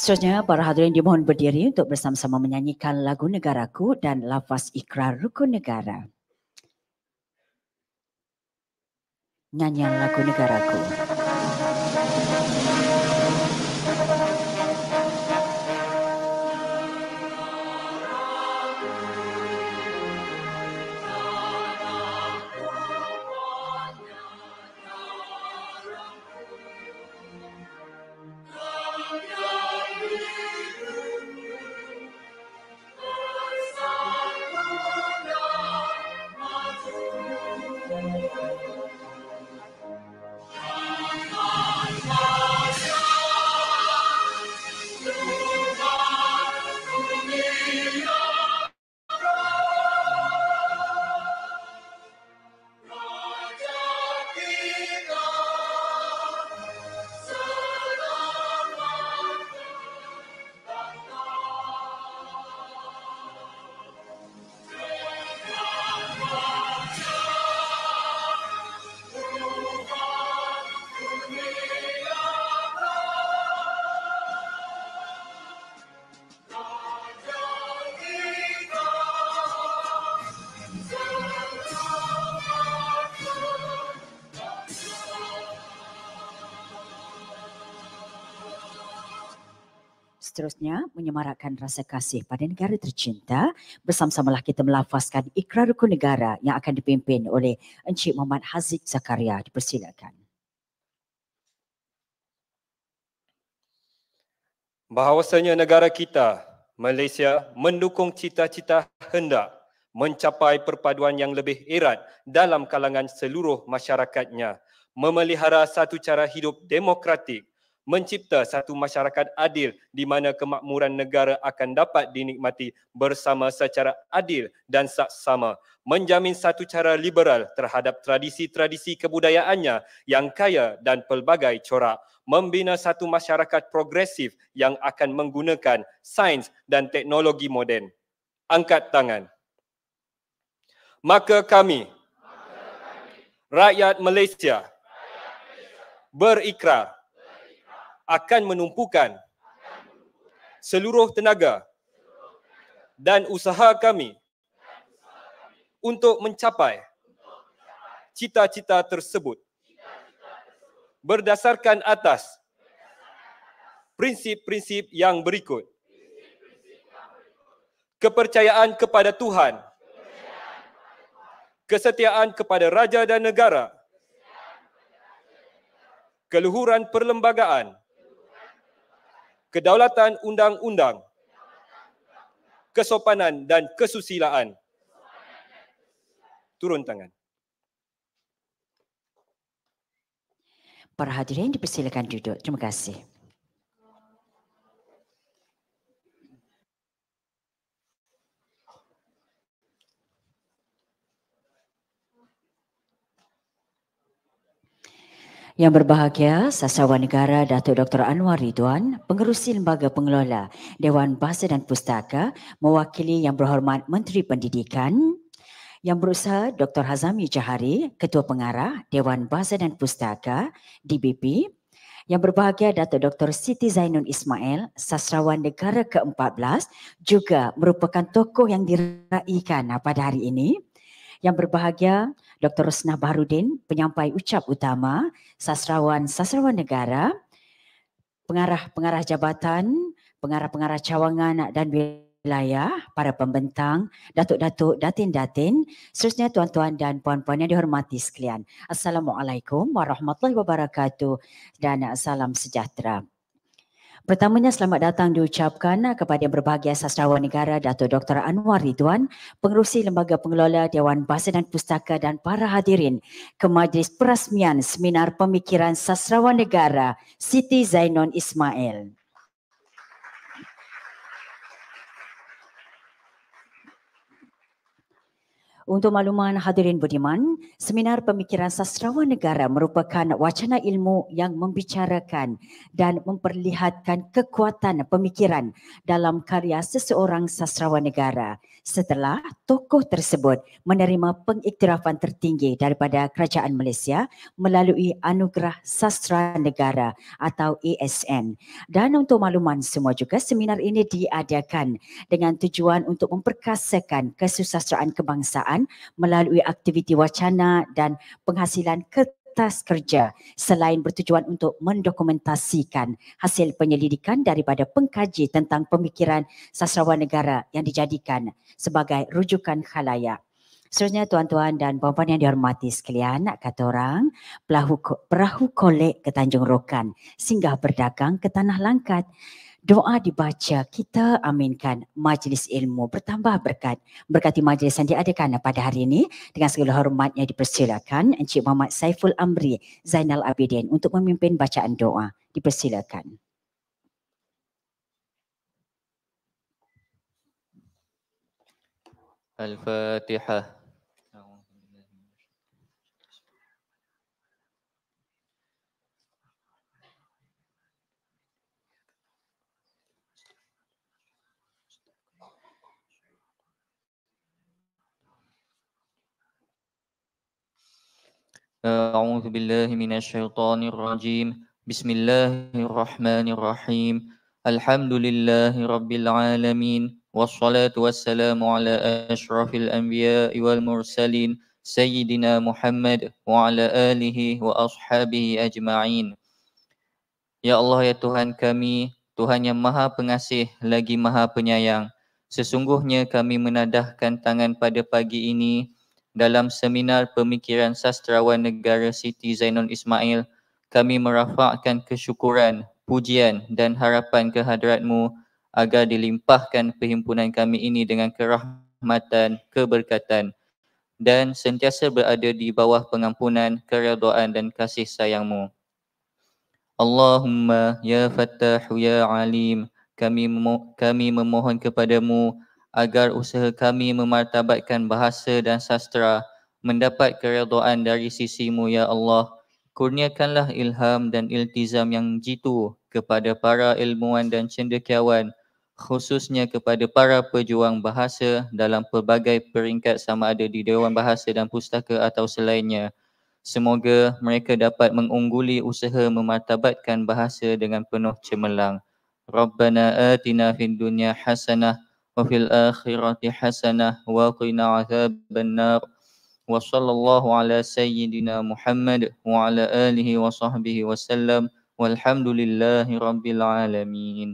Seterusnya, para hadirin dimohon berdiri untuk bersama-sama menyanyikan lagu Negaraku dan lafaz ikrar Rukun Negara. Nyanyian lagu Negaraku. Negaraku. seterusnya menyemarakkan rasa kasih pada negara tercinta bersama-samalah kita melafazkan ikrar rukun negara yang akan dipimpin oleh Encik Muhammad Haziq Zakaria dipersilakan. Bahawasanya negara kita Malaysia mendukung cita-cita hendak mencapai perpaduan yang lebih erat dalam kalangan seluruh masyarakatnya memelihara satu cara hidup demokratik mencipta satu masyarakat adil di mana kemakmuran negara akan dapat dinikmati bersama secara adil dan saksama menjamin satu cara liberal terhadap tradisi-tradisi kebudayaannya yang kaya dan pelbagai corak membina satu masyarakat progresif yang akan menggunakan sains dan teknologi moden angkat tangan maka kami rakyat Malaysia berikrar akan menumpukan seluruh tenaga dan usaha kami untuk mencapai cita-cita tersebut berdasarkan atas prinsip-prinsip yang berikut kepercayaan kepada Tuhan kesetiaan kepada raja dan negara keluhuran perlembagaan kedaulatan undang-undang, kesopanan dan kesusilaan. Turun tangan. Para hadirin dipersilakan duduk. Terima kasih. Yang berbahagia, Sastrawan Negara Datuk Dr. Anwar Ridwan, Pengerusi Lembaga Pengelola Dewan Bahasa dan Pustaka, mewakili Yang Berhormat Menteri Pendidikan, Yang Berusaha Dr. Hazami Jahari, Ketua Pengarah Dewan Bahasa dan Pustaka, DBP, Yang Berbahagia Datuk Dr. Siti Zainun Ismail, Sastrawan Negara ke-14, juga merupakan tokoh yang diraihkan pada hari ini. Yang berbahagia Dr. Rosnah Baharudin, penyampai ucap utama sasrawan-sasrawan Negara, pengarah-pengarah jabatan, pengarah-pengarah cawangan dan wilayah, para pembentang, datuk-datuk, datin-datin, seterusnya tuan-tuan dan puan-puan yang dihormati sekalian. Assalamualaikum warahmatullahi wabarakatuh dan salam sejahtera. Pertamanya selamat datang diucapkan kepada berbahagia sastrawan negara Dato' Dr. Anwar Ridwan, pengerusi Lembaga Pengelola Dewan Bahasa dan Pustaka dan para hadirin ke Majlis Perasmian Seminar Pemikiran Sastrawan Negara Siti Zainon Ismail. Untuk makluman hadirin budiman, seminar pemikiran sastrawan negara merupakan wacana ilmu yang membicarakan dan memperlihatkan kekuatan pemikiran dalam karya seseorang sastrawan negara setelah tokoh tersebut menerima pengiktirafan tertinggi daripada Kerajaan Malaysia melalui Anugerah Sastra Negara atau ASN. Dan untuk makluman semua juga, seminar ini diadakan dengan tujuan untuk memperkasakan kesusastraan kebangsaan pendidikan melalui aktiviti wacana dan penghasilan kertas kerja selain bertujuan untuk mendokumentasikan hasil penyelidikan daripada pengkaji tentang pemikiran sastrawan negara yang dijadikan sebagai rujukan khalayak. Seterusnya tuan-tuan dan puan-puan yang dihormati sekalian, nak kata orang, perahu, perahu kolek ke Tanjung Rokan singgah berdagang ke Tanah Langkat. Doa dibaca, kita aminkan majlis ilmu bertambah berkat. Berkati majlis yang diadakan pada hari ini dengan segala hormatnya dipersilakan Encik Muhammad Saiful Amri Zainal Abidin untuk memimpin bacaan doa. Dipersilakan. Al-Fatihah. أعوذ بالله من الشيطان الرجيم بسم الله الرحمن الرحيم الحمد لله رب العالمين والصلاة والسلام على أشرف الأنبياء والمرسلين سيدنا محمد وعلى آله وأصحابه أجمعين يا الله يا Tuhan kami Tuhan yang maha pengasih lagi maha penyayang Sesungguhnya kami menadahkan tangan pada pagi ini dalam seminar pemikiran sastrawan negara Siti Zainul Ismail, kami merafakkan kesyukuran, pujian dan harapan kehadratmu agar dilimpahkan perhimpunan kami ini dengan kerahmatan, keberkatan dan sentiasa berada di bawah pengampunan, keredoan dan kasih sayangmu. Allahumma ya Fattah ya Alim, kami kami memohon kepadamu agar usaha kami memartabatkan bahasa dan sastra mendapat keredoan dari sisimu ya Allah. Kurniakanlah ilham dan iltizam yang jitu kepada para ilmuwan dan cendekiawan khususnya kepada para pejuang bahasa dalam pelbagai peringkat sama ada di Dewan Bahasa dan Pustaka atau selainnya. Semoga mereka dapat mengungguli usaha memartabatkan bahasa dengan penuh cemerlang. Rabbana atina fid dunya hasanah وفي الآخرة حسنة وقنا عذاب النار وصلى الله على سيدنا محمد وعلى آله وصحبه وسلم والحمد لله رب العالمين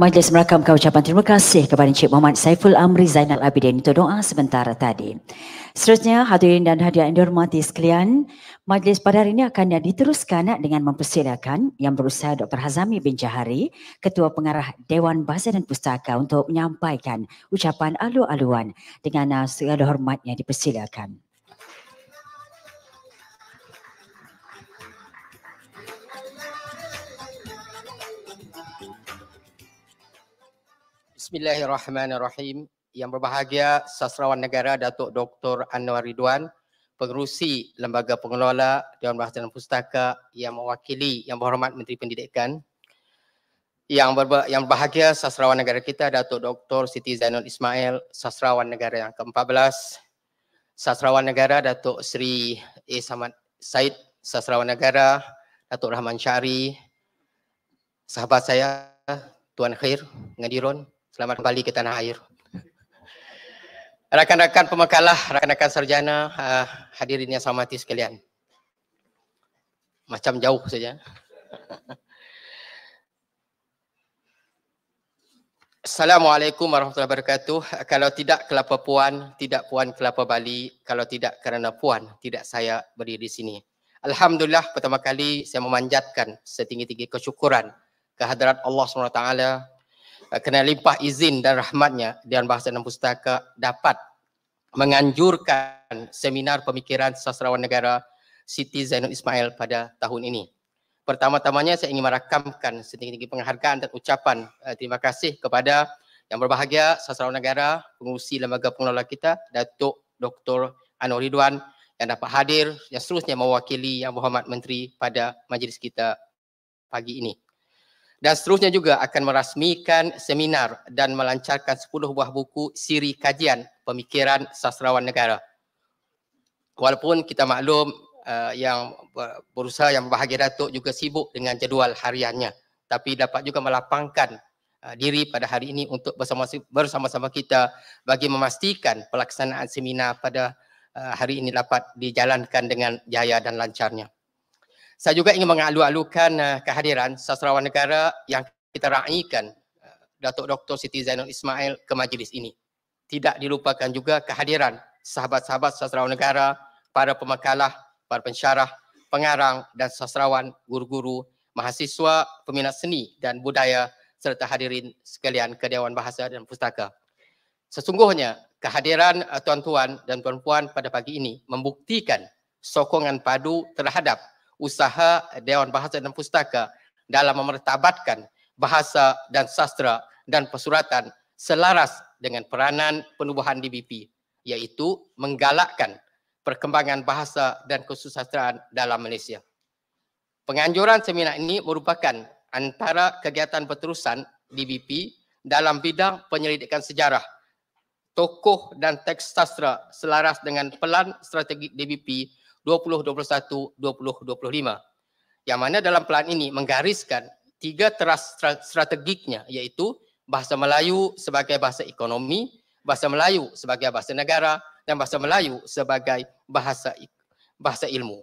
Majlis merakamkan ucapan terima kasih kepada Encik Muhammad Saiful Amri Zainal Abidin untuk doa sebentar tadi. Seterusnya, hadirin dan hadirin dihormati sekalian, Majlis pada hari ini akan diteruskan eh, dengan mempersilakan yang berusaha Dr. Hazami bin Jahari, Ketua Pengarah Dewan Bahasa dan Pustaka untuk menyampaikan ucapan alu-aluan dengan eh, segala hormatnya dipersilakan. Bismillahirrahmanirrahim. Yang berbahagia sastrawan negara Datuk Dr. Anwar Ridwan, pengerusi Lembaga Pengelola Dewan Bahasa dan Pustaka yang mewakili Yang Berhormat Menteri Pendidikan. Yang, berba- yang berbahagia sastrawan negara kita Datuk Dr. Siti Zainul Ismail, sastrawan negara yang ke-14, sastrawan negara Datuk Sri A. Samad Said, sastrawan negara Datuk Rahman Syari, sahabat saya Tuan Khair Ngadiron, selamat kembali ke tanah air. Rakan-rakan pemakalah, rakan-rakan sarjana, uh, hadirin yang selamat sekalian. Macam jauh saja. Assalamualaikum warahmatullahi wabarakatuh. Kalau tidak kelapa puan, tidak puan kelapa Bali. Kalau tidak kerana puan, tidak saya berdiri di sini. Alhamdulillah pertama kali saya memanjatkan setinggi-tinggi kesyukuran kehadiran Allah SWT Eh, kena limpah izin dan rahmatnya Dewan Bahasa dan Pustaka dapat menganjurkan seminar pemikiran sastrawan negara Siti Zainul Ismail pada tahun ini. Pertama-tamanya saya ingin merakamkan setinggi-tinggi penghargaan dan ucapan eh, terima kasih kepada yang berbahagia sastrawan negara, pengurusi lembaga pengelola kita, Datuk Dr. Anwar Ridwan yang dapat hadir yang seterusnya mewakili Yang Berhormat Menteri pada majlis kita pagi ini dan seterusnya juga akan merasmikan seminar dan melancarkan 10 buah buku siri kajian pemikiran sastrawan negara. Walaupun kita maklum uh, yang berusaha yang berbahagia Datuk juga sibuk dengan jadual hariannya tapi dapat juga melapangkan uh, diri pada hari ini untuk bersama-sama kita bagi memastikan pelaksanaan seminar pada uh, hari ini dapat dijalankan dengan jaya dan lancarnya saya juga ingin mengalu-alukan eh, kehadiran sastrawan negara yang kita raikan eh, Datuk Dr. Siti Zainal Ismail ke majlis ini. Tidak dilupakan juga kehadiran sahabat-sahabat sastrawan negara, para pemakalah, para pensyarah, pengarang dan sastrawan, guru-guru, mahasiswa, peminat seni dan budaya serta hadirin sekalian ke Dewan Bahasa dan Pustaka. Sesungguhnya kehadiran eh, tuan-tuan dan puan-puan pada pagi ini membuktikan sokongan padu terhadap usaha Dewan Bahasa dan Pustaka dalam memertabatkan bahasa dan sastra dan persuratan selaras dengan peranan penubuhan DBP iaitu menggalakkan perkembangan bahasa dan kesusastraan dalam Malaysia. Penganjuran seminar ini merupakan antara kegiatan berterusan DBP dalam bidang penyelidikan sejarah, tokoh dan teks sastra selaras dengan pelan strategik DBP 2021-2025 yang mana dalam pelan ini menggariskan tiga teras strategiknya iaitu bahasa Melayu sebagai bahasa ekonomi, bahasa Melayu sebagai bahasa negara dan bahasa Melayu sebagai bahasa bahasa ilmu.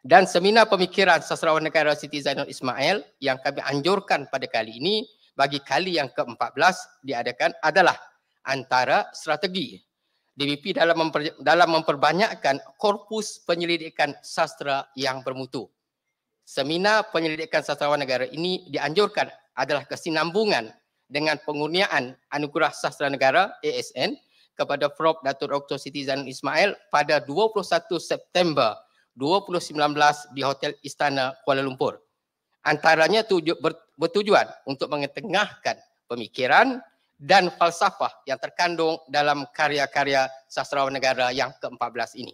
Dan seminar pemikiran sastrawan negara Siti Zainal Ismail yang kami anjurkan pada kali ini bagi kali yang ke-14 diadakan adalah antara strategi DBP dalam memper, dalam memperbanyakkan korpus penyelidikan sastra yang bermutu. Seminar penyelidikan sastrawan negara ini dianjurkan adalah kesinambungan dengan pengurniaan Anugerah Sastra Negara ASN kepada Prof. Datuk Dr. Siti Zainal Ismail pada 21 September 2019 di Hotel Istana Kuala Lumpur. Antaranya tuju, bertujuan untuk mengetengahkan pemikiran, dan falsafah yang terkandung dalam karya-karya sastrawan negara yang ke-14 ini.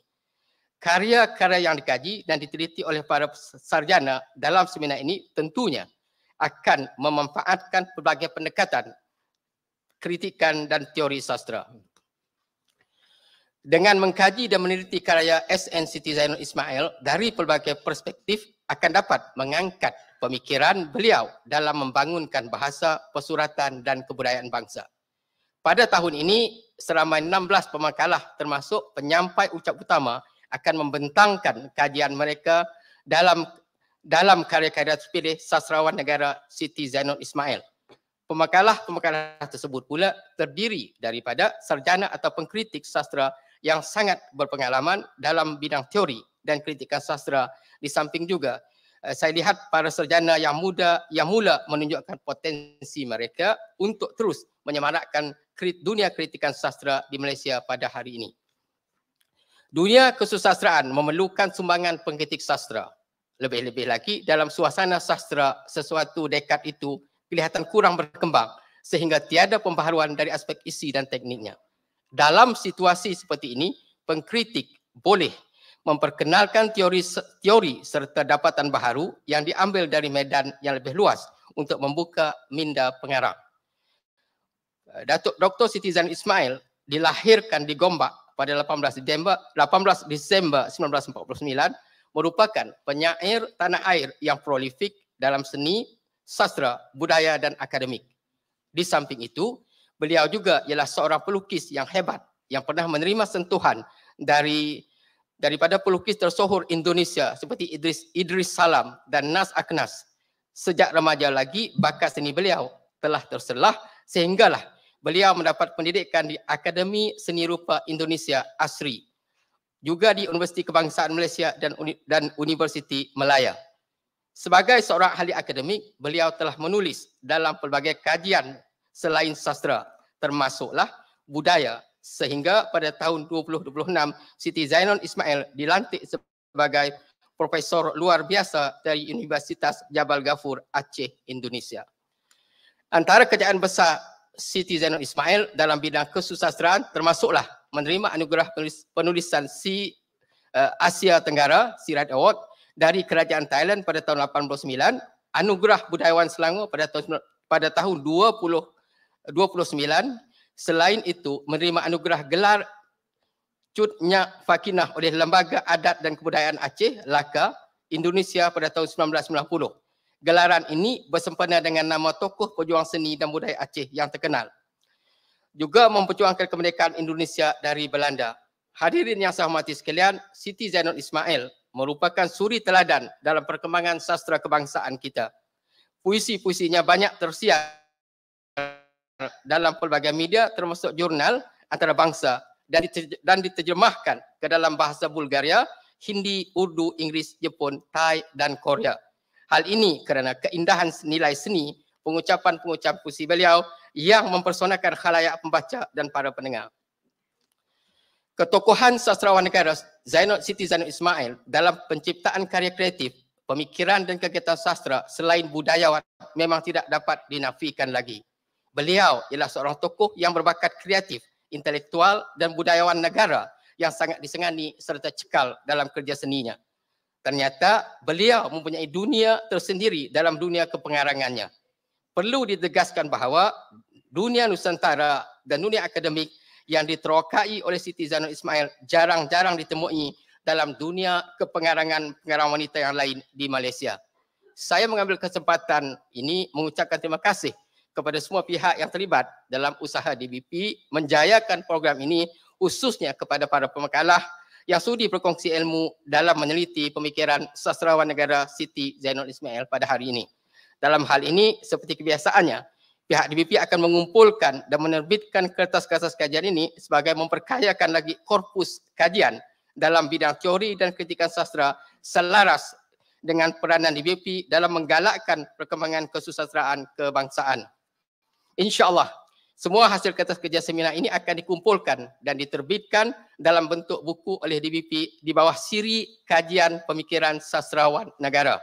Karya-karya yang dikaji dan diteliti oleh para sarjana dalam seminar ini tentunya akan memanfaatkan pelbagai pendekatan kritikan dan teori sastra. Dengan mengkaji dan meneliti karya SN Siti Zainul Ismail dari pelbagai perspektif akan dapat mengangkat pemikiran beliau dalam membangunkan bahasa, pesuratan dan kebudayaan bangsa. Pada tahun ini, seramai 16 pemakalah termasuk penyampai ucap utama akan membentangkan kajian mereka dalam dalam karya-karya terpilih sastrawan negara Siti Zainul Ismail. Pemakalah-pemakalah tersebut pula terdiri daripada sarjana atau pengkritik sastra yang sangat berpengalaman dalam bidang teori dan kritikan sastra di samping juga eh, saya lihat para sarjana yang muda yang mula menunjukkan potensi mereka untuk terus menyemarakkan dunia kritikan sastra di Malaysia pada hari ini. Dunia kesusastraan memerlukan sumbangan pengkritik sastra. Lebih-lebih lagi dalam suasana sastra sesuatu dekad itu kelihatan kurang berkembang sehingga tiada pembaharuan dari aspek isi dan tekniknya dalam situasi seperti ini, pengkritik boleh memperkenalkan teori teori serta dapatan baharu yang diambil dari medan yang lebih luas untuk membuka minda pengarang. Eh, Datuk Dr. Siti Zain Ismail dilahirkan di Gombak pada 18 Disember, 18 Disember 1949 merupakan penyair tanah air yang prolifik dalam seni, sastra, budaya dan akademik. Di samping itu, beliau juga ialah seorang pelukis yang hebat yang pernah menerima sentuhan dari daripada pelukis tersohor Indonesia seperti Idris Idris Salam dan Nas Aknas. Sejak remaja lagi bakat seni beliau telah terselah sehinggalah beliau mendapat pendidikan di Akademi Seni Rupa Indonesia Asri juga di Universiti Kebangsaan Malaysia dan dan Universiti Melaya. Sebagai seorang ahli akademik, beliau telah menulis dalam pelbagai kajian selain sastra termasuklah budaya sehingga pada tahun 2026 Siti Zainon Ismail dilantik sebagai profesor luar biasa dari Universitas Jabal Gafur Aceh Indonesia. Antara kerjaan besar Siti Zainon Ismail dalam bidang kesusastraan termasuklah menerima anugerah penulisan si eh, Asia Tenggara Sirat Award dari Kerajaan Thailand pada tahun 89, anugerah budayawan Selangor pada tahun pada tahun 29. Selain itu, menerima anugerah gelar Cut Nyak Fakinah oleh Lembaga Adat dan Kebudayaan Aceh, LAKA, Indonesia pada tahun 1990. Gelaran ini bersempena dengan nama tokoh pejuang seni dan budaya Aceh yang terkenal. Juga memperjuangkan kemerdekaan Indonesia dari Belanda. Hadirin yang saya hormati sekalian, Siti Zainul Ismail merupakan suri teladan dalam perkembangan sastra kebangsaan kita. Puisi-puisinya banyak tersiar Ha, dalam pelbagai media termasuk jurnal antarabangsa dan dan diterjemahkan ke dalam bahasa Bulgaria, Hindi, Urdu, Inggeris, Jepun, Thai dan Korea. Hal ini kerana keindahan nilai seni pengucapan-pengucap puisi beliau yang mempersonakan khalayak pembaca dan para pendengar. Ketokohan sastrawan negara Zainal Siti Zainal Ismail dalam penciptaan karya kreatif, pemikiran dan kegiatan sastra selain budayawan memang tidak dapat dinafikan lagi. Beliau ialah seorang tokoh yang berbakat kreatif, intelektual dan budayawan negara yang sangat disengani serta cekal dalam kerja seninya. Ternyata beliau mempunyai dunia tersendiri dalam dunia kepengarangannya. Perlu ditegaskan bahawa dunia Nusantara dan dunia akademik yang diterokai oleh Siti Zainal Ismail jarang-jarang ditemui dalam dunia kepengarangan pengarang wanita yang lain di Malaysia. Saya mengambil kesempatan ini mengucapkan terima kasih kepada semua pihak yang terlibat dalam usaha DBP menjayakan program ini khususnya kepada para pemakalah yang sudi berkongsi ilmu dalam meneliti pemikiran sastrawan negara Siti Zainul Ismail pada hari ini. Dalam hal ini, seperti kebiasaannya, pihak DBP akan mengumpulkan dan menerbitkan kertas-kertas kajian ini sebagai memperkayakan lagi korpus kajian dalam bidang teori dan kritikan sastra selaras dengan peranan DBP dalam menggalakkan perkembangan kesusastraan kebangsaan insyaAllah semua hasil kertas kerja seminar ini akan dikumpulkan dan diterbitkan dalam bentuk buku oleh DBP di bawah siri kajian pemikiran sastrawan negara.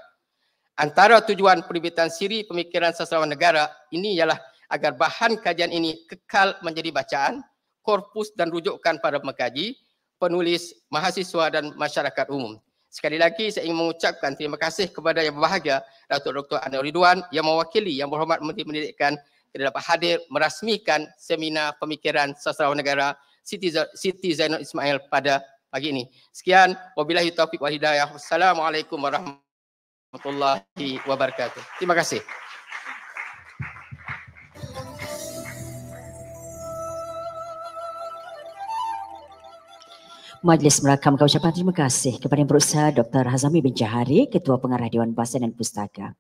Antara tujuan penerbitan siri pemikiran sastrawan negara ini ialah agar bahan kajian ini kekal menjadi bacaan, korpus dan rujukan para pengkaji, penulis, mahasiswa dan masyarakat umum. Sekali lagi saya ingin mengucapkan terima kasih kepada yang berbahagia Datuk Dr. Anwar Ridwan yang mewakili Yang Berhormat Menteri Pendidikan kita dapat hadir merasmikan seminar pemikiran sastrawan negara Siti, Z- Siti Zainal Ismail pada pagi ini. Sekian, wabillahi taufiq wal hidayah. Wassalamualaikum warahmatullahi wabarakatuh. Terima kasih. Majlis Merakam mengucapkan ucapan terima kasih kepada yang berusaha Dr. Hazami bin Jahari, Ketua Pengarah Dewan Bahasa dan Pustaka.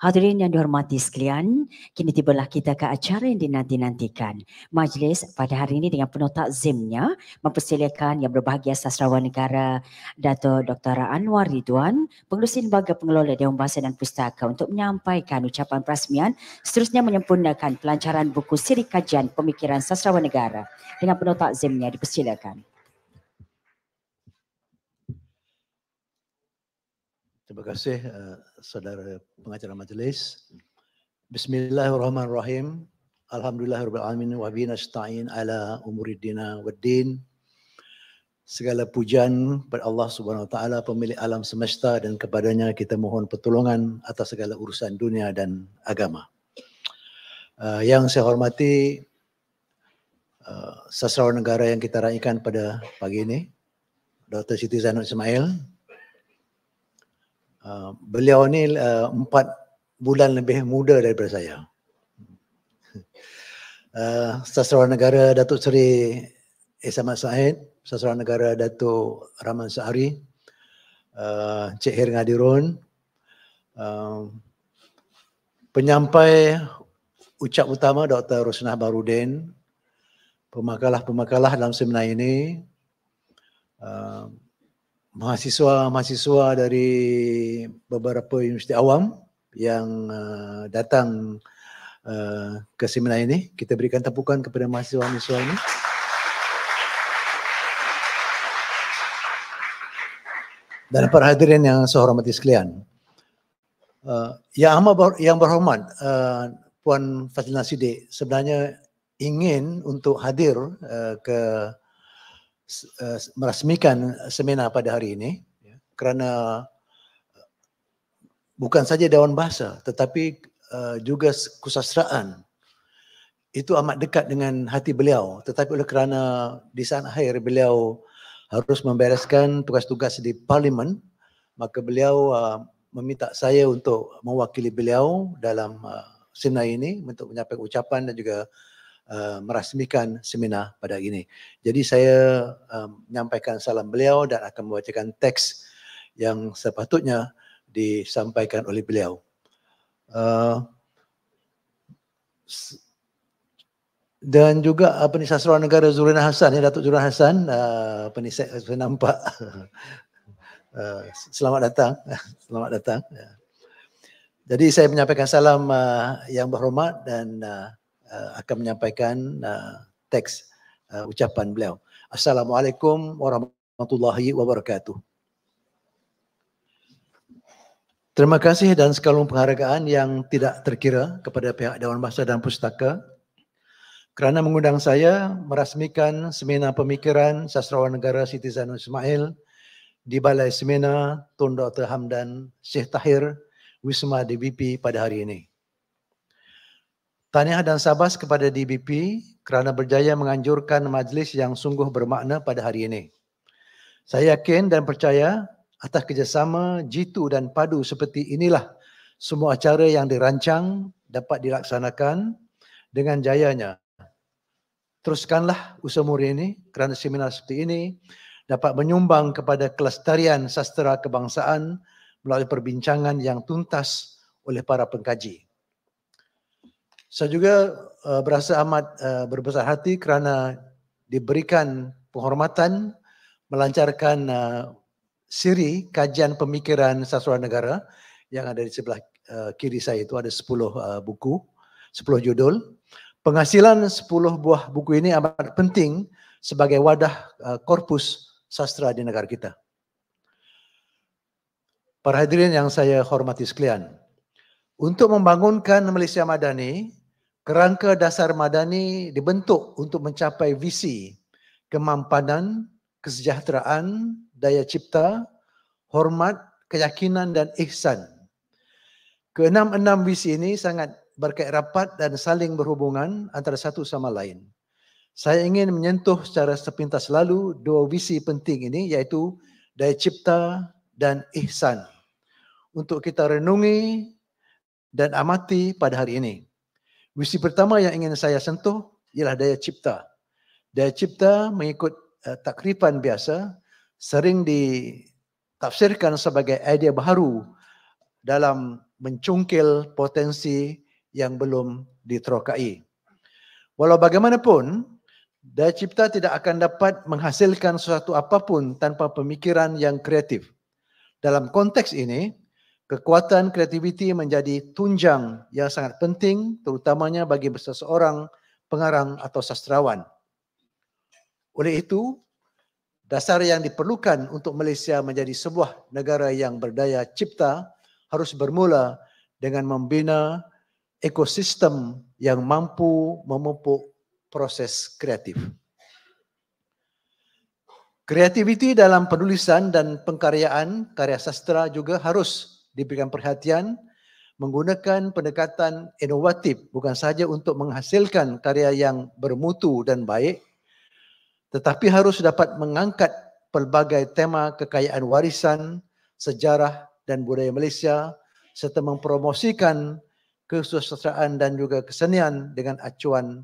Hadirin yang dihormati sekalian, kini tibalah kita ke acara yang dinanti-nantikan. Majlis pada hari ini dengan penuh takzimnya mempersilakan yang berbahagia sastrawan negara Dato Dr. Anwar Ridwan, pengurusin lembaga pengelola Dewan Bahasa dan Pustaka untuk menyampaikan ucapan perasmian seterusnya menyempurnakan pelancaran buku siri kajian pemikiran sastrawan negara. Dengan penuh takzimnya dipersilakan. Terima kasih eh, saudara pengacara majlis. Hmm. Bismillahirrahmanirrahim. Alhamdulillahirrahmanirrahim. Wa bina sta'in ala umuriddina wa din. Segala pujian kepada Allah subhanahu wa ta'ala pemilik alam semesta dan kepadanya kita mohon pertolongan atas segala urusan dunia dan agama. Uh, yang saya hormati uh, eh, sasaran negara yang kita raikan pada pagi ini, Dr. Siti Zainal Ismail, uh, beliau ni ah, empat bulan lebih muda daripada saya. Uh, Sastrawan Negara Datuk Seri Ismail Said, Sastrawan Negara Datuk Rahman Sahari, uh, Cik Hir Ngadirun, uh, penyampai ucap utama Dr. Rosnah Barudin, pemakalah-pemakalah dalam seminar ini, uh, mahasiswa-mahasiswa dari beberapa universiti awam yang uh, datang uh, ke seminar ini. Kita berikan tepukan kepada mahasiswa-mahasiswa ini. Dan para hadirin yang saya hormati sekalian. Uh, yang, ber, yang berhormat, uh, Puan Fatina Sidik sebenarnya ingin untuk hadir uh, ke Eh, merasmikan seminar pada hari ini ya, kerana eh, bukan saja dewan bahasa tetapi eh, juga kesusastraan itu amat dekat dengan hati beliau tetapi oleh kerana di saat akhir beliau harus membereskan tugas-tugas di parlimen maka beliau meminta saya untuk mewakili beliau dalam seminar ini untuk menyampaikan ucapan dan juga Eh, merasmikan seminar pada hari ini. Jadi saya uh, menyampaikan salam beliau dan akan membacakan teks yang sepatutnya disampaikan oleh beliau. Uh, dan juga uh, penisah seluruh negara Zulina Hassan, ya, Datuk Zulina Hassan, uh, penisah saya nampak. uh, selamat datang. selamat datang. Ya. Jadi saya menyampaikan salam uh, yang berhormat dan uh, uh, akan menyampaikan uh, teks uh, ucapan beliau. Assalamualaikum warahmatullahi wabarakatuh. Terima kasih dan sekalung penghargaan yang tidak terkira kepada pihak Dewan Bahasa dan Pustaka kerana mengundang saya merasmikan seminar pemikiran sastrawan negara Siti Zainul Ismail di Balai Seminar Tun Dr. Hamdan Syekh Tahir Wisma DBP pada hari ini. Tahniah dan sabas kepada DBP kerana berjaya menganjurkan majlis yang sungguh bermakna pada hari ini. Saya yakin dan percaya atas kerjasama jitu dan padu seperti inilah semua acara yang dirancang dapat dilaksanakan dengan jayanya. Teruskanlah usaha muri ini kerana seminar seperti ini dapat menyumbang kepada kelestarian sastra kebangsaan melalui perbincangan yang tuntas oleh para pengkaji. Saya juga uh, berasa amat uh, berbesar hati kerana diberikan penghormatan melancarkan uh, siri kajian pemikiran sastra negara yang ada di sebelah uh, kiri saya itu ada 10 uh, buku, 10 judul. Penghasilan 10 buah buku ini amat penting sebagai wadah uh, korpus sastra di negara kita. Para hadirin yang saya hormati sekalian, untuk membangunkan Malaysia Madani, kerangka dasar madani dibentuk untuk mencapai visi kemampanan, kesejahteraan, daya cipta, hormat, keyakinan dan ihsan. Keenam-enam visi ini sangat berkait rapat dan saling berhubungan antara satu sama lain. Saya ingin menyentuh secara sepintas lalu dua visi penting ini iaitu daya cipta dan ihsan. Untuk kita renungi dan amati pada hari ini. Misi pertama yang ingin saya sentuh ialah daya cipta. Daya cipta mengikut uh, takrifan biasa sering ditafsirkan sebagai idea baru dalam mencungkil potensi yang belum diterokai. Walau bagaimanapun, daya cipta tidak akan dapat menghasilkan sesuatu apapun tanpa pemikiran yang kreatif. Dalam konteks ini, Kekuatan kreativiti menjadi tunjang yang sangat penting terutamanya bagi seseorang pengarang atau sastrawan. Oleh itu, dasar yang diperlukan untuk Malaysia menjadi sebuah negara yang berdaya cipta harus bermula dengan membina ekosistem yang mampu memupuk proses kreatif. Kreativiti dalam penulisan dan pengkaryaan karya sastra juga harus diberikan perhatian menggunakan pendekatan inovatif bukan sahaja untuk menghasilkan karya yang bermutu dan baik tetapi harus dapat mengangkat pelbagai tema kekayaan warisan, sejarah dan budaya Malaysia serta mempromosikan kesusastraan dan juga kesenian dengan acuan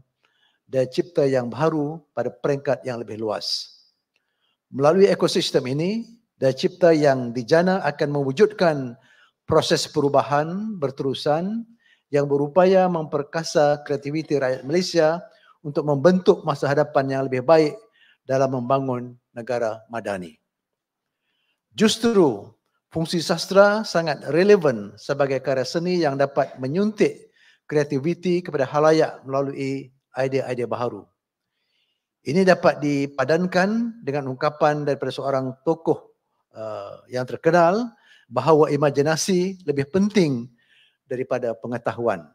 dan cipta yang baru pada peringkat yang lebih luas. Melalui ekosistem ini, daya cipta yang dijana akan mewujudkan proses perubahan berterusan yang berupaya memperkasa kreativiti rakyat Malaysia untuk membentuk masa hadapan yang lebih baik dalam membangun negara madani. Justru fungsi sastra sangat relevan sebagai karya seni yang dapat menyuntik kreativiti kepada halayak melalui idea-idea baharu. Ini dapat dipadankan dengan ungkapan daripada seorang tokoh uh, yang terkenal bahawa imajinasi lebih penting daripada pengetahuan.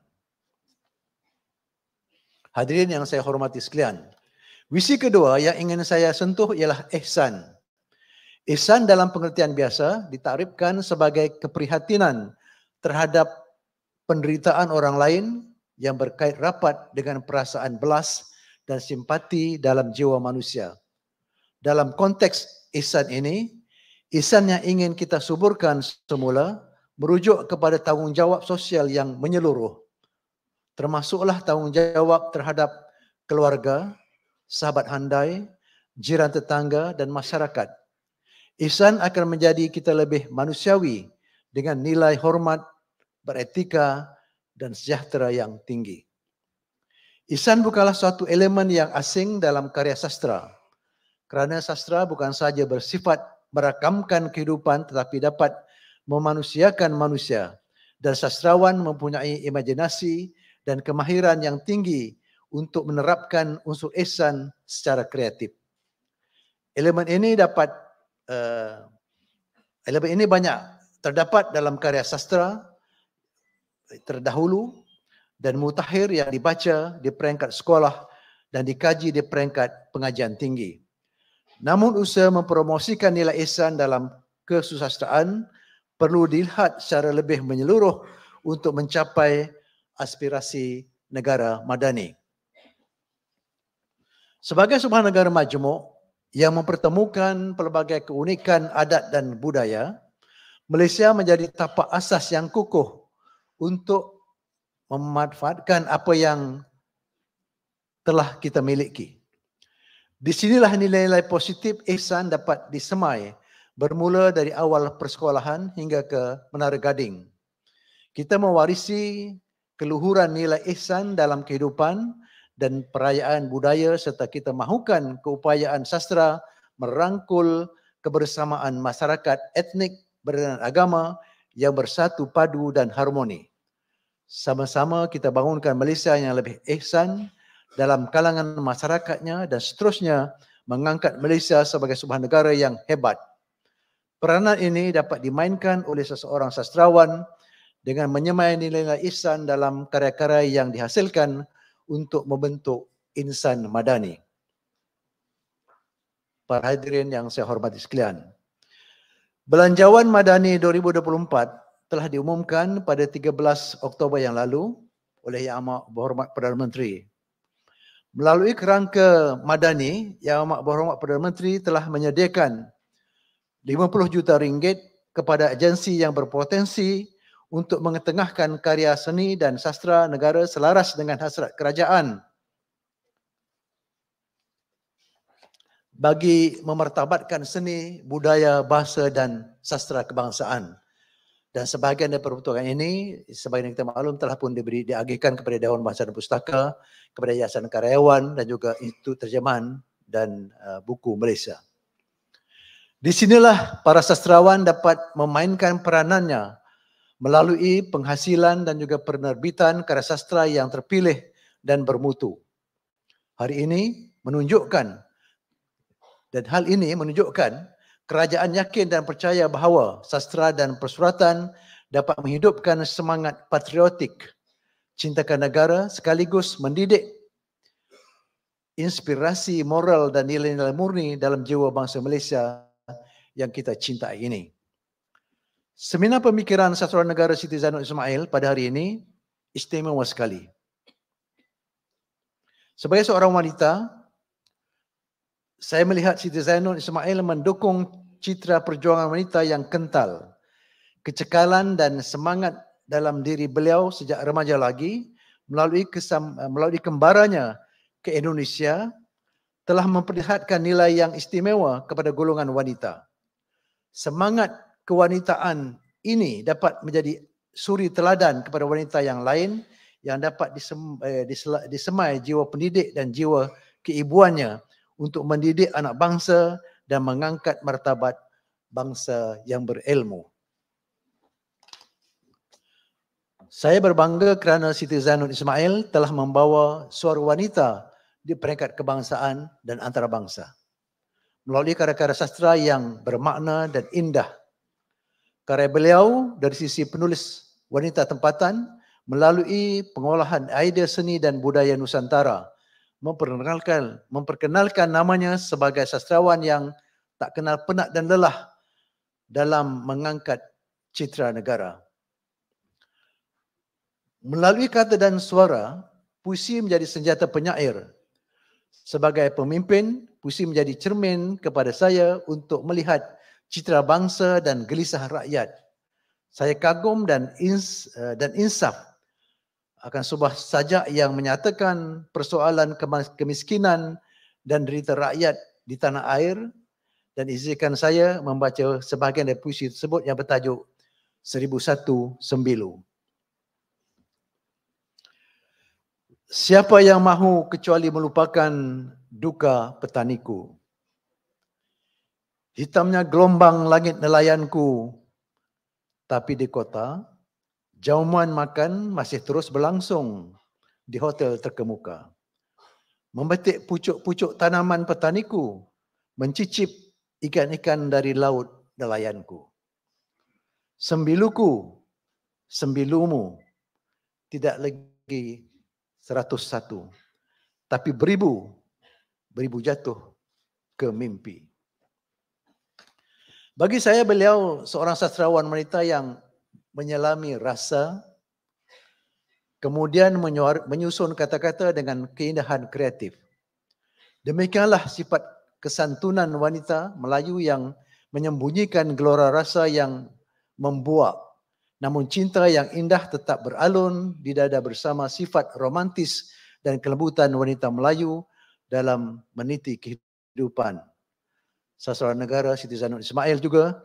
Hadirin yang saya hormati sekalian, visi kedua yang ingin saya sentuh ialah ihsan. Ihsan dalam pengertian biasa ditakrifkan sebagai keprihatinan terhadap penderitaan orang lain yang berkait rapat dengan perasaan belas dan simpati dalam jiwa manusia. Dalam konteks ihsan ini, Isan yang ingin kita suburkan semula merujuk kepada tanggungjawab sosial yang menyeluruh. Termasuklah tanggungjawab terhadap keluarga, sahabat handai, jiran tetangga dan masyarakat. Ihsan akan menjadi kita lebih manusiawi dengan nilai hormat, beretika dan sejahtera yang tinggi. Ihsan bukanlah suatu elemen yang asing dalam karya sastra. Kerana sastra bukan sahaja bersifat merakamkan kehidupan tetapi dapat memanusiakan manusia dan sastrawan mempunyai imajinasi dan kemahiran yang tinggi untuk menerapkan unsur ihsan secara kreatif. Elemen ini dapat uh, elemen ini banyak terdapat dalam karya sastra terdahulu dan mutakhir yang dibaca di peringkat sekolah dan dikaji di peringkat pengajian tinggi. Namun usaha mempromosikan nilai ihsan dalam kesusastraan perlu dilihat secara lebih menyeluruh untuk mencapai aspirasi negara madani. Sebagai sebuah negara majmuk yang mempertemukan pelbagai keunikan adat dan budaya, Malaysia menjadi tapak asas yang kukuh untuk memanfaatkan apa yang telah kita miliki. Di sinilah nilai-nilai positif ihsan dapat disemai bermula dari awal persekolahan hingga ke Menara Gading. Kita mewarisi keluhuran nilai ihsan dalam kehidupan dan perayaan budaya serta kita mahukan keupayaan sastra merangkul kebersamaan masyarakat etnik berdasarkan agama yang bersatu padu dan harmoni. Sama-sama kita bangunkan Malaysia yang lebih ihsan, dalam kalangan masyarakatnya dan seterusnya mengangkat Malaysia sebagai sebuah negara yang hebat. Peranan ini dapat dimainkan oleh seseorang sastrawan dengan menyemai nilai-nilai ihsan dalam karya-karya yang dihasilkan untuk membentuk insan madani. Para hadirin yang saya hormati sekalian. Belanjawan Madani 2024 telah diumumkan pada 13 Oktober yang lalu oleh Yang Amat Berhormat Perdana Menteri melalui kerangka madani yang Amat Berhormat Perdana Menteri telah menyediakan 50 juta ringgit kepada agensi yang berpotensi untuk mengetengahkan karya seni dan sastra negara selaras dengan hasrat kerajaan. Bagi memertabatkan seni, budaya, bahasa dan sastra kebangsaan. Dan sebahagian daripada peruntukan ini, sebagian yang kita maklum telah pun diberi diagihkan kepada Dewan Bahasa dan Pustaka, kepada Yayasan Karyawan dan juga Institut Terjemahan dan uh, Buku Malaysia. Di sinilah para sastrawan dapat memainkan peranannya melalui penghasilan dan juga penerbitan karya sastra yang terpilih dan bermutu. Hari ini menunjukkan dan hal ini menunjukkan kerajaan yakin dan percaya bahawa sastra dan persuratan dapat menghidupkan semangat patriotik cintakan negara sekaligus mendidik inspirasi moral dan nilai-nilai murni dalam jiwa bangsa Malaysia yang kita cintai ini. Seminar pemikiran sastra negara Siti Zainul Ismail pada hari ini istimewa sekali. Sebagai seorang wanita, saya melihat Siti Zainul Ismail mendukung citra perjuangan wanita yang kental. Kecekalan dan semangat dalam diri beliau sejak remaja lagi melalui kesam, eh, melalui kembarannya ke Indonesia telah memperlihatkan nilai yang istimewa kepada golongan wanita. Semangat kewanitaan ini dapat menjadi suri teladan kepada wanita yang lain yang dapat eh, disemai jiwa pendidik dan jiwa keibuannya untuk mendidik anak bangsa dan mengangkat martabat bangsa yang berilmu. Saya berbangga kerana Siti Zainul Ismail telah membawa suara wanita di peringkat kebangsaan dan antarabangsa. Melalui karya-karya sastra yang bermakna dan indah. Karya beliau dari sisi penulis wanita tempatan melalui pengolahan idea seni dan budaya Nusantara memperkenalkan memperkenalkan namanya sebagai sastrawan yang tak kenal penat dan lelah dalam mengangkat citra negara. Melalui kata dan suara, puisi menjadi senjata penyair. Sebagai pemimpin, puisi menjadi cermin kepada saya untuk melihat citra bangsa dan gelisah rakyat. Saya kagum dan eh, insaf akan sebuah sajak yang menyatakan persoalan kemiskinan dan derita rakyat di tanah air dan izinkan saya membaca sebahagian dari puisi tersebut yang bertajuk Seribu Satu Sembilu. Siapa yang mahu kecuali melupakan duka petaniku? Hitamnya gelombang langit nelayanku, tapi di kota, Jauman makan masih terus berlangsung di hotel terkemuka. memetik pucuk-pucuk tanaman petaniku, mencicip ikan-ikan dari laut nelayanku. Sembiluku, sembilumu, tidak lagi seratus satu, tapi beribu, beribu jatuh ke mimpi. Bagi saya beliau seorang sastrawan wanita yang menyelami rasa, kemudian menyuar, menyusun kata-kata dengan keindahan kreatif. Demikianlah sifat kesantunan wanita Melayu yang menyembunyikan gelora rasa yang membuak. Namun cinta yang indah tetap beralun di dada bersama sifat romantis dan kelembutan wanita Melayu dalam meniti kehidupan. Sasaran negara Siti Zainul Ismail juga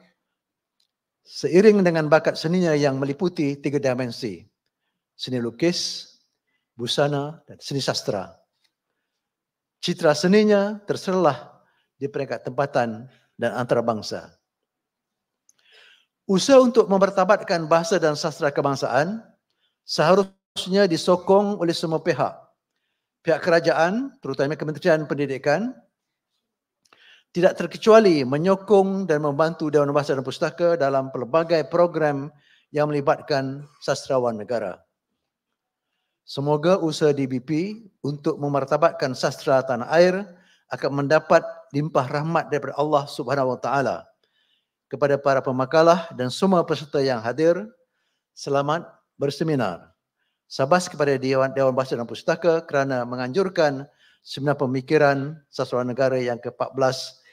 seiring dengan bakat seninya yang meliputi tiga dimensi, seni lukis, busana, dan seni sastra. Citra seninya terserlah di peringkat tempatan dan antarabangsa. Usaha untuk mempertabatkan bahasa dan sastra kebangsaan seharusnya disokong oleh semua pihak. Pihak kerajaan, terutamanya Kementerian Pendidikan, tidak terkecuali menyokong dan membantu Dewan Bahasa dan Pustaka dalam pelbagai program yang melibatkan sastrawan negara. Semoga usaha DBP untuk memartabatkan sastra tanah air akan mendapat limpah rahmat daripada Allah Subhanahu Wa kepada para pemakalah dan semua peserta yang hadir. Selamat berseminar. Sabas kepada Dewan Dewan Bahasa dan Pustaka kerana menganjurkan seminar pemikiran sastrawan negara yang ke-14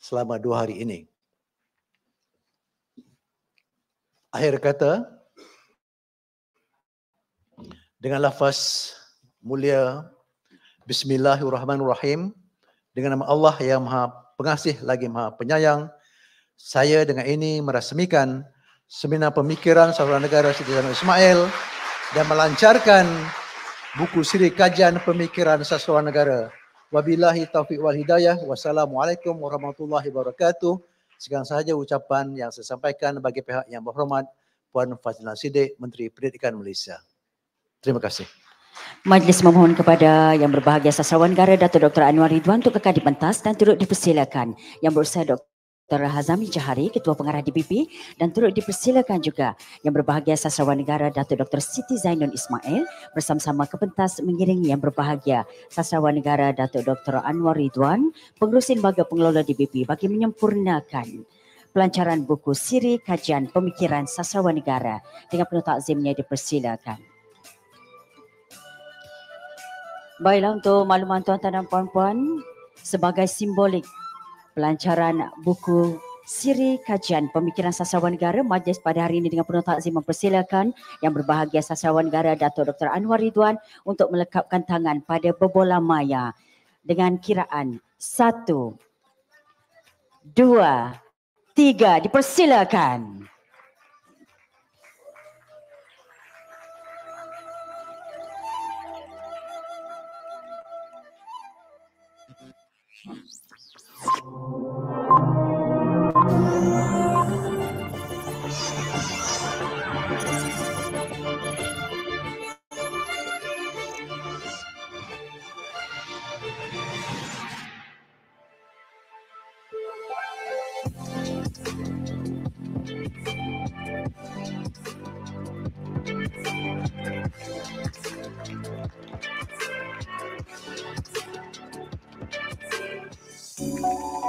selama dua hari ini. Akhir kata, dengan lafaz mulia Bismillahirrahmanirrahim, dengan nama Allah yang maha pengasih lagi maha penyayang, saya dengan ini merasmikan Seminar Pemikiran Saluran Negara Siti Zainal Ismail dan melancarkan buku siri kajian pemikiran sastra negara Wabillahi taufiq wal hidayah. Wassalamualaikum warahmatullahi wabarakatuh. Sekarang sahaja ucapan yang saya sampaikan bagi pihak yang berhormat Puan Fazlina Siddiq, Menteri Pendidikan Malaysia. Terima kasih. Majlis memohon kepada yang berbahagia sastrawan negara Dato' Dr. Anwar Ridwan untuk kekal di pentas dan turut dipersilakan. Yang berusaha Dr. Dr. Hazami Jahari, Ketua Pengarah DPP dan turut dipersilakan juga yang berbahagia sastrawan negara Datuk Dr. Siti Zainun Ismail bersama-sama kepentas mengiringi yang berbahagia sastrawan negara Datuk Dr. Anwar Ridwan, pengurusi lembaga pengelola DPP bagi menyempurnakan pelancaran buku siri kajian pemikiran sastrawan negara dengan penuh takzimnya dipersilakan. Baiklah untuk maklumat tuan-tuan dan puan-puan, sebagai simbolik pelancaran buku Siri Kajian Pemikiran Sasawan Negara Majlis pada hari ini dengan penuh takzim mempersilakan yang berbahagia Sasawan Negara Dato' Dr. Anwar Ridwan untuk melekapkan tangan pada bebola maya dengan kiraan satu, dua, tiga. Dipersilakan. Dipersilakan. Thank you.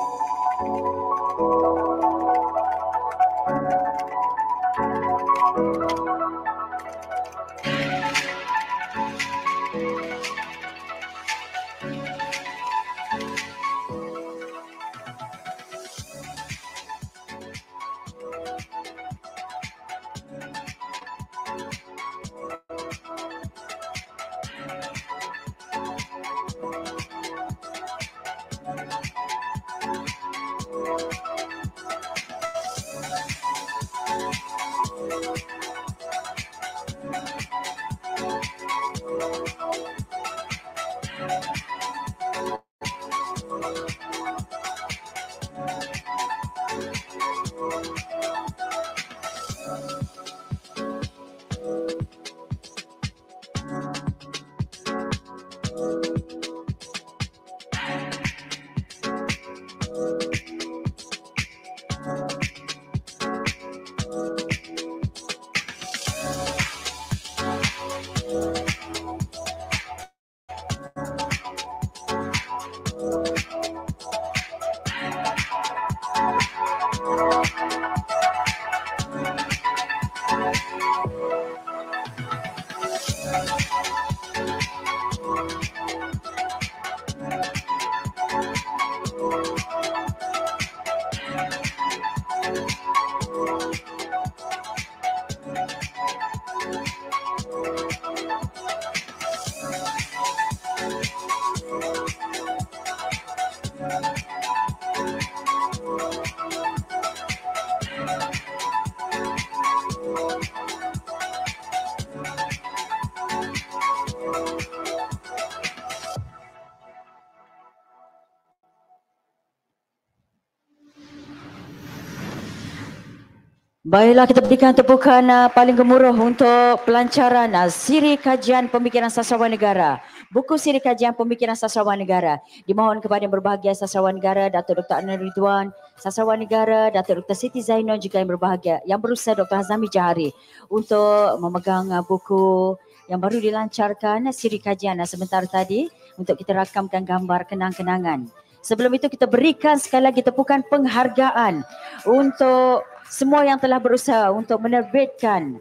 Baiklah kita berikan tepukan uh, paling gemuruh untuk pelancaran uh, siri kajian pemikiran sastrawan negara. Buku siri kajian pemikiran sastrawan negara. Dimohon kepada yang berbahagia sastrawan negara datuk Dr. Anwar Ridwan, sastrawan negara datuk Dr. Siti Zainal juga yang berbahagia yang berusaha Dr. Hazami Jahari untuk memegang uh, buku yang baru dilancarkan uh, siri kajian uh, sebentar tadi untuk kita rakamkan gambar kenang-kenangan. Sebelum itu kita berikan sekali lagi tepukan penghargaan untuk semua yang telah berusaha untuk menerbitkan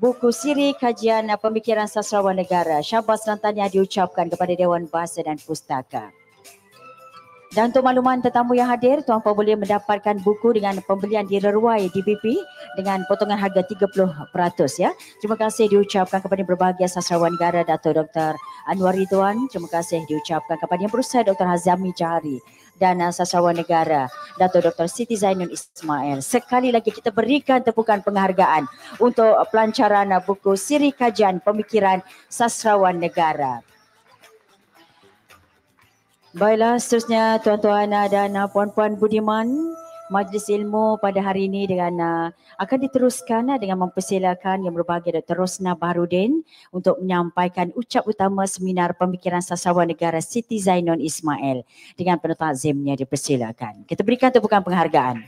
buku siri kajian pemikiran sastrawan negara. Syabas dan tanya diucapkan kepada Dewan Bahasa dan Pustaka. Dan untuk makluman tetamu yang hadir, Tuan Puan boleh mendapatkan buku dengan pembelian di Reruai DBP dengan potongan harga 30%. Ya. Terima kasih diucapkan kepada yang berbahagia sastrawan negara Dato' Dr. Anwar Ridwan. Terima kasih diucapkan kepada yang berusaha Dr. Hazami Jahari dan Sasawan Negara Dato Dr. Siti Zainun Ismail. Sekali lagi kita berikan tepukan penghargaan untuk pelancaran buku Siri Kajian Pemikiran Sasrawan Negara. Baiklah, seterusnya tuan-tuan dan puan-puan budiman, majlis ilmu pada hari ini dengan uh, akan diteruskan uh, dengan mempersilakan yang berbahagia Dr. Rosna Baharudin untuk menyampaikan ucap utama seminar pemikiran sasawan negara Siti Zainon Ismail dengan penutazimnya dipersilakan. Kita berikan tepukan penghargaan.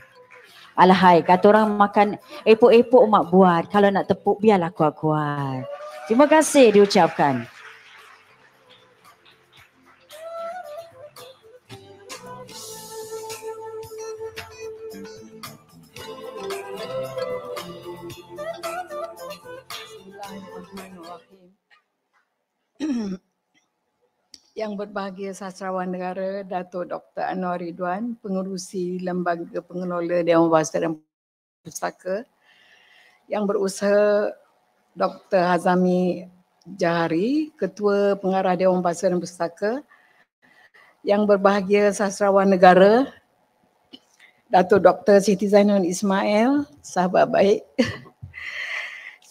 Alahai, kata orang makan epok-epok mak buat. Kalau nak tepuk, biarlah kuat-kuat. Terima kasih diucapkan. Yang berbahagia sastrawan negara Datuk Dr. Anwar Ridwan, pengerusi Lembaga Pengelola Dewan Bahasa dan Pustaka. Yang berusaha Dr. Hazami Jahari, Ketua Pengarah Dewan Bahasa dan Pustaka. Yang berbahagia sastrawan negara Datuk Dr. Siti Zainun Ismail, sahabat baik.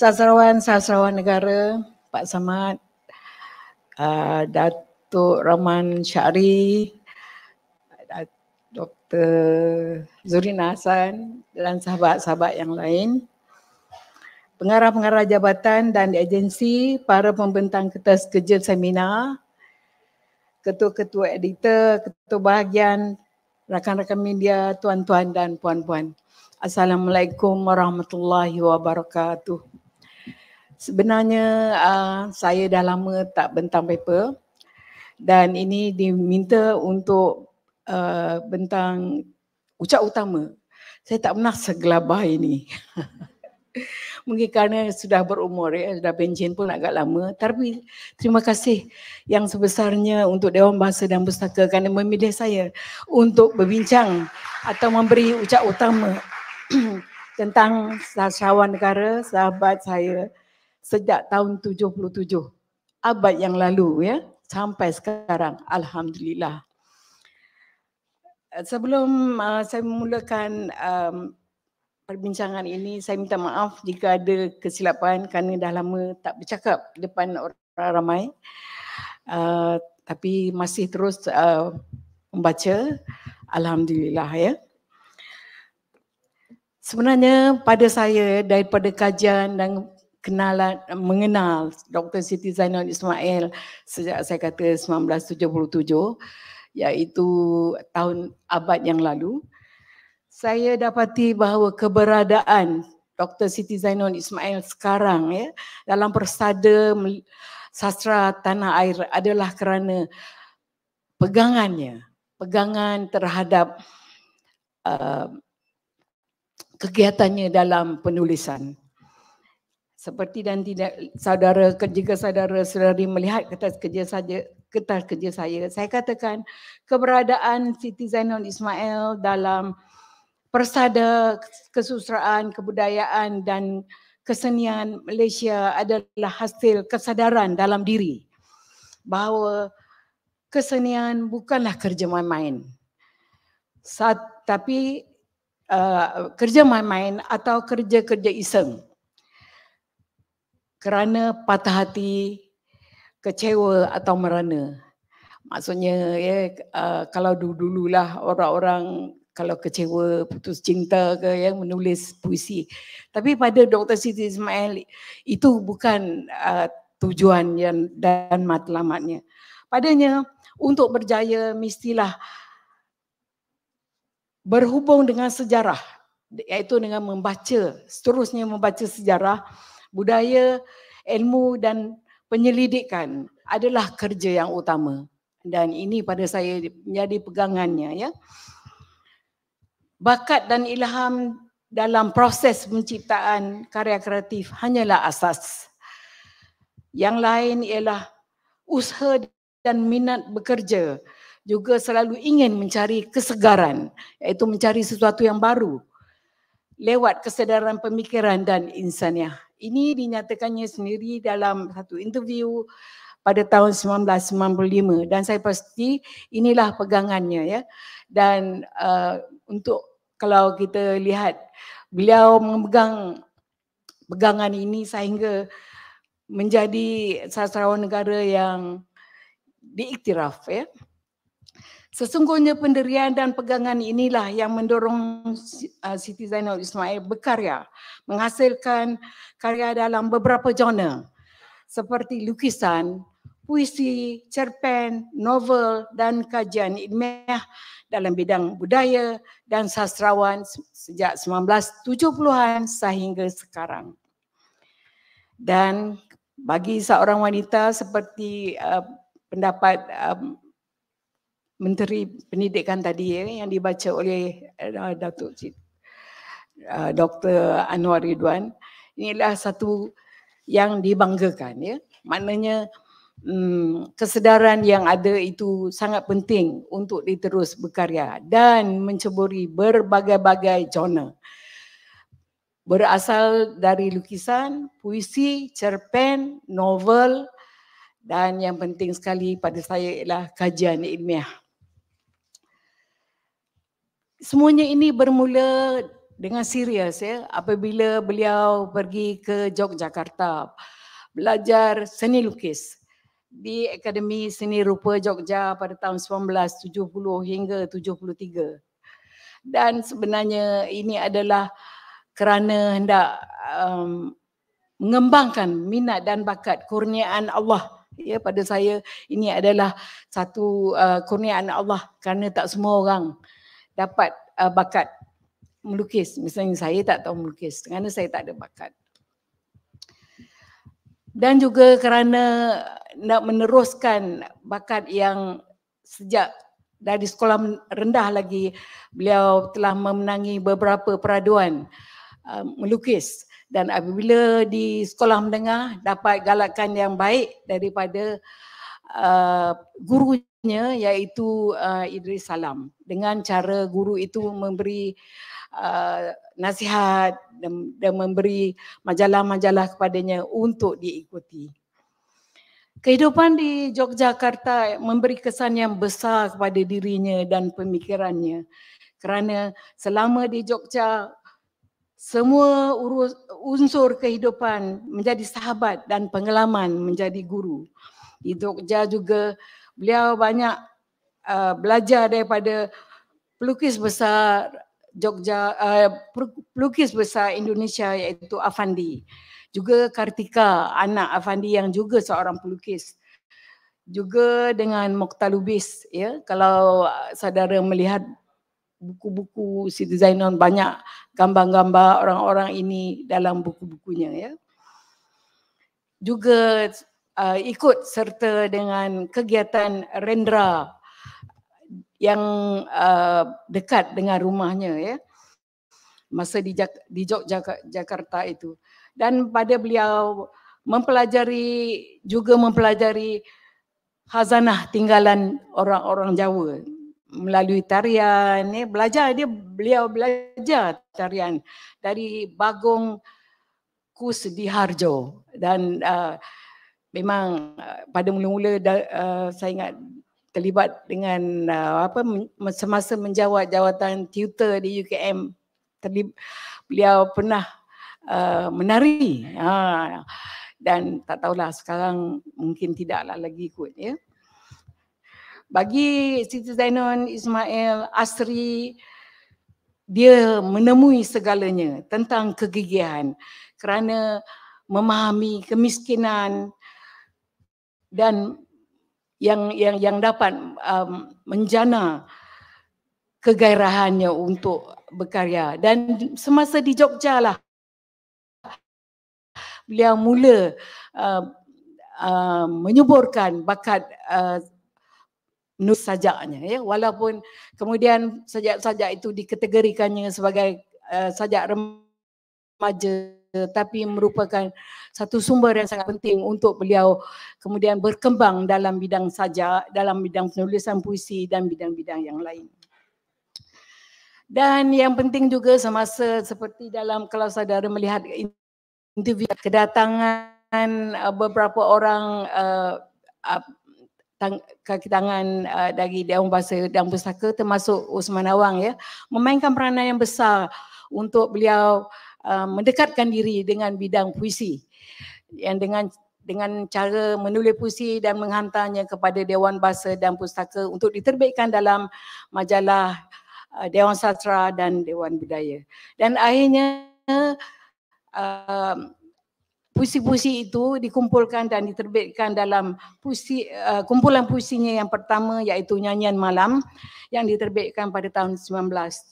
Sastrawan-sastrawan negara Pak Samad, Ah, Datuk Rahman Syari, ah, Dr. Zurina Hassan dan sahabat-sahabat yang lain. Pengarah-pengarah jabatan dan agensi, para pembentang kertas kerja seminar, ketua-ketua editor, ketua bahagian, rakan-rakan media, tuan-tuan dan puan-puan. Assalamualaikum warahmatullahi wabarakatuh. Sebenarnya uh, saya dah lama tak bentang paper dan ini diminta untuk uh, bentang ucap utama. Saya tak pernah segelabah ini. Mungkin kerana sudah berumur ya, sudah benjen pun agak lama. Tapi terima kasih yang sebesarnya untuk Dewan Bahasa dan Pustaka kerana memilih saya untuk berbincang atau memberi ucap utama tentang sastrawan negara, sahabat saya, sejak tahun 77 abad yang lalu ya sampai sekarang alhamdulillah eh, sebelum uh, saya memulakan um, perbincangan ini saya minta maaf jika ada kesilapan kerana dah lama tak bercakap depan orang ramai uh, tapi masih terus uh, membaca alhamdulillah ya Sebenarnya pada saya daripada kajian dan kenalan mengenal Dr. Siti Zainal Ismail sejak saya kata 1977 iaitu tahun abad yang lalu saya dapati bahawa keberadaan Dr. Siti Zainal Ismail sekarang ya dalam persada sastra tanah air adalah kerana pegangannya pegangan terhadap uh, kegiatannya dalam penulisan seperti dan tidak saudara jika saudara sendiri melihat kertas kerja saja kertas kerja saya saya katakan keberadaan Siti Zainal Ismail dalam persada kesusraan kebudayaan dan kesenian Malaysia adalah hasil kesadaran dalam diri bahawa kesenian bukanlah kerja main-main. Saat, tapi uh, kerja main-main atau kerja-kerja iseng kerana patah hati, kecewa atau merana. Maksudnya ya uh, kalau dulu-dululah orang-orang kalau kecewa putus cinta ke yang menulis puisi. Tapi pada Dr. Siti Ismail itu bukan uh, tujuan yang, dan matlamatnya. Padanya untuk berjaya mestilah berhubung dengan sejarah iaitu dengan membaca seterusnya membaca sejarah budaya, ilmu dan penyelidikan adalah kerja yang utama dan ini pada saya menjadi pegangannya ya. Bakat dan ilham dalam proses penciptaan karya kreatif hanyalah asas. Yang lain ialah usaha dan minat bekerja juga selalu ingin mencari kesegaran iaitu mencari sesuatu yang baru lewat kesedaran pemikiran dan insaniah ini dinyatakannya sendiri dalam satu interview pada tahun 1995 dan saya pasti inilah pegangannya ya. Dan uh, untuk kalau kita lihat beliau memegang pegangan ini sehingga menjadi sastrawan negara yang diiktiraf ya. Sesungguhnya penderian dan pegangan inilah yang mendorong Siti uh, Zainal Ismail berkarya, menghasilkan karya dalam beberapa genre seperti lukisan, puisi, cerpen, novel dan kajian ilmiah dalam bidang budaya dan sastrawan sejak 1970-an sehingga sekarang. Dan bagi seorang wanita seperti uh, pendapat uh, menteri pendidikan tadi ya, yang dibaca oleh uh, Datuk uh, eh, Dr. Anwar Ridwan inilah satu yang dibanggakan ya maknanya hmm, kesedaran yang ada itu sangat penting untuk diterus berkarya dan menceburi berbagai-bagai genre berasal dari lukisan, puisi, cerpen, novel dan yang penting sekali pada saya ialah kajian ilmiah semuanya ini bermula dengan serius ya apabila beliau pergi ke Yogyakarta belajar seni lukis di Akademi Seni Rupa Yogyakarta pada tahun 1970 hingga 73. Dan sebenarnya ini adalah kerana hendak um, mengembangkan minat dan bakat kurniaan Allah ya pada saya ini adalah satu uh, kurniaan Allah kerana tak semua orang dapat uh, bakat melukis. Misalnya saya tak tahu melukis kerana saya tak ada bakat. Dan juga kerana nak meneruskan bakat yang sejak dari sekolah rendah lagi beliau telah memenangi beberapa peraduan uh, melukis dan apabila di sekolah menengah dapat galakan yang baik daripada uh, gurunya nya iaitu uh, eh, Idris Salam dengan cara guru itu memberi uh, nasihat dan, dan memberi majalah-majalah kepadanya untuk diikuti. Kehidupan di Yogyakarta memberi kesan yang besar kepada dirinya dan pemikirannya. Kerana selama di Yogyakarta semua urus, unsur kehidupan menjadi sahabat dan pengalaman menjadi guru. Di Jogja juga beliau banyak uh, belajar daripada pelukis besar Jogja uh, pelukis besar Indonesia iaitu Afandi juga Kartika anak Afandi yang juga seorang pelukis juga dengan Moktalubis ya kalau uh, saudara melihat buku-buku si Zainon banyak gambar-gambar orang-orang ini dalam buku-bukunya ya juga uh, ikut serta dengan kegiatan rendra yang uh, dekat dengan rumahnya ya masa di Jak- di Jogja- Jakarta itu dan pada beliau mempelajari juga mempelajari khazanah tinggalan orang-orang Jawa melalui tarian ya belajar dia beliau belajar tarian dari Bagong Kus di dan uh, memang uh, pada mula-mula uh, saya ingat terlibat dengan uh, apa semasa menjawat jawatan tutor di UKM terlib, beliau pernah uh, menari ha dan tak tahulah sekarang mungkin tidaklah lagi kot ya bagi Siti Zainon Ismail Asri dia menemui segalanya tentang kegigihan kerana memahami kemiskinan dan yang yang yang dapat um, menjana kegairahannya untuk berkarya dan semasa di Jogja lah beliau mula uh, uh, menyuburkan bakat uh, nus sajaknya ya walaupun kemudian sajak-sajak itu dikategorikannya sebagai uh, sajak remaja tetapi merupakan satu sumber yang sangat penting untuk beliau kemudian berkembang dalam bidang sajak, dalam bidang penulisan puisi dan bidang-bidang yang lain. Dan yang penting juga semasa seperti dalam kalau saudara melihat interview kedatangan eh, beberapa orang uh, kaki tangan uh, dari Dewan Bahasa dan Pusaka termasuk Usman Awang ya memainkan peranan yang besar untuk beliau Uh, mendekatkan diri dengan bidang puisi yang dengan dengan cara menulis puisi dan menghantarnya kepada Dewan Bahasa dan Pustaka untuk diterbitkan dalam majalah uh, Dewan Sastra dan Dewan Budaya. Dan akhirnya uh, puisi-puisi itu dikumpulkan dan diterbitkan dalam puisi kumpulan puisinya yang pertama iaitu Nyanyian Malam yang diterbitkan pada tahun 1976.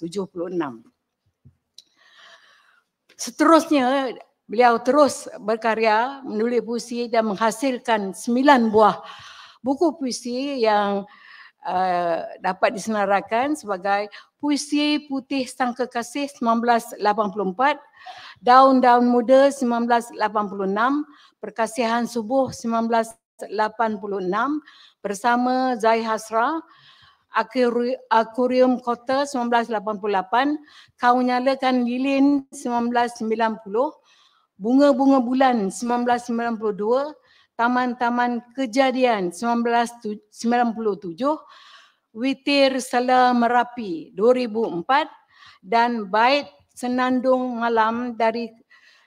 Seterusnya, beliau terus berkarya, menulis puisi dan menghasilkan sembilan buah buku puisi yang uh, dapat disenarakan sebagai Puisi Putih Sang Kekasih 1984, Daun-Daun Muda 1986, Perkasihan Subuh 1986, Bersama Zai Hasrah Akurium Kota 1988, Kau Nyalakan Lilin 1990, Bunga-Bunga Bulan 1992, Taman-Taman Kejadian 1997, Witir Sela Merapi 2004, dan Bait Senandung Malam dari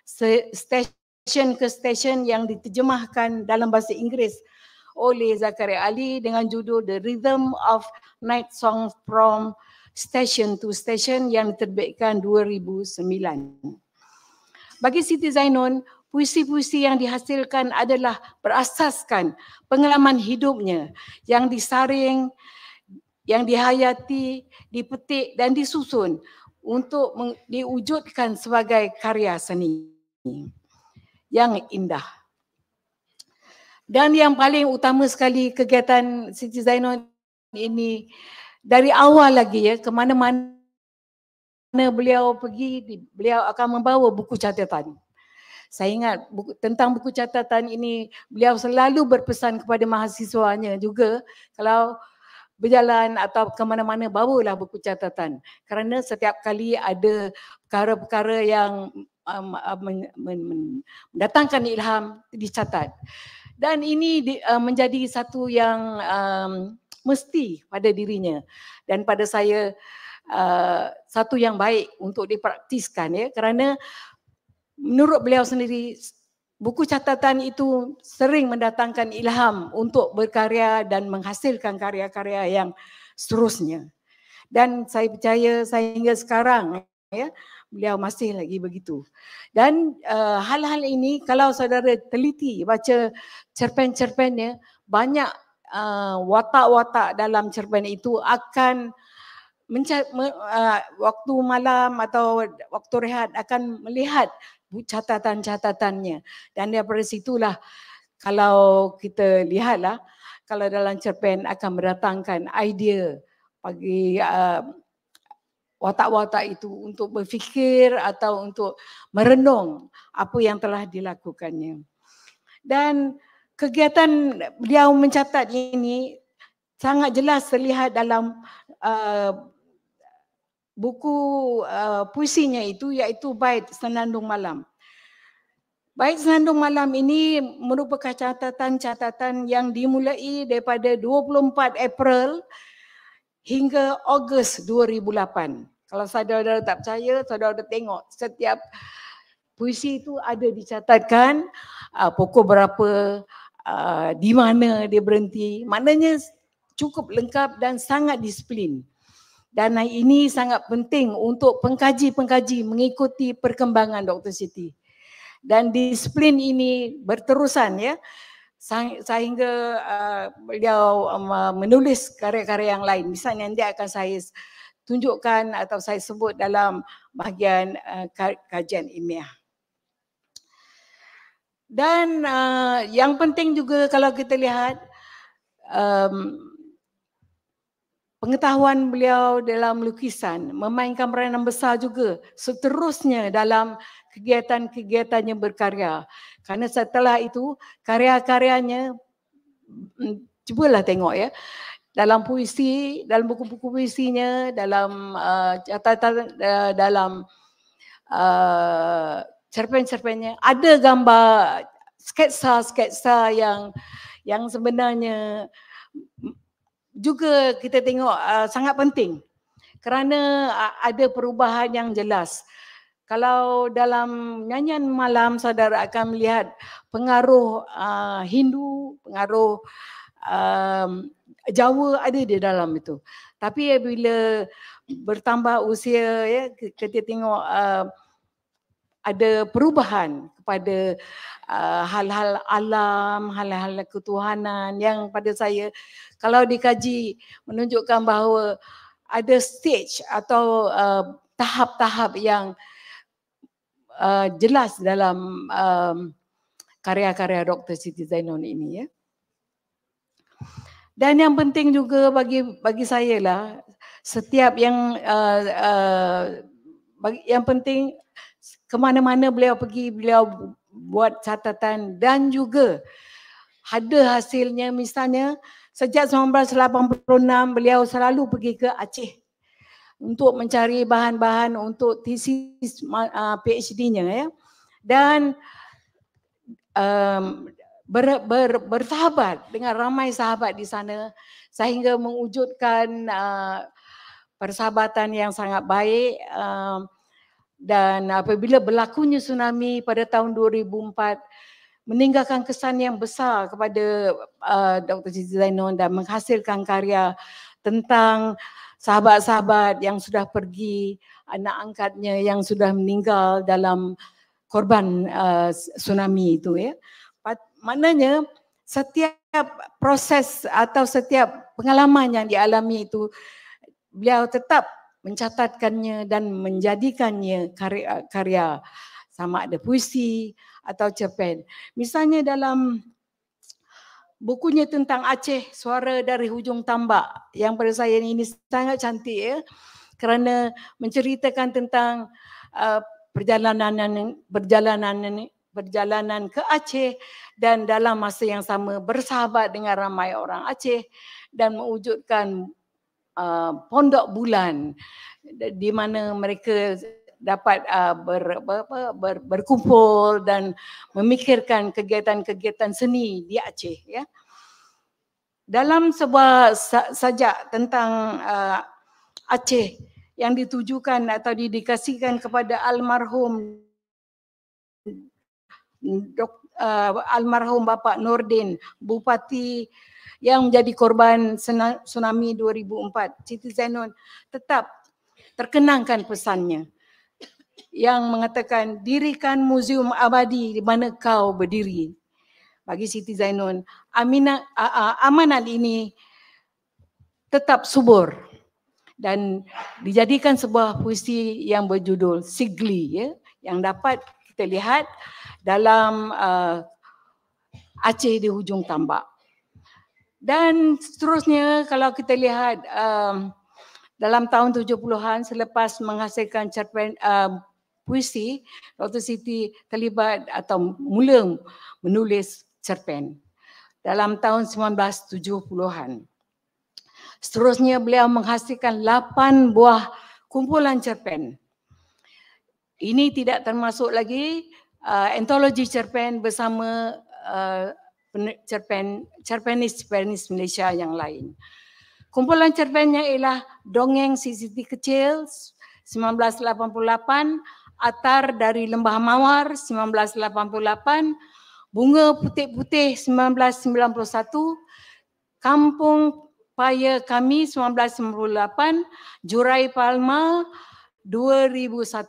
stesen ke stesen yang diterjemahkan dalam bahasa Inggeris 1998 oleh Zakaria Ali dengan judul The Rhythm of Night Song from Station to Station yang diterbitkan 2009. Bagi Siti Zainun, puisi-puisi yang dihasilkan adalah berasaskan pengalaman hidupnya yang disaring, yang dihayati, dipetik dan disusun untuk diwujudkan sebagai karya seni yang indah. Dan yang paling utama sekali kegiatan Siti Zainal ini dari awal lagi ya ke mana-mana beliau pergi beliau akan membawa buku catatan. Saya ingat buku, tentang buku catatan ini beliau selalu berpesan kepada mahasiswanya juga kalau berjalan atau ke mana-mana bawalah buku catatan kerana setiap kali ada perkara-perkara yang um, um, mendatangkan ilham dicatat dan ini di, uh, menjadi satu yang um, mesti pada dirinya dan pada saya uh, satu yang baik untuk dipraktiskan ya kerana menurut beliau sendiri buku catatan itu sering mendatangkan ilham untuk berkarya dan menghasilkan karya-karya yang seterusnya dan saya percaya saya hingga sekarang ya beliau masih lagi begitu. Dan uh, hal-hal ini kalau saudara teliti baca cerpen-cerpennya, banyak uh, watak-watak dalam cerpen itu akan uh, waktu malam atau waktu rehat akan melihat catatan-catatannya. Dan daripada situlah kalau kita lihatlah kalau dalam cerpen akan mendatangkan idea bagi uh, watak-watak itu untuk berfikir atau untuk merenung apa yang telah dilakukannya. Dan kegiatan beliau mencatat ini sangat jelas terlihat dalam uh, buku uh, puisinya itu iaitu Bait Senandung Malam. Baik Senandung Malam ini merupakan catatan-catatan yang dimulai daripada 24 April hingga Ogos 2008. Kalau saudara-saudara tak percaya, saudara-saudara tengok setiap puisi itu ada dicatatkan uh, pokok berapa, uh, di mana dia berhenti. Maknanya cukup lengkap dan sangat disiplin. Dan ini sangat penting untuk pengkaji-pengkaji mengikuti perkembangan Dr. Siti. Dan disiplin ini berterusan ya sehingga uh, beliau um, uh, menulis karya-karya yang lain misalnya nanti akan saya tunjukkan atau saya sebut dalam bahagian uh, kajian ilmiah dan uh, yang penting juga kalau kita lihat um, pengetahuan beliau dalam lukisan memainkan peranan besar juga seterusnya dalam kegiatan-kegiatannya berkarya Karena setelah itu karya-karyanya mm, cubalah tengok ya. Dalam puisi, dalam buku-buku puisinya, dalam uh, catatan uh, dalam uh, cerpen-cerpennya ada gambar sketsa-sketsa yang yang sebenarnya mm, juga kita tengok uh, sangat penting kerana uh, ada perubahan yang jelas kalau dalam nyanyian malam saudara akan melihat pengaruh uh, Hindu, pengaruh um, Jawa ada di dalam itu. Tapi ya, bila bertambah usia ya kita tengok uh, ada perubahan kepada uh, hal-hal alam, hal-hal ketuhanan yang pada saya kalau dikaji menunjukkan bahawa ada stage atau uh, tahap-tahap yang uh, jelas dalam um, karya-karya Dr. Siti Zainon ini ya. Dan yang penting juga bagi bagi saya lah setiap yang uh, uh, bagi, yang penting ke mana-mana beliau pergi beliau buat catatan dan juga ada hasilnya misalnya sejak 1986 beliau selalu pergi ke Aceh untuk mencari bahan-bahan untuk thesis ah, PhD-nya ya. Dan um, ber, ber, bersahabat dengan ramai sahabat di sana sehingga mengujudkan uh, ah, persahabatan yang sangat baik uh, dan apabila berlakunya tsunami pada tahun 2004 meninggalkan kesan yang besar kepada uh, ah, Dr. Siti Zainon dan menghasilkan karya tentang uh, sahabat-sahabat yang sudah pergi, anak angkatnya yang sudah meninggal dalam korban uh, tsunami itu ya. Pat, maknanya setiap proses atau setiap pengalaman yang dialami itu beliau tetap mencatatkannya dan menjadikannya karya-karya sama ada puisi atau cerpen. Misalnya dalam bukunya tentang Aceh suara dari hujung tambak yang pada saya ini sangat cantik ya kerana menceritakan tentang uh, perjalanan perjalanan ini perjalanan ke Aceh dan dalam masa yang sama bersahabat dengan ramai orang Aceh dan mewujudkan uh, pondok bulan di mana mereka dapat uh, ber, ber, ber, ber, berkumpul dan memikirkan kegiatan-kegiatan seni di Aceh ya. Dalam sebuah sajak tentang uh, Aceh yang ditujukan atau didikasikan kepada almarhum dok, uh, almarhum Bapak Nordin Bupati yang menjadi korban tsunami 2004 Citizenon tetap terkenangkan pesannya yang mengatakan dirikan muzium abadi di mana kau berdiri. Bagi Siti Zainun, amina, uh, uh, amanat ini tetap subur dan dijadikan sebuah puisi yang berjudul Sigli ya yang dapat kita lihat dalam uh, Aceh di hujung tambak. Dan seterusnya kalau kita lihat um, dalam tahun 70-an selepas menghasilkan cerpen uh, puisi, Dr. Siti terlibat atau mula menulis cerpen dalam tahun 1970-an. Seterusnya beliau menghasilkan lapan buah kumpulan cerpen. Ini tidak termasuk lagi uh, antologi cerpen bersama uh, cerpen cerpenis cerpenis Malaysia yang lain. Kumpulan cerpennya ialah Dongeng Siti Kecil 1988, Atar dari Lembah Mawar 1988, Bunga Putih-Putih 1991, Kampung Paya Kami 1998, Jurai Palma 2001,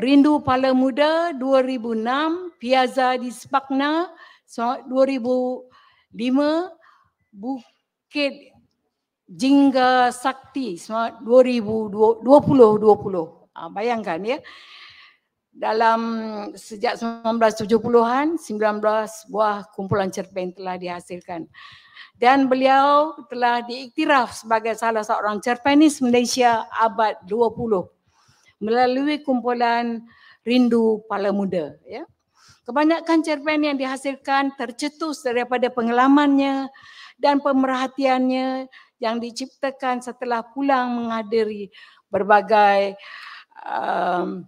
Rindu Pala Muda 2006, Piazza di Spakna 2005, Bukit Jingga Sakti 2020. 2020. Ha, bayangkan ya. Dalam sejak 1970-an, 19 buah kumpulan cerpen telah dihasilkan. Dan beliau telah diiktiraf sebagai salah seorang cerpenis Malaysia abad 20 melalui kumpulan Rindu Pala Muda. Ya. Kebanyakan cerpen yang dihasilkan tercetus daripada pengalamannya dan pemerhatiannya yang diciptakan setelah pulang menghadiri berbagai um,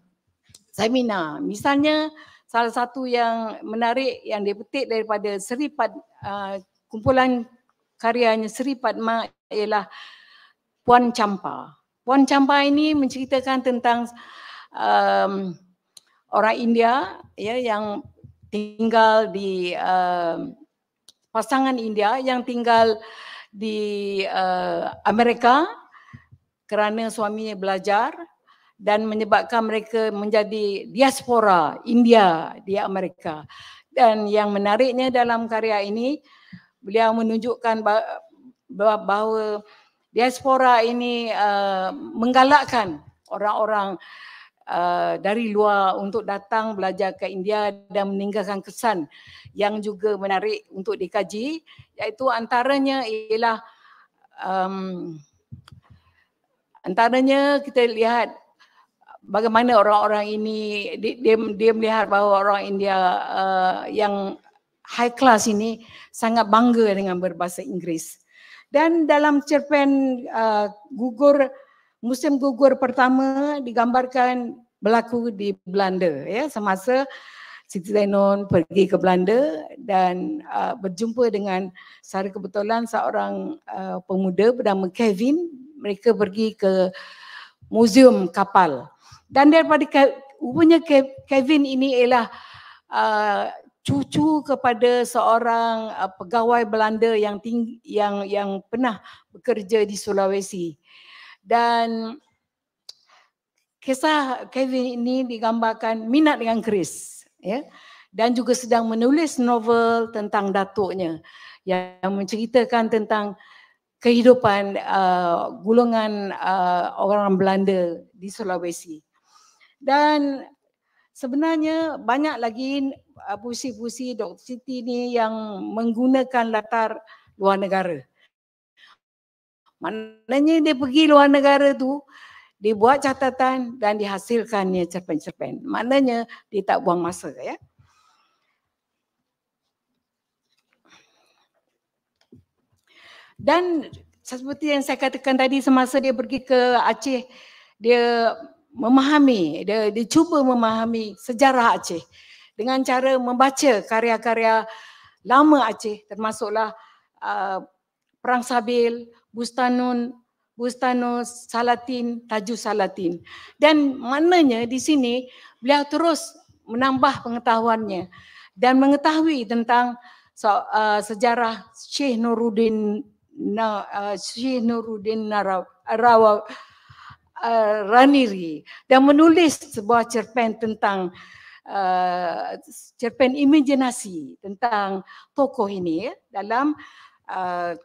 seminar. Misalnya salah satu yang menarik yang dipetik daripada Seri Pad, uh, kumpulan karyanya Seri Padma ialah Puan Campa. Puan Campa ini menceritakan tentang um, orang India ya yang tinggal di uh, pasangan India yang tinggal di uh, Amerika kerana suaminya belajar dan menyebabkan mereka menjadi diaspora India di Amerika. Dan yang menariknya dalam karya ini, beliau menunjukkan bahawa diaspora ini uh, menggalakkan orang-orang uh, dari luar untuk datang belajar ke India dan meninggalkan kesan yang juga menarik untuk dikaji, iaitu antaranya ialah um, antaranya kita lihat bagaimana orang-orang ini dia, dia melihat bahawa orang India uh, yang high class ini sangat bangga dengan berbahasa Inggeris. Dan dalam cerpen uh, gugur musim gugur pertama digambarkan berlaku di Belanda ya semasa Siti Zainon pergi ke Belanda dan uh, berjumpa dengan secara kebetulan seorang uh, pemuda bernama Kevin mereka pergi ke museum kapal dan daripada rupanya Kevin ini ialah uh, cucu kepada seorang uh, pegawai Belanda yang tinggi yang yang pernah bekerja di Sulawesi. Dan kisah Kevin ini digambarkan minat dengan Chris, ya. Dan juga sedang menulis novel tentang datuknya yang menceritakan tentang kehidupan uh, gulungan uh, orang Belanda di Sulawesi. Dan sebenarnya banyak lagi uh, puisi-puisi Dr. Siti ni yang menggunakan latar luar negara. Maknanya dia pergi luar negara tu, dia buat catatan dan dihasilkannya cerpen-cerpen. Maknanya dia tak buang masa ya. Dan seperti yang saya katakan tadi semasa dia pergi ke Aceh, dia memahami, dia, dia cuba memahami sejarah Aceh dengan cara membaca karya-karya lama Aceh termasuklah uh, Perang Sabil, Bustanun, Bustanus, Salatin, Taju Salatin. Dan maknanya di sini beliau terus menambah pengetahuannya dan mengetahui tentang so, uh, sejarah Syekh Nuruddin uh, Syekh Nuruddin Arawawi. Arawa, uh, Raniri dan menulis sebuah cerpen tentang uh, cerpen imajinasi tentang tokoh ini dalam uh,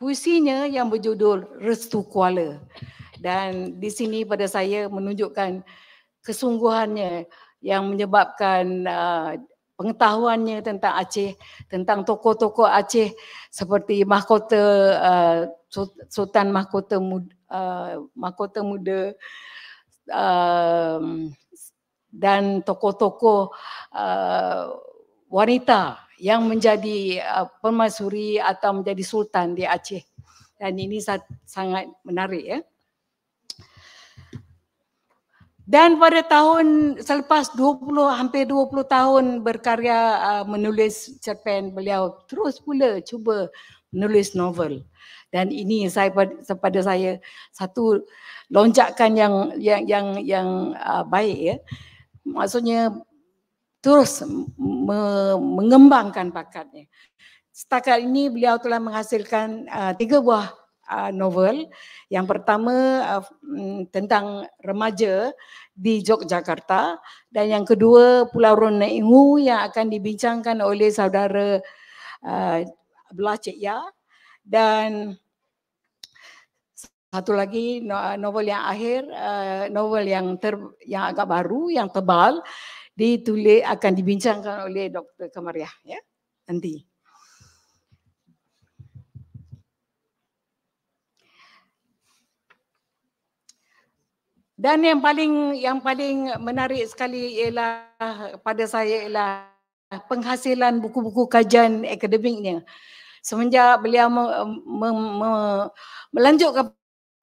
puisinya yang berjudul Restu Kuala dan di sini pada saya menunjukkan kesungguhannya yang menyebabkan uh, pengetahuannya tentang Aceh, tentang tokoh-tokoh Aceh seperti mahkota uh, Sultan Mahkota Muda, uh, mahkota muda uh, dan tokoh-tokoh uh, wanita yang menjadi uh, permaisuri atau menjadi sultan di Aceh. Dan ini sangat menarik ya. Dan pada tahun selepas 20 hampir 20 tahun berkarya uh, menulis cerpen beliau terus pula cuba menulis novel. Dan ini saya kepada saya satu lonjakan yang yang yang yang uh, baik ya. Maksudnya terus me- mengembangkan bakatnya. Setakat ini beliau telah menghasilkan uh, tiga buah uh, novel. Yang pertama uh, mm, tentang remaja di Yogyakarta dan yang kedua Pulau Ingu yang akan dibincangkan oleh saudara uh, Abla Cik Ya dan satu lagi uh, novel yang akhir uh, novel yang ter, yang agak baru yang tebal ditulis akan dibincangkan oleh Dr. Kamariah ya nanti Dan yang paling yang paling menarik sekali ialah pada saya ialah penghasilan buku-buku kajian akademiknya. Semenjak beliau me, me, me, melanjutkan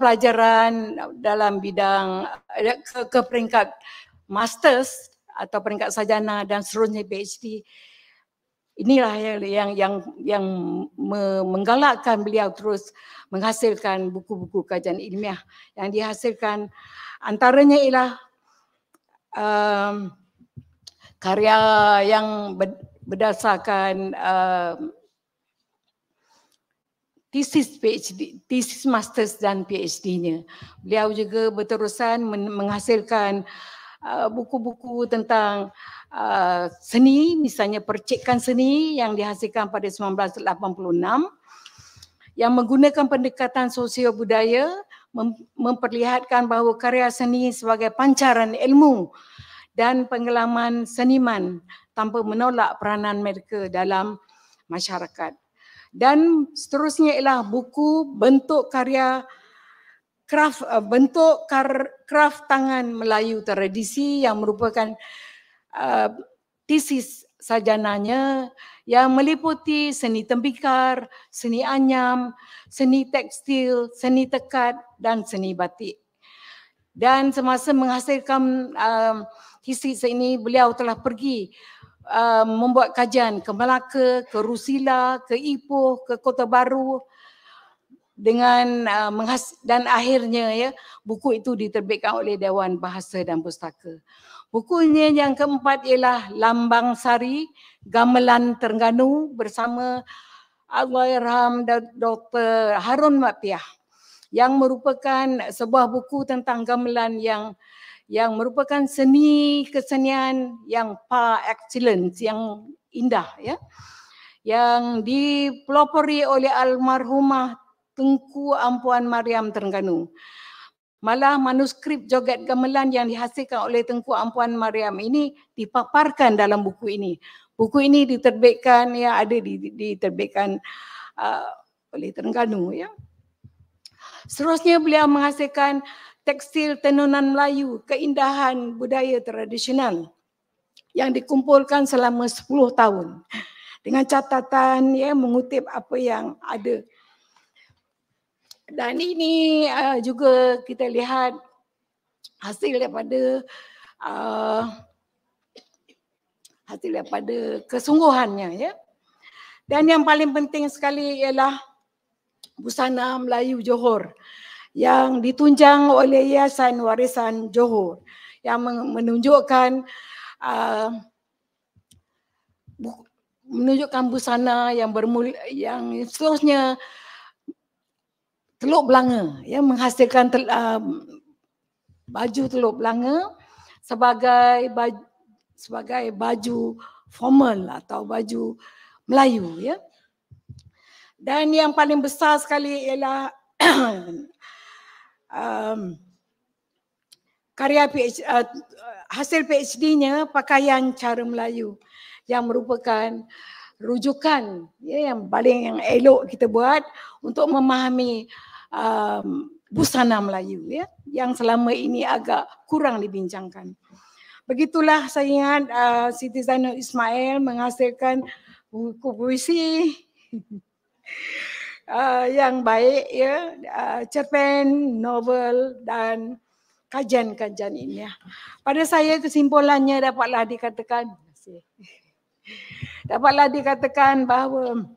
pelajaran dalam bidang eh, ke, ke peringkat masters atau peringkat sarjana dan seterusnya PhD inilah yang yang yang, yang me, menggalakkan beliau terus menghasilkan buku-buku kajian ilmiah yang dihasilkan antaranya ialah um, karya yang berdasarkan um, thesis PhD, thesis masters dan PhD-nya. Beliau juga berterusan men- menghasilkan uh, buku-buku tentang Uh, seni misalnya percikan seni yang dihasilkan pada 1986 yang menggunakan pendekatan sosio budaya memperlihatkan bahawa karya seni sebagai pancaran ilmu dan pengalaman seniman tanpa menolak peranan mereka dalam masyarakat. Dan seterusnya ialah buku bentuk karya kraft eh, bentuk kraft tangan Melayu tradisi yang merupakan uh, tesis sajananya yang meliputi seni tembikar, seni anyam, seni tekstil, seni tekat dan seni batik. Dan semasa menghasilkan thesis um, uh, ini, beliau telah pergi uh, membuat kajian ke Melaka, ke Rusila, ke Ipoh, ke Kota Baru dengan uh, dan akhirnya ya buku itu diterbitkan oleh Dewan Bahasa dan Pustaka. Bukunya yang keempat ialah Lambang Sari, Gamelan Terengganu bersama Allahyarham Dr. Harun Mapiah yang merupakan sebuah buku tentang gamelan yang yang merupakan seni kesenian yang par excellence yang indah ya yang dipelopori oleh almarhumah Tengku Ampuan Mariam Terengganu. Malah manuskrip joget gamelan yang dihasilkan oleh Tengku Ampuan Mariam ini dipaparkan dalam buku ini. Buku ini diterbitkan ya ada diterbitkan uh, oleh Terengganu ya. Seterusnya beliau menghasilkan tekstil tenunan Melayu, keindahan budaya tradisional yang dikumpulkan selama 10 tahun dengan catatan ya mengutip apa yang ada dan ini uh, juga kita lihat hasil daripada uh, hasil daripada kesungguhannya ya. Dan yang paling penting sekali ialah busana Melayu Johor yang ditunjang oleh Yayasan Warisan Johor yang menunjukkan uh, menunjukkan busana yang bermula yang seterusnya teluk belanga ya menghasilkan tel, uh, baju teluk belanga sebagai baju, sebagai baju formal atau baju Melayu ya dan yang paling besar sekali ialah um, karya PhD, uh, ah, hasil PhD-nya pakaian cara Melayu yang merupakan rujukan ya, yang paling yang elok kita buat untuk memahami um, busana Melayu ya yang selama ini agak kurang dibincangkan. Begitulah saya ingat uh, Siti Zainal Ismail menghasilkan buku puisi uh, yang baik ya uh, cerpen, novel dan kajian-kajian ini ya. Pada saya kesimpulannya dapatlah dikatakan dapatlah dikatakan bahawa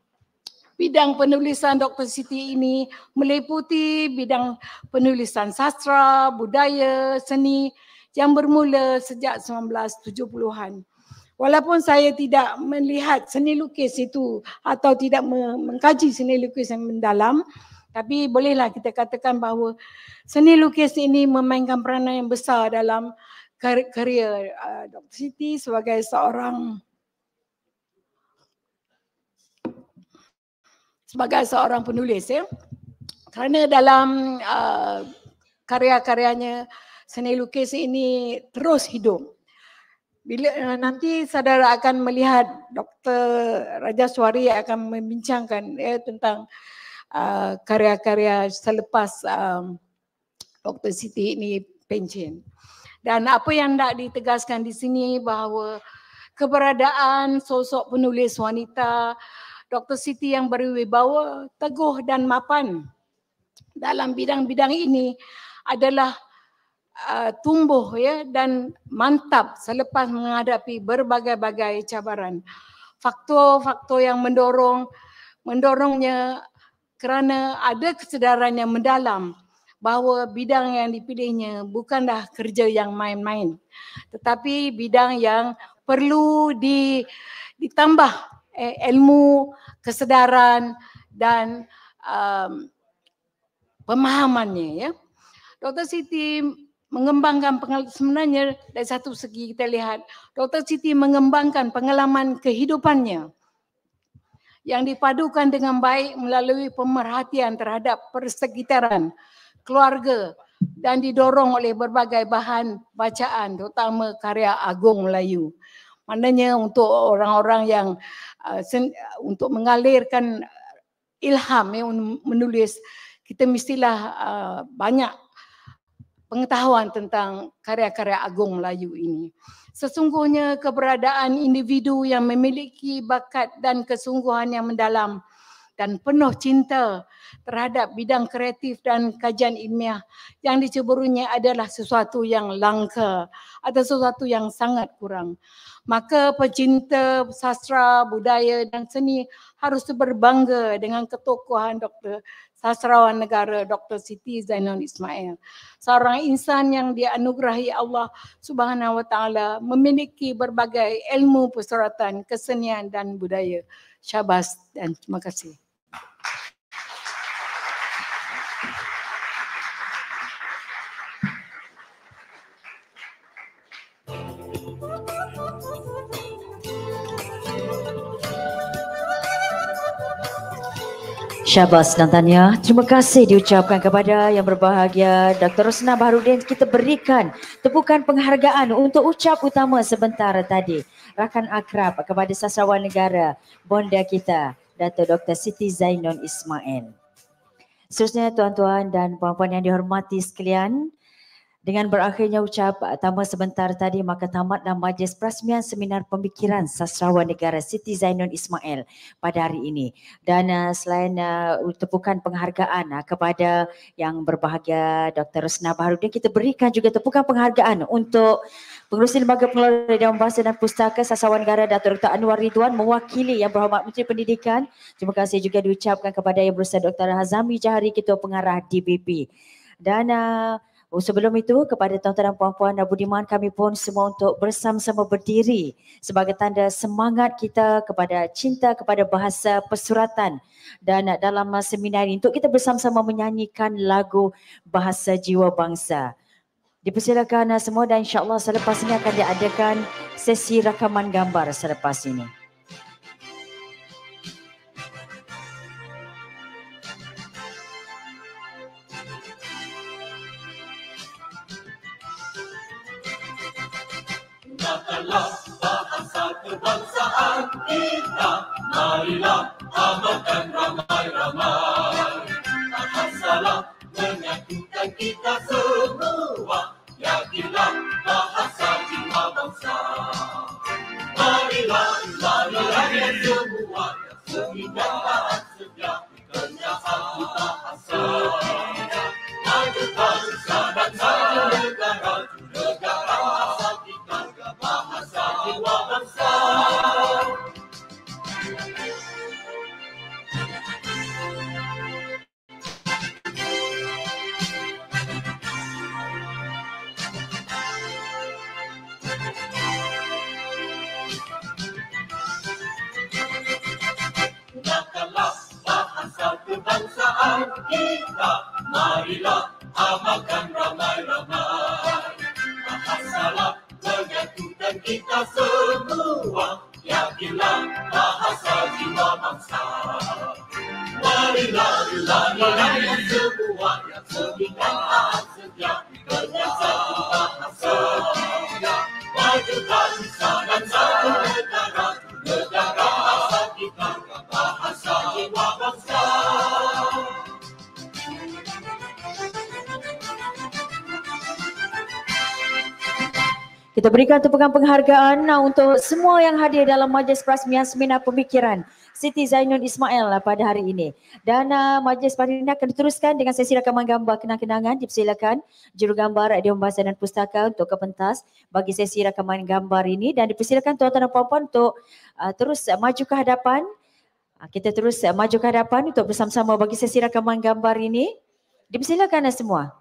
bidang penulisan Dr. Siti ini meliputi bidang penulisan sastra, budaya, seni yang bermula sejak 1970-an. Walaupun saya tidak melihat seni lukis itu atau tidak mengkaji seni lukis yang mendalam, tapi bolehlah kita katakan bahawa seni lukis ini memainkan peranan yang besar dalam karier uh, Dr. Siti sebagai seorang sebagai seorang penulis ya. Kerana dalam uh, karya-karyanya seni lukis ini terus hidup. Bila uh, nanti saudara akan melihat Dr. Raja Suari akan membincangkan ya tentang uh, karya-karya selepas um, Dr. Siti ini pencen. Dan apa yang nak ditegaskan di sini bahawa keberadaan sosok penulis wanita Dr. Siti yang berwibawa, teguh dan mapan dalam bidang-bidang ini adalah uh, tumbuh ya dan mantap selepas menghadapi berbagai-bagai cabaran. Faktor-faktor yang mendorong mendorongnya kerana ada kesedaran yang mendalam bahawa bidang yang dipilihnya bukanlah kerja yang main-main tetapi bidang yang perlu di, ditambah eh, ilmu, kesedaran dan um, pemahamannya ya. Dr. Siti mengembangkan pengalaman sebenarnya dari satu segi kita lihat Dr. Siti mengembangkan pengalaman kehidupannya yang dipadukan dengan baik melalui pemerhatian terhadap persekitaran keluarga dan didorong oleh berbagai bahan bacaan terutama karya Agung Melayu. Maknanya untuk orang-orang yang uh, uh untuk mengalirkan ilham ya, menulis, kita mestilah uh, banyak pengetahuan tentang karya-karya agung Melayu ini. Sesungguhnya keberadaan individu yang memiliki bakat dan kesungguhan yang mendalam dan penuh cinta terhadap bidang kreatif dan kajian ilmiah yang diceburunya adalah sesuatu yang langka atau sesuatu yang sangat kurang. Maka pecinta sastra, budaya dan seni harus berbangga dengan ketokohan Dr. Sastrawan Negara Dr. Siti Zainal Ismail. Seorang insan yang dianugerahi Allah Subhanahu Wa Taala memiliki berbagai ilmu persuratan, kesenian dan budaya. Syabas dan terima kasih. Syabas dan tanya Terima kasih diucapkan kepada yang berbahagia Dr. Rosna Baharudin. Kita berikan tepukan penghargaan untuk ucap utama sebentar tadi. Rakan akrab kepada sasawan negara bonda kita, Dato' Dr. Siti Zainon Ismail. Seterusnya tuan-tuan dan puan-puan yang dihormati sekalian, dengan berakhirnya ucap ah, tambah sebentar tadi maka tamatlah majlis perasmian seminar pemikiran sastrawan negara Siti Zainun Ismail pada hari ini. Dan uh, selain uh, ah, tepukan penghargaan uh, kepada yang berbahagia Dr. Rosna Baharudin, kita berikan juga tepukan penghargaan untuk Pengurusi Lembaga Pengelola Dewan Bahasa dan Pustaka Sastrawan Negara Dato' Dr. Anwar Ridwan mewakili Yang Berhormat Menteri Pendidikan. Terima kasih juga diucapkan kepada Yang Berusaha Dr. Hazami Jahari Ketua Pengarah DBP. Dan uh, Oh, sebelum itu kepada tuan-tuan dan puan-puan dan budiman kami pun semua untuk bersama-sama berdiri sebagai tanda semangat kita kepada cinta kepada bahasa persuratan dan dalam seminar ini untuk kita bersama-sama menyanyikan lagu Bahasa Jiwa Bangsa. Dipersilakan semua dan insyaAllah selepas ini akan diadakan sesi rakaman gambar selepas ini. satu kebangsaan kita Marilah amalkan ramai-ramai Takkan salah menyatukan kita semua Yakinlah bahasa cinta bangsa Marilah lalu raya semua Seni dan taat sedia Kerja satu bahasa Maju bangsa dan satu negara kita marilah amalkan ramai-ramai bahasalah menyatu dan kita semua yakinlah bahasa jiwa bangsa marilah marilah semua yang sembilan tahun setiap menyatu bahasa ya majukan sahaja Kita berikan tepukan penghargaan untuk semua yang hadir dalam majlis perasmian semina pemikiran Siti Zainun Ismail lah pada hari ini. Dan uh, majlis pada ini akan diteruskan dengan sesi rakaman gambar kenang-kenangan. Dipersilakan jurugambar Radio Pembahasan dan Pustaka untuk kepentas bagi sesi rakaman gambar ini. Dan dipersilakan tuan-tuan dan puan-puan untuk uh, terus uh, maju ke hadapan. Uh, kita terus uh, maju ke hadapan untuk bersama-sama bagi sesi rakaman gambar ini. Dipersilakan uh, semua.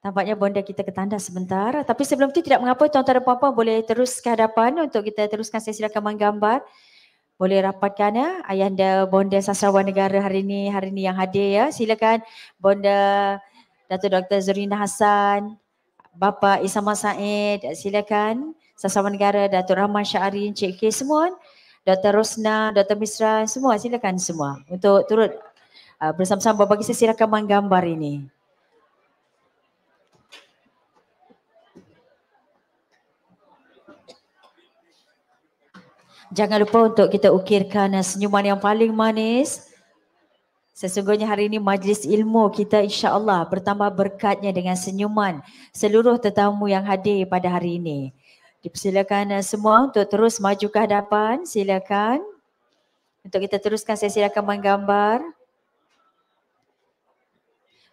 Nampaknya bonda kita ketanda sebentar. Tapi sebelum tu tidak mengapa tuan-tuan dan puan-puan boleh terus ke hadapan untuk kita teruskan sesi rakaman gambar. Boleh rapatkan ya. Ayahanda bonda sastrawan negara hari ini, hari ini yang hadir ya. Silakan bonda datuk Dr. Zurina Hassan, Bapa Isamah Said, silakan sastrawan negara datuk Rahman Syahri, Encik K semua. Dr. Rosna, Dr. Misra, semua silakan semua untuk turut uh, bersama-sama bagi sesi rakaman gambar ini. Jangan lupa untuk kita ukirkan eh, senyuman yang paling manis. Sesungguhnya hari ini majlis ilmu kita insya Allah bertambah berkatnya dengan senyuman seluruh tetamu yang hadir pada hari ini. Dipersilakan eh, semua untuk terus maju ke hadapan. Silakan. Untuk kita teruskan saya silakan menggambar.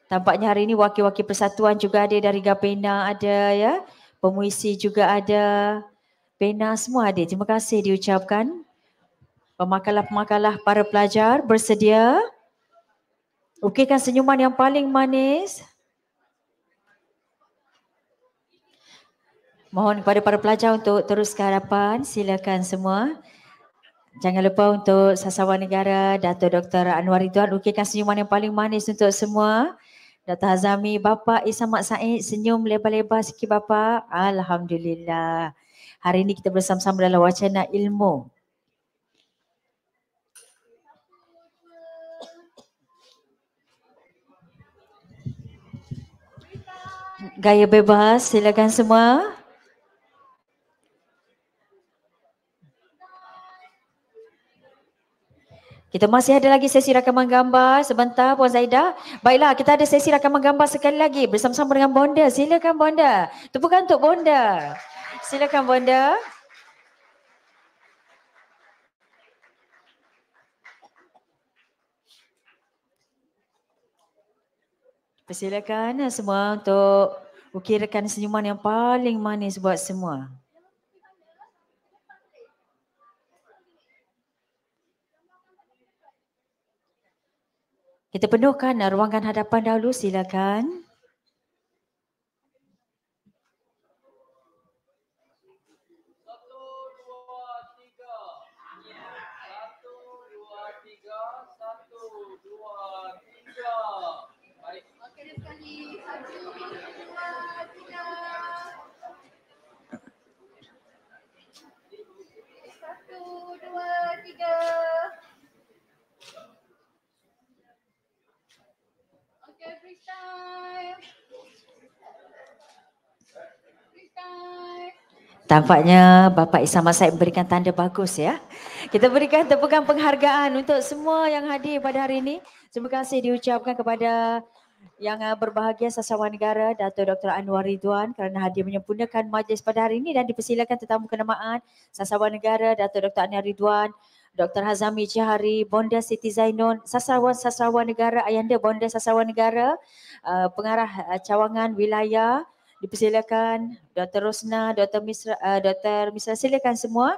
Tampaknya hari ini wakil-wakil persatuan juga ada dari Gapena ada ya. Pemuisi juga ada. Ada pena semua ada. Terima kasih diucapkan. Pemakalah-pemakalah para pelajar bersedia. Ukirkan senyuman yang paling manis. Mohon kepada para pelajar untuk terus ke hadapan. Silakan semua. Jangan lupa untuk sasawan negara Dato' Dr. Anwar Ridwan ukirkan senyuman yang paling manis untuk semua. Dr. Hazami, Bapak Isamad Said senyum lebar-lebar sikit Bapak. Alhamdulillah. Hari ini kita bersama-sama dalam wacana ilmu. Gaya bebas, silakan semua. Kita masih ada lagi sesi rakaman gambar sebentar Puan Zaida. Baiklah, kita ada sesi rakaman gambar sekali lagi bersama-sama dengan Bonda. Silakan Bonda. Tepukan untuk Bonda. Bonda. Silakan Bonda. Persilakan eh, semua untuk ukirkan senyuman yang paling manis buat semua. Kita penuhkan eh, ruangan hadapan dahulu silakan. Nampaknya Bapak Isa Masaid berikan tanda bagus ya. Kita berikan tepukan penghargaan untuk semua yang hadir pada hari ini. Terima kasih diucapkan kepada yang uh, berbahagia sesama negara Dato Dr Anwar Ridwan kerana hadir menyempurnakan majlis pada hari ini dan dipersilakan tetamu kenamaan sesama negara Dato Dr Anwar Ridwan Dr. Hazami Jihari, Bonda Siti Zainun, sasarawan-sasarawan negara, Ayanda Bonda Sasarawan Negara, uh, pengarah uh, cawangan wilayah, dipersilakan Dr. Rosna, Dr. Misra, uh, eh, Dr. Misra silakan semua.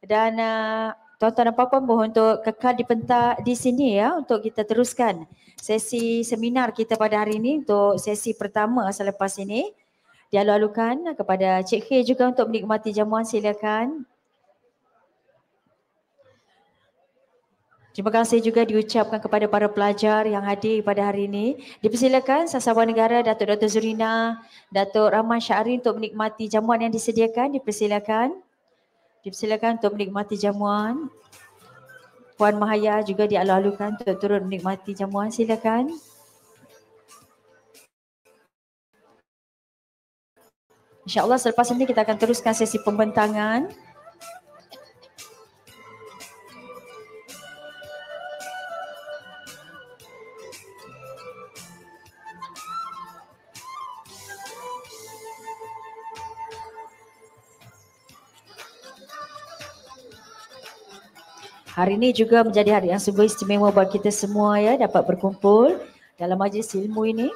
Dan uh, tuan-tuan dan puan-puan mohon untuk kekal di pentak di sini ya untuk kita teruskan sesi seminar kita pada hari ini untuk sesi pertama selepas ini. Dialu-alukan kepada Cik Khair juga untuk menikmati jamuan silakan. Terima kasih juga diucapkan kepada para pelajar yang hadir pada hari ini. Dipersilakan Sasawan Negara Datuk Dr. Zurina, Datuk Rahman Syahrin untuk menikmati jamuan yang disediakan. Dipersilakan. Dipersilakan untuk menikmati jamuan. Puan Mahaya juga dialu-alukan untuk turut menikmati jamuan. Silakan. InsyaAllah selepas ini kita akan teruskan sesi pembentangan. Hari ini juga menjadi hari yang sungguh istimewa buat kita semua ya dapat berkumpul dalam majlis ilmu ini.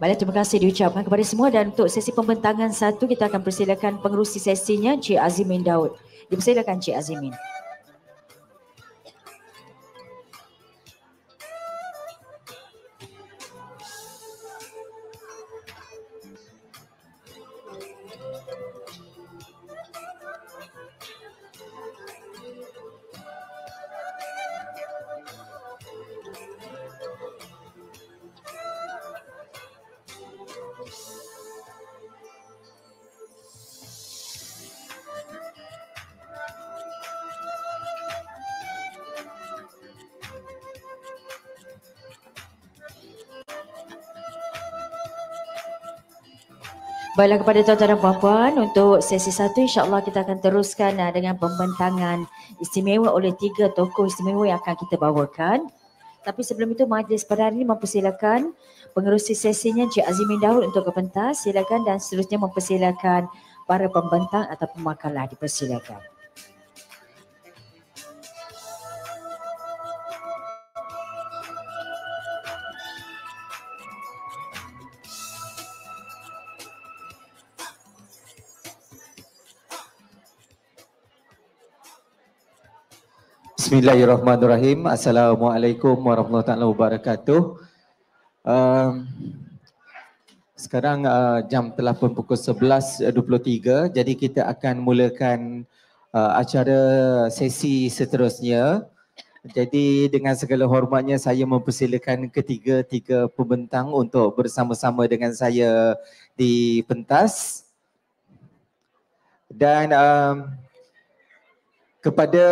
Baiklah terima kasih diucapkan kepada semua dan untuk sesi pembentangan satu kita akan persilakan pengerusi sesinya Cik Azimin Daud. Dipersilakan Cik Azimin. Baiklah kepada tuan-tuan dan puan-puan untuk sesi satu insyaAllah kita akan teruskan eh, dengan pembentangan istimewa oleh tiga tokoh istimewa yang akan kita bawakan. Tapi sebelum itu majlis pada hari ini mempersilakan pengerusi sesinya Cik Azimin Daud untuk ke Silakan dan seterusnya mempersilakan para pembentang atau pemakalah dipersilakan. Bismillahirrahmanirrahim. Assalamualaikum warahmatullahi wabarakatuh. Um, sekarang uh, jam telah pun pukul 11.23 jadi kita akan mulakan uh, acara sesi seterusnya. Jadi dengan segala hormatnya saya mempersilakan ketiga-tiga pembentang untuk bersama-sama dengan saya di pentas. Dan uh, kepada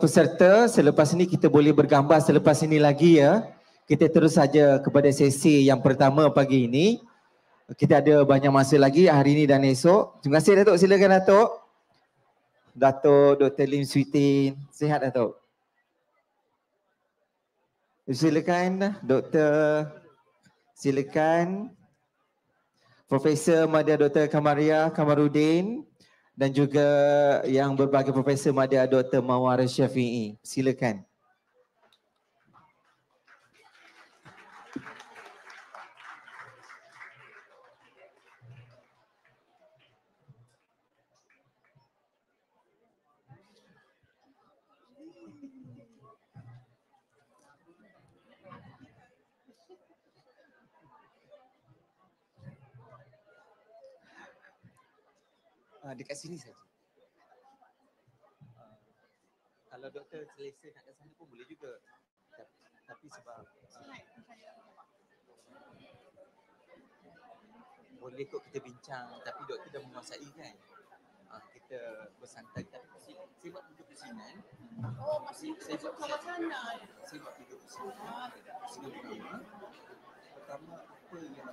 peserta selepas ini kita boleh bergambar selepas ini lagi ya. Kita terus saja kepada sesi yang pertama pagi ini. Kita ada banyak masa lagi hari ini dan esok. Terima kasih Datuk. Silakan Datuk. Datuk Dr. Lim Sweetin. Sihat Datuk. Silakan Dr. Silakan Profesor Madya Dr. Kamaria Kamarudin dan juga yang berbagai profesor Madya Dr. Mawar Syafi'i. Silakan. Ah, dekat sini saja. Ah, kalau doktor selesa nak ke sana pun boleh juga. Tapi, sebab ah, boleh kok kita bincang tapi doktor dah menguasai kan. Ah, kita bersantai tapi saya, saya buat duduk pusingan. Eh. Oh masih saya buat sama sana. Saya buat duduk pusingan. Ah, pertama, pertama apa yang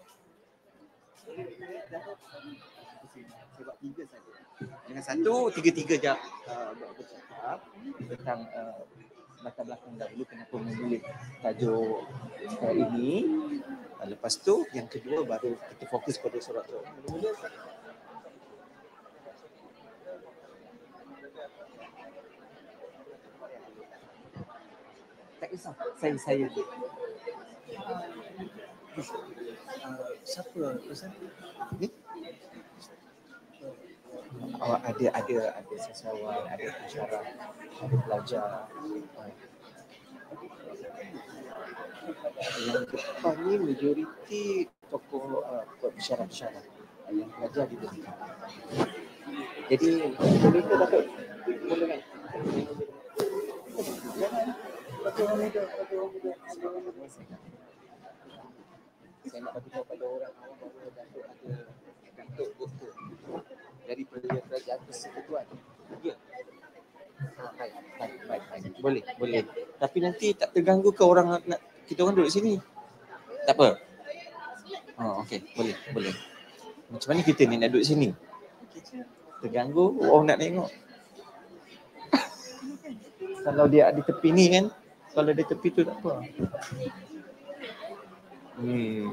sebab Dengan satu tiga-tiga jap uh, bercakap tentang uh, latar uh, belakang dahulu kenapa memilih tajuk uh, ini. Uh, lepas tu yang kedua baru kita fokus pada surat tu. Tak kisah, saya saya siapa pesan? Awak ada ada ada sesuatu ada acara ada pelajar. Yang depan ni majoriti tokoh uh, bicara-bicara yang pelajar di depan. Jadi mereka dapat mendengar. Jangan. Kau orang saya nak beritahu kepada orang awam bahawa Datuk ada Datuk Gokto dari Perlian Kerajaan Persekutuan. Ya. Ha, baik, baik, baik, baik. Boleh, boleh. Tapi nanti tak terganggu ke orang nak, kita orang duduk sini? Tak apa. Oh, okey. Boleh, boleh. Macam mana kita ni nak duduk sini? Terganggu orang oh, nak tengok. kalau dia di tepi ni kan, kalau dia tepi tu tak apa. Hmm.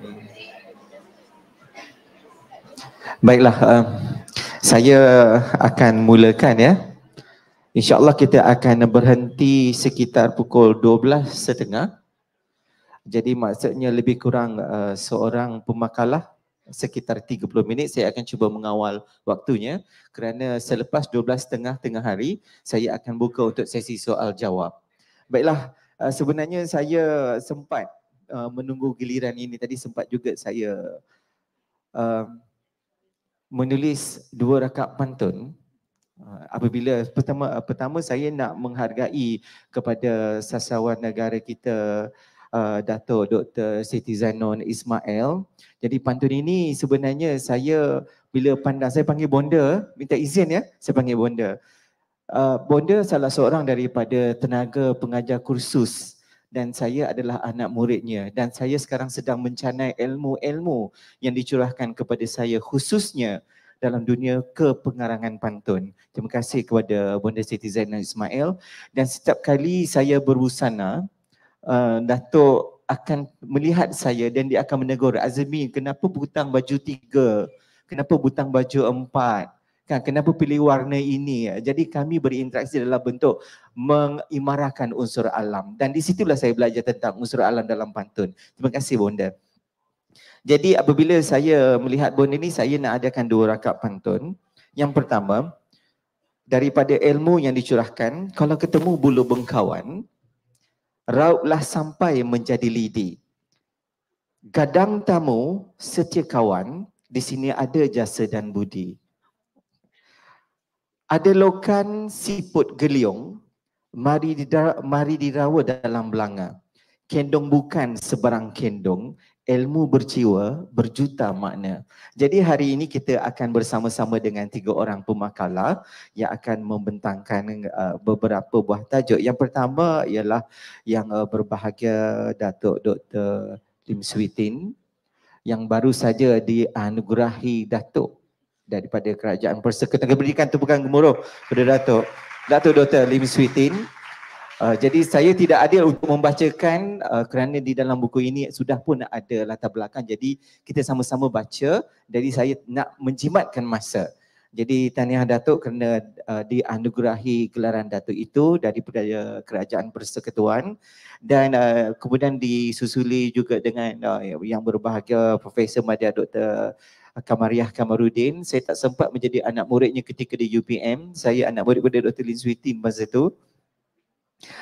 Baiklah, uh, saya akan mulakan ya. InsyaAllah kita akan berhenti sekitar pukul 12.30. Jadi maksudnya lebih kurang uh, seorang pemakalah sekitar 30 minit saya akan cuba mengawal waktunya kerana selepas 12.30 tengah hari saya akan buka untuk sesi soal jawab. Baiklah, eh, sebenarnya saya sempat Uh, menunggu giliran ini tadi sempat juga saya uh, menulis dua rakap pantun uh, apabila pertama pertama saya nak menghargai kepada sasawan negara kita uh, Dato Dr Siti Zainon Ismail. Jadi pantun ini sebenarnya saya bila pandang saya panggil bonda, minta izin ya, saya panggil bonda. Uh, bonda salah seorang daripada tenaga pengajar kursus dan saya adalah anak muridnya dan saya sekarang sedang mencanai ilmu-ilmu yang dicurahkan kepada saya khususnya dalam dunia kepengarangan pantun. Terima kasih kepada Bonda Siti Zainal Ismail dan setiap kali saya berbusana uh, Datuk akan melihat saya dan dia akan menegur Azmi kenapa butang baju tiga, kenapa butang baju empat, kan kenapa pilih warna ini jadi kami berinteraksi dalam bentuk mengimarahkan unsur alam dan di situlah saya belajar tentang unsur alam dalam pantun terima kasih bonda jadi apabila saya melihat bonda ini saya nak adakan dua rakap pantun yang pertama daripada ilmu yang dicurahkan kalau ketemu bulu bengkawan rauplah sampai menjadi lidi gadang tamu setia kawan di sini ada jasa dan budi ada lokan siput geliung, mari didara, mari dirawa dalam belanga. Kendong bukan sebarang kendong, ilmu berciwa berjuta makna. Jadi hari ini kita akan bersama-sama dengan tiga orang pemakalah yang akan membentangkan uh, beberapa buah tajuk. Yang pertama ialah yang uh, berbahagia Datuk Dr. Lim Switin yang baru saja dianugerahi Datuk daripada kerajaan Persekutuan berikan Tumpukan Gemuruh kepada Datuk Datuk Dr. Lim Sweetin. Uh, jadi saya tidak adil untuk membacakan uh, kerana di dalam buku ini sudah pun ada latar belakang jadi kita sama-sama baca jadi saya nak menjimatkan masa. Jadi tahniah Datuk kerana uh, dianugerahi gelaran Datuk itu dari kerajaan persekutuan dan uh, kemudian disusuli juga dengan uh, yang berbahagia Profesor Madya Dr. Kamariah Kamarudin. Saya tak sempat menjadi anak muridnya ketika di UPM. Saya anak murid pada Dr. Lin Sui Tim masa itu.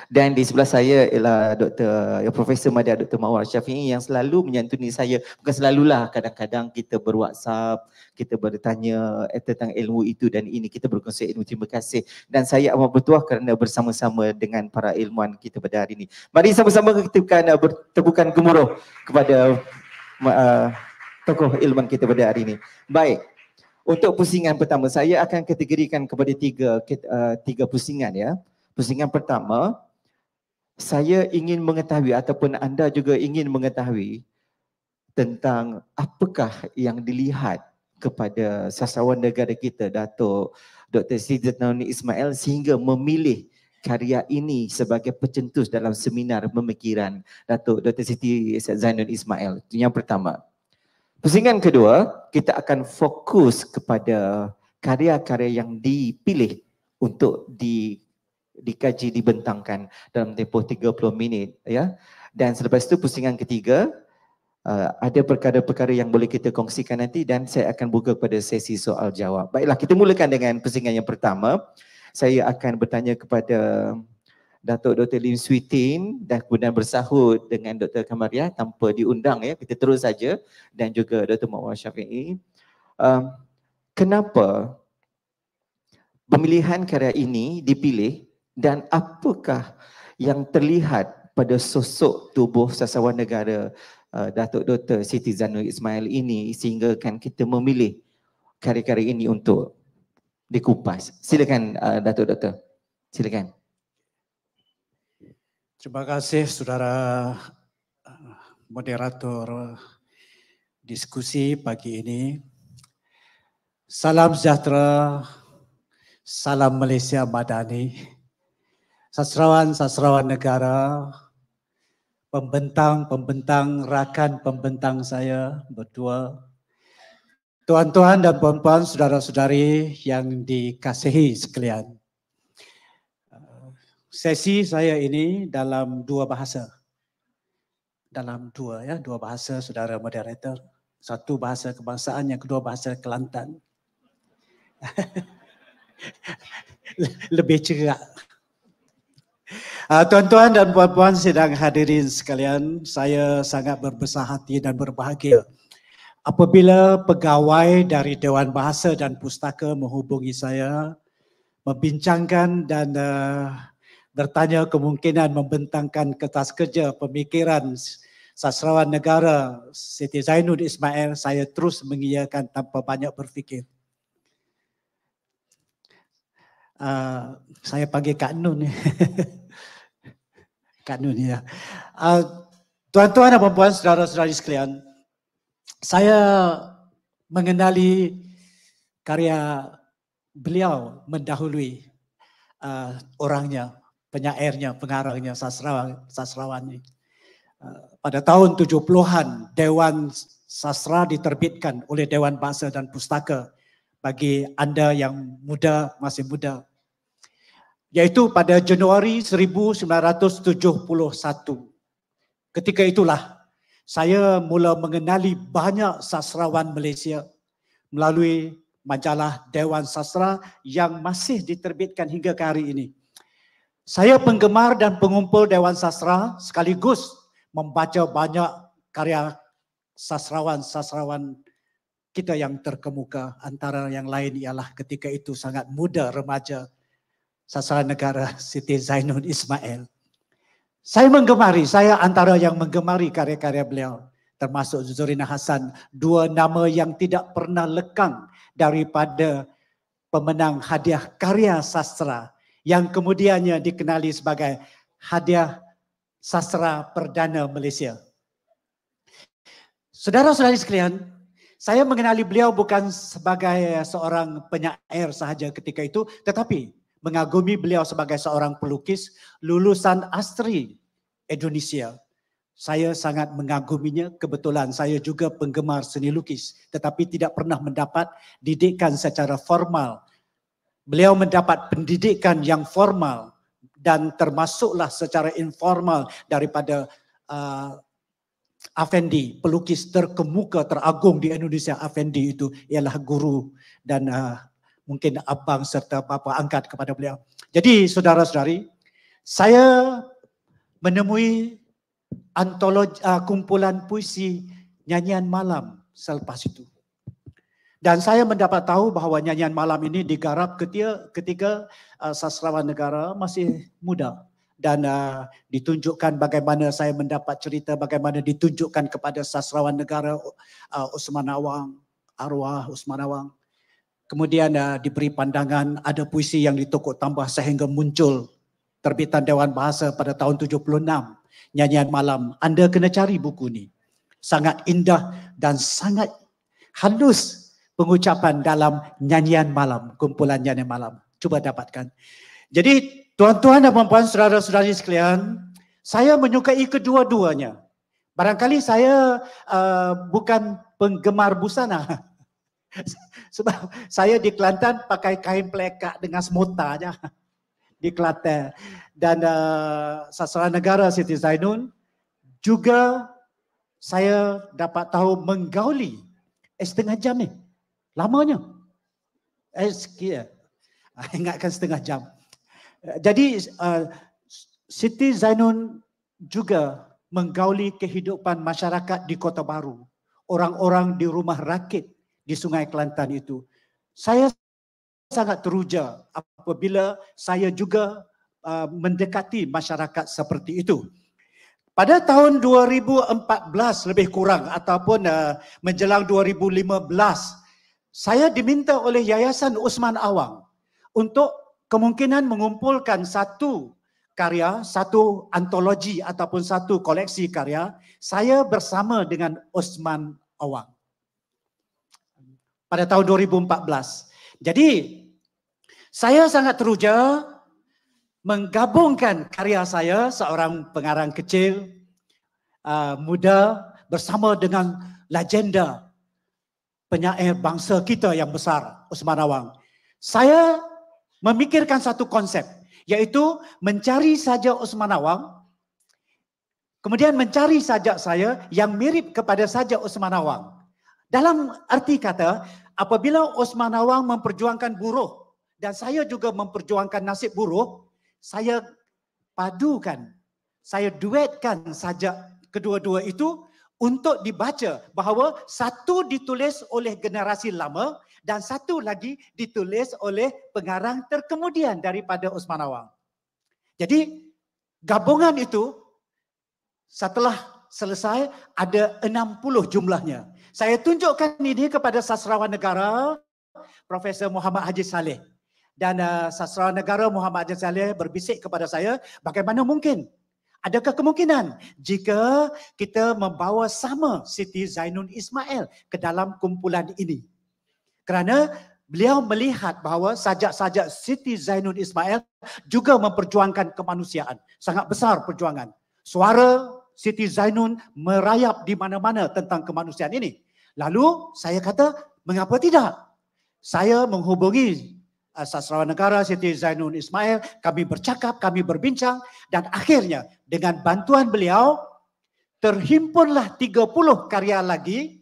Dan di sebelah saya ialah Dr. Eh, Profesor Madya Dr. Mawar Syafi'i yang selalu menyantuni saya. Bukan selalulah kadang-kadang kita berwhatsapp, kita bertanya eh, tentang ilmu itu dan ini. Kita berkongsi ilmu. Terima kasih. Dan saya amat bertuah kerana bersama-sama dengan para ilmuwan kita pada hari ini. Mari sama-sama kita akan eh, terbuka gemuruh kepada uh, tokoh ilman kita pada hari ini. Baik. Untuk pusingan pertama saya akan kategorikan kepada tiga eh, tiga pusingan ya. Pusingan pertama saya ingin mengetahui ataupun anda juga ingin mengetahui tentang apakah yang dilihat kepada sasawan negara kita Datuk Dr. Sidetnauni Ismail sehingga memilih karya ini sebagai pencetus dalam seminar pemikiran Datuk Dr. Siti Zainul Ismail. Itu yang pertama. Pusingan kedua, kita akan fokus kepada karya-karya yang dipilih untuk di, dikaji, dibentangkan dalam tempoh 30 minit. ya. Dan selepas itu pusingan ketiga, uh, ada perkara-perkara yang boleh kita kongsikan nanti dan saya akan buka kepada sesi soal jawab. Baiklah, kita mulakan dengan pusingan yang pertama. Saya akan bertanya kepada... Datuk Dr. Lim Sweetin dan kemudian bersahut dengan Dr. Kamaria tanpa diundang ya, kita terus saja dan juga Dr. Mawar Syafi'i. Um, kenapa pemilihan karya ini dipilih dan apakah yang terlihat pada sosok tubuh sasawan negara uh, Datuk Dr. Siti Zanul Ismail ini sehingga kan kita memilih karya-karya ini untuk dikupas. Silakan uh, Datuk Dr. Silakan. Terima kasih saudara eh, moderator diskusi pagi ini. Salam sejahtera, salam Malaysia Madani, sastrawan-sastrawan negara, pembentang-pembentang, rakan pembentang saya berdua, tuan-tuan dan puan-puan, saudara-saudari yang dikasihi sekalian sesi saya ini dalam dua bahasa. Dalam dua ya, dua bahasa saudara moderator. Satu bahasa kebangsaan, yang kedua bahasa Kelantan. Lebih cerah. Ah, tuan-tuan dan puan-puan sedang hadirin sekalian, saya sangat berbesar hati dan berbahagia apabila pegawai dari Dewan Bahasa dan Pustaka menghubungi saya, membincangkan dan ah, bertanya kemungkinan membentangkan kertas kerja pemikiran sastrawan negara Siti Zainud Ismail, saya terus mengiyakan tanpa banyak berfikir. Uh, saya panggil Kak Nun. Kak Nun, ya. Uh, Tuan-tuan dan puan-puan saudara-saudari sekalian, saya mengenali karya beliau mendahului uh, orangnya, penyairnya, pengarangnya, sastrawan, sastrawannya. Eh, pada tahun 70-an, Dewan Sastra diterbitkan oleh Dewan Bahasa dan Pustaka bagi anda yang muda, masih muda. Yaitu pada Januari 1971. Ketika itulah saya mula mengenali banyak sastrawan Malaysia melalui majalah Dewan Sastra yang masih diterbitkan hingga ke hari ini. Saya penggemar dan pengumpul Dewan Sastra sekaligus membaca banyak karya sastrawan-sastrawan kita yang terkemuka antara yang lain ialah ketika itu sangat muda remaja sastra negara Siti Zainun Ismail. Saya menggemari, saya antara yang menggemari karya-karya beliau termasuk Zurina Hasan, dua nama yang tidak pernah lekang daripada pemenang hadiah karya sastra yang kemudiannya dikenali sebagai hadiah sastra perdana Malaysia. Saudara-saudari sekalian, saya mengenali beliau bukan sebagai seorang penyair sahaja ketika itu, tetapi mengagumi beliau sebagai seorang pelukis lulusan Astri Indonesia. Saya sangat mengaguminya, kebetulan saya juga penggemar seni lukis, tetapi tidak pernah mendapat didikan secara formal Beliau mendapat pendidikan yang formal dan termasuklah secara informal daripada uh, Afendi, pelukis terkemuka teragung di Indonesia Afendi itu ialah guru dan uh, mungkin abang serta bapa angkat kepada beliau. Jadi saudara-saudari, saya menemui antologi uh, kumpulan puisi nyanyian malam selepas itu. Dan saya mendapat tahu bahawa nyanyian malam ini digarap ketika, ketika uh, sastrawan negara masih muda dan uh, ditunjukkan bagaimana saya mendapat cerita bagaimana ditunjukkan kepada sastrawan negara uh, Usman Awang, arwah Usman Awang. Kemudian uh, diberi pandangan ada puisi yang ditukuk tambah sehingga muncul terbitan Dewan Bahasa pada tahun 76, Nyanyian Malam. Anda kena cari buku ni. Sangat indah dan sangat halus pengucapan dalam nyanyian malam, kumpulan nyanyian malam. Cuba dapatkan. Jadi tuan-tuan dan puan-puan saudara-saudari sekalian, saya menyukai kedua-duanya. Barangkali saya uh, bukan penggemar busana. Sebab saya di Kelantan pakai kain pleka dengan semutanya di Kelantan. Dan uh, sasaran negara Siti Zainun juga saya dapat tahu menggauli. Eh setengah jam ni. Eh. Lamanya. Eskia. Eh, eh. ah, ingatkan setengah jam. Eh, jadi uh, Siti Zainun juga menggauli kehidupan masyarakat di Kota Baru. Orang-orang di rumah rakit di Sungai Kelantan itu. Saya sangat teruja apabila saya juga uh, mendekati masyarakat seperti itu. Pada tahun 2014 lebih kurang ataupun uh, menjelang 2015 saya diminta oleh Yayasan Usman Awang untuk kemungkinan mengumpulkan satu karya, satu antologi ataupun satu koleksi karya saya bersama dengan Usman Awang pada tahun 2014. Jadi saya sangat teruja menggabungkan karya saya seorang pengarang kecil uh, muda bersama dengan legenda penyair bangsa kita yang besar, Usman Awang. Saya memikirkan satu konsep, yaitu mencari saja Usman Awang, kemudian mencari saja saya yang mirip kepada saja Usman Awang. Dalam arti kata, apabila Usman Awang memperjuangkan buruh, dan saya juga memperjuangkan nasib buruh, saya padukan, saya duetkan saja kedua-dua itu, untuk dibaca bahawa satu ditulis oleh generasi lama dan satu lagi ditulis oleh pengarang terkemudian daripada Osman Awang. Jadi gabungan itu setelah selesai ada 60 jumlahnya. Saya tunjukkan ini kepada sastrawan negara Profesor Muhammad Haji Saleh. Dan uh, sastrawan negara Muhammad Haji Saleh berbisik kepada saya, bagaimana mungkin Adakah kemungkinan jika kita membawa sama Siti Zainun Ismail ke dalam kumpulan ini? Kerana beliau melihat bahawa sajak-sajak Siti Zainun Ismail juga memperjuangkan kemanusiaan. Sangat besar perjuangan. Suara Siti Zainun merayap di mana-mana tentang kemanusiaan ini. Lalu saya kata, mengapa tidak? Saya menghubungi Eh, sastrawan Negara Siti Zainun Ismail, kami bercakap, kami berbincang dan akhirnya dengan bantuan beliau terhimpunlah 30 karya lagi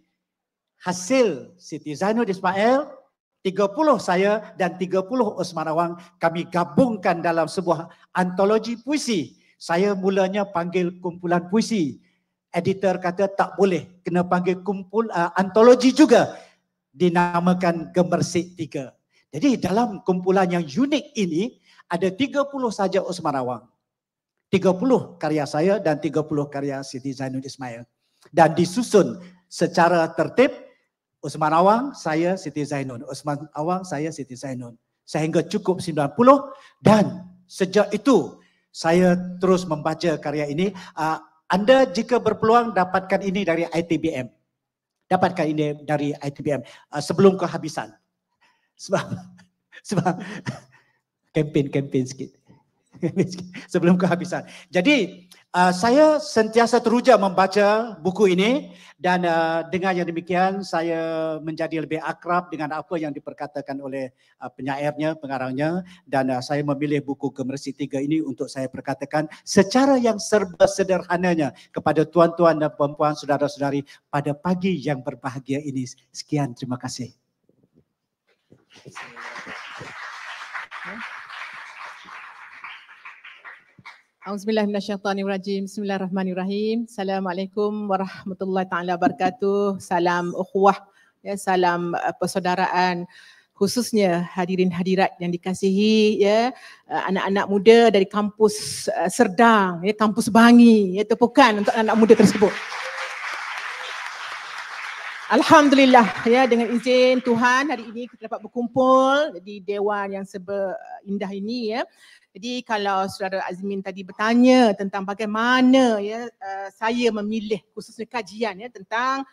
hasil Siti Zainun Ismail 30 saya dan 30 Osman Awang kami gabungkan dalam sebuah antologi puisi. Saya mulanya panggil kumpulan puisi. Editor kata tak boleh, kena panggil kumpul uh, antologi juga. Dinamakan Gemersik 3. Jadi dalam kumpulan yang unik ini ada 30 saja Osman Awang. 30 karya saya dan 30 karya Siti Zainul Ismail. Dan disusun secara tertib Osman Awang, saya Siti Zainul. Osman Awang, saya Siti Zainul. Sehingga cukup 90 dan sejak itu saya terus membaca karya ini. Ah, anda jika berpeluang dapatkan ini dari ITBM. Dapatkan ini dari ITBM ah, sebelum kehabisan. Sebab sebab kempen-kempen sikit. Sebelum kehabisan. Jadi uh, saya sentiasa teruja membaca buku ini dan uh, dengan yang demikian saya menjadi lebih akrab dengan apa yang diperkatakan oleh uh, penyairnya, pengarangnya dan uh, saya memilih buku Gemersi Tiga ini untuk saya perkatakan secara yang serba sederhananya kepada tuan-tuan dan puan-puan, saudara-saudari pada pagi yang berbahagia ini. Sekian, terima kasih. Bismillahirrahmanirrahim. Bismillahirrahmanirrahim. Assalamualaikum warahmatullahi taala wabarakatuh. Salam ukhuwah ya salam uh, persaudaraan khususnya hadirin hadirat yang dikasihi ya uh, anak-anak muda dari kampus uh, Serdang ya kampus Bangi ya tepukan untuk anak muda tersebut. Alhamdulillah ya dengan izin Tuhan hari ini kita dapat berkumpul di dewan yang seindah uh, ini ya. Jadi kalau saudara Azmin tadi bertanya tentang bagaimana ya uh, saya memilih khususnya kajian ya tentang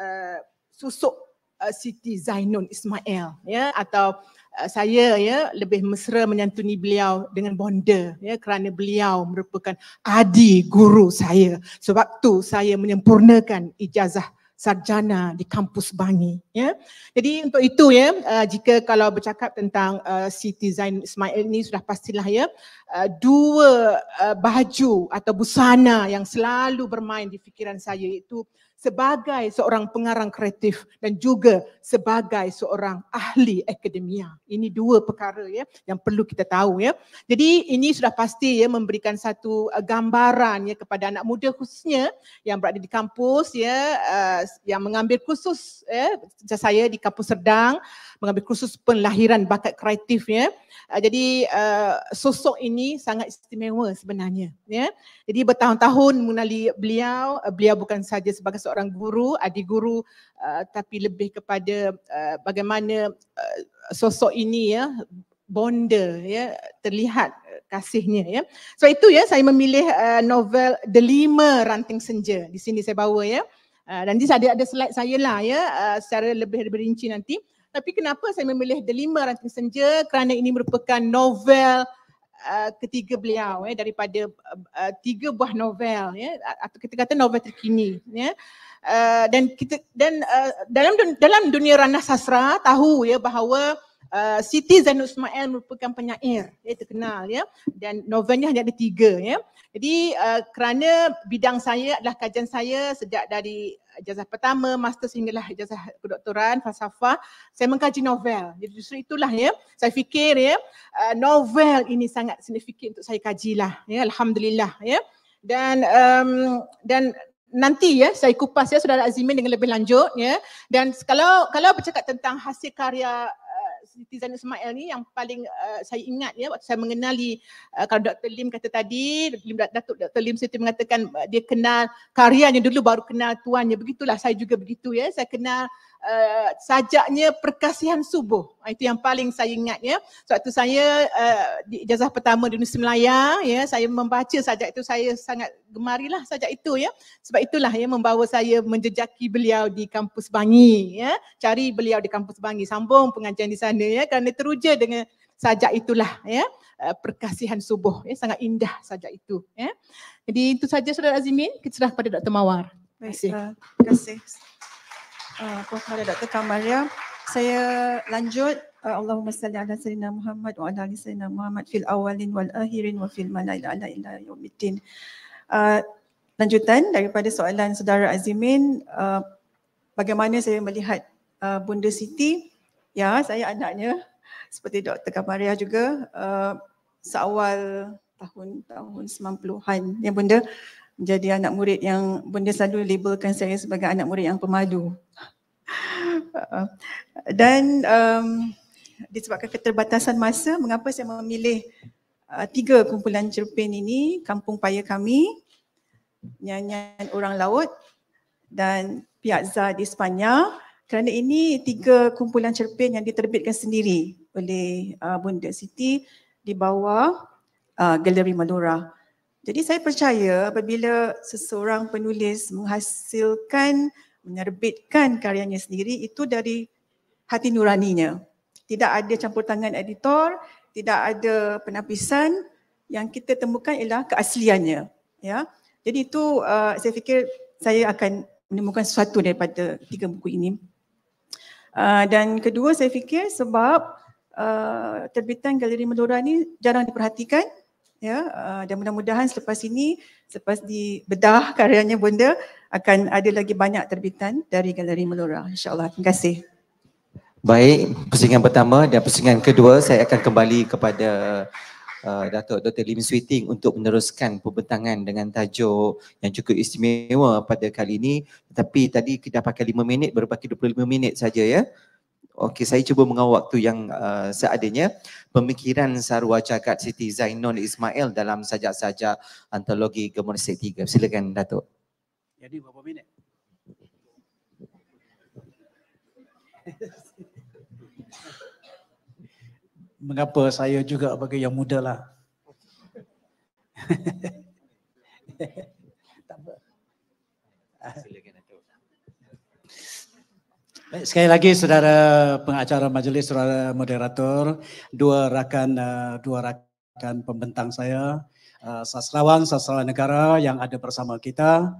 uh, susuk uh, Siti Zainun Ismail ya atau uh, saya ya lebih mesra menyantuni beliau dengan bonda ya kerana beliau merupakan adi guru saya. Sebab tu saya menyempurnakan ijazah sarjana di kampus Bangi ya. Jadi untuk itu ya uh, jika kalau bercakap tentang uh, Siti Zain Ismail ini sudah pastilah ya uh, dua uh, baju atau busana yang selalu bermain di fikiran saya itu sebagai seorang pengarang kreatif dan juga sebagai seorang ahli akademia. Ini dua perkara ya yang perlu kita tahu ya. Jadi ini sudah pasti ya memberikan satu uh, gambaran ya kepada anak muda khususnya yang berada di kampus ya uh, yang mengambil khusus ya saya di kampus Serdang mengambil kursus penlahiran bakat kreatifnya. Uh, jadi uh, sosok ini sangat istimewa sebenarnya. Ya. Jadi bertahun-tahun mengenali beliau, uh, beliau bukan saja sebagai seorang guru, adik guru, uh, tapi lebih kepada uh, bagaimana uh, sosok ini ya bonda ya terlihat kasihnya ya. Sebab itu ya saya memilih uh, novel The Lima Ranting Senja. Di sini saya bawa ya. Uh, dan di ada ada slide saya lah ya uh, secara lebih rinci nanti. Uh, tapi kenapa saya memilih The Lima Ranting Senja kerana ini merupakan novel uh, ketiga beliau eh, daripada uh, tiga buah novel ya yeah, atau kita kata novel terkini ya. Yeah. Uh, dan kita dan uh, dalam dalam dunia ranah sastra tahu ya yeah, bahawa Uh, Siti Zainul Ismail merupakan penyair ya, terkenal ya dan novelnya hanya ada tiga ya. Jadi uh, kerana bidang saya adalah kajian saya sejak dari ijazah pertama, master sehinggalah ijazah kedoktoran, falsafah, saya mengkaji novel. Jadi justru itulah ya, saya fikir ya, uh, novel ini sangat signifikan untuk saya kajilah. Ya, Alhamdulillah ya. Dan um, dan nanti ya saya kupas ya saudara Azimin dengan lebih lanjut ya dan kalau kalau bercakap tentang hasil karya Citizen Ismail ni yang paling uh, saya ingat ya waktu saya mengenali uh, kalau Dr. Lim kata tadi, Datuk Dr. Lim Siti mengatakan uh, dia kenal karyanya dulu baru kenal tuannya. Begitulah saya juga begitu ya. Saya kenal uh, sajaknya perkasihan subuh. Ah, itu yang paling saya ingat ya. Sebab itu saya uh, di ijazah pertama di Universiti Melaya ya, saya membaca sajak itu saya sangat gemarilah sajak itu ya. Sebab itulah ya membawa saya menjejaki beliau di kampus Bangi ya. Cari beliau di kampus Bangi sambung pengajian di sana ya kerana teruja dengan sajak itulah ya eh, perkasihan subuh ya sangat indah sajak itu ya. Jadi itu saja saudara Azimin kita serah pada Dr Mawar. terima kasih. terima kasih. Puan uh, Dr. Kamalia. Saya lanjut. Uh, Allahumma salli ala Sayyidina Muhammad wa ala ali Sayyidina Muhammad fil awalin wal akhirin wa fil mala ila ala ila yawmiddin. Ah, lanjutan daripada soalan saudara Azimin. Uh, bagaimana saya melihat uh, Bunda Siti? Ya, saya anaknya seperti Dr. Kamaria juga uh, seawal tahun-tahun 90-an ya Bunda menjadi anak murid yang Bunda selalu labelkan saya sebagai anak murid yang pemalu Uh, dan um, disebabkan keterbatasan masa, mengapa saya memilih uh, tiga kumpulan cerpen ini, Kampung Paya Kami, Nyanyian Orang Laut dan Piazza di Sepanyol kerana ini tiga kumpulan cerpen yang diterbitkan sendiri oleh uh, Bunda Siti di bawah uh, Galeri Madura. Jadi saya percaya apabila seseorang penulis menghasilkan menerbitkan karyanya sendiri itu dari hati nuraninya. Tidak ada campur tangan editor, tidak ada penapisan yang kita temukan ialah keasliannya. Ya. Jadi itu uh, saya fikir saya akan menemukan sesuatu daripada tiga buku ini. Uh, dan kedua saya fikir sebab uh, terbitan Galeri Melora ini jarang diperhatikan ya uh, dan mudah-mudahan selepas ini selepas dibedah karyanya bunda akan ada lagi banyak terbitan dari Galeri Melora. InsyaAllah. Terima kasih. Baik, pusingan pertama dan pusingan kedua saya akan kembali kepada uh, Datuk Dr. Lim Sweeting untuk meneruskan pembentangan dengan tajuk yang cukup istimewa pada kali ini. Tapi tadi kita pakai lima minit, dua puluh lima minit saja ya. Okey, saya cuba mengawal waktu yang uh, seadanya. Pemikiran Sarwa Cakat Siti Zainon Ismail dalam sajak-sajak antologi Gemur Set 3. Silakan Datuk. Jadi berapa minit? Mengapa saya juga bagi yang muda lah. Baik, sekali lagi saudara pengacara majlis, saudara moderator, dua rakan eh, dua rakan pembentang saya, eh, sastrawan, sastrawan negara yang ada bersama kita,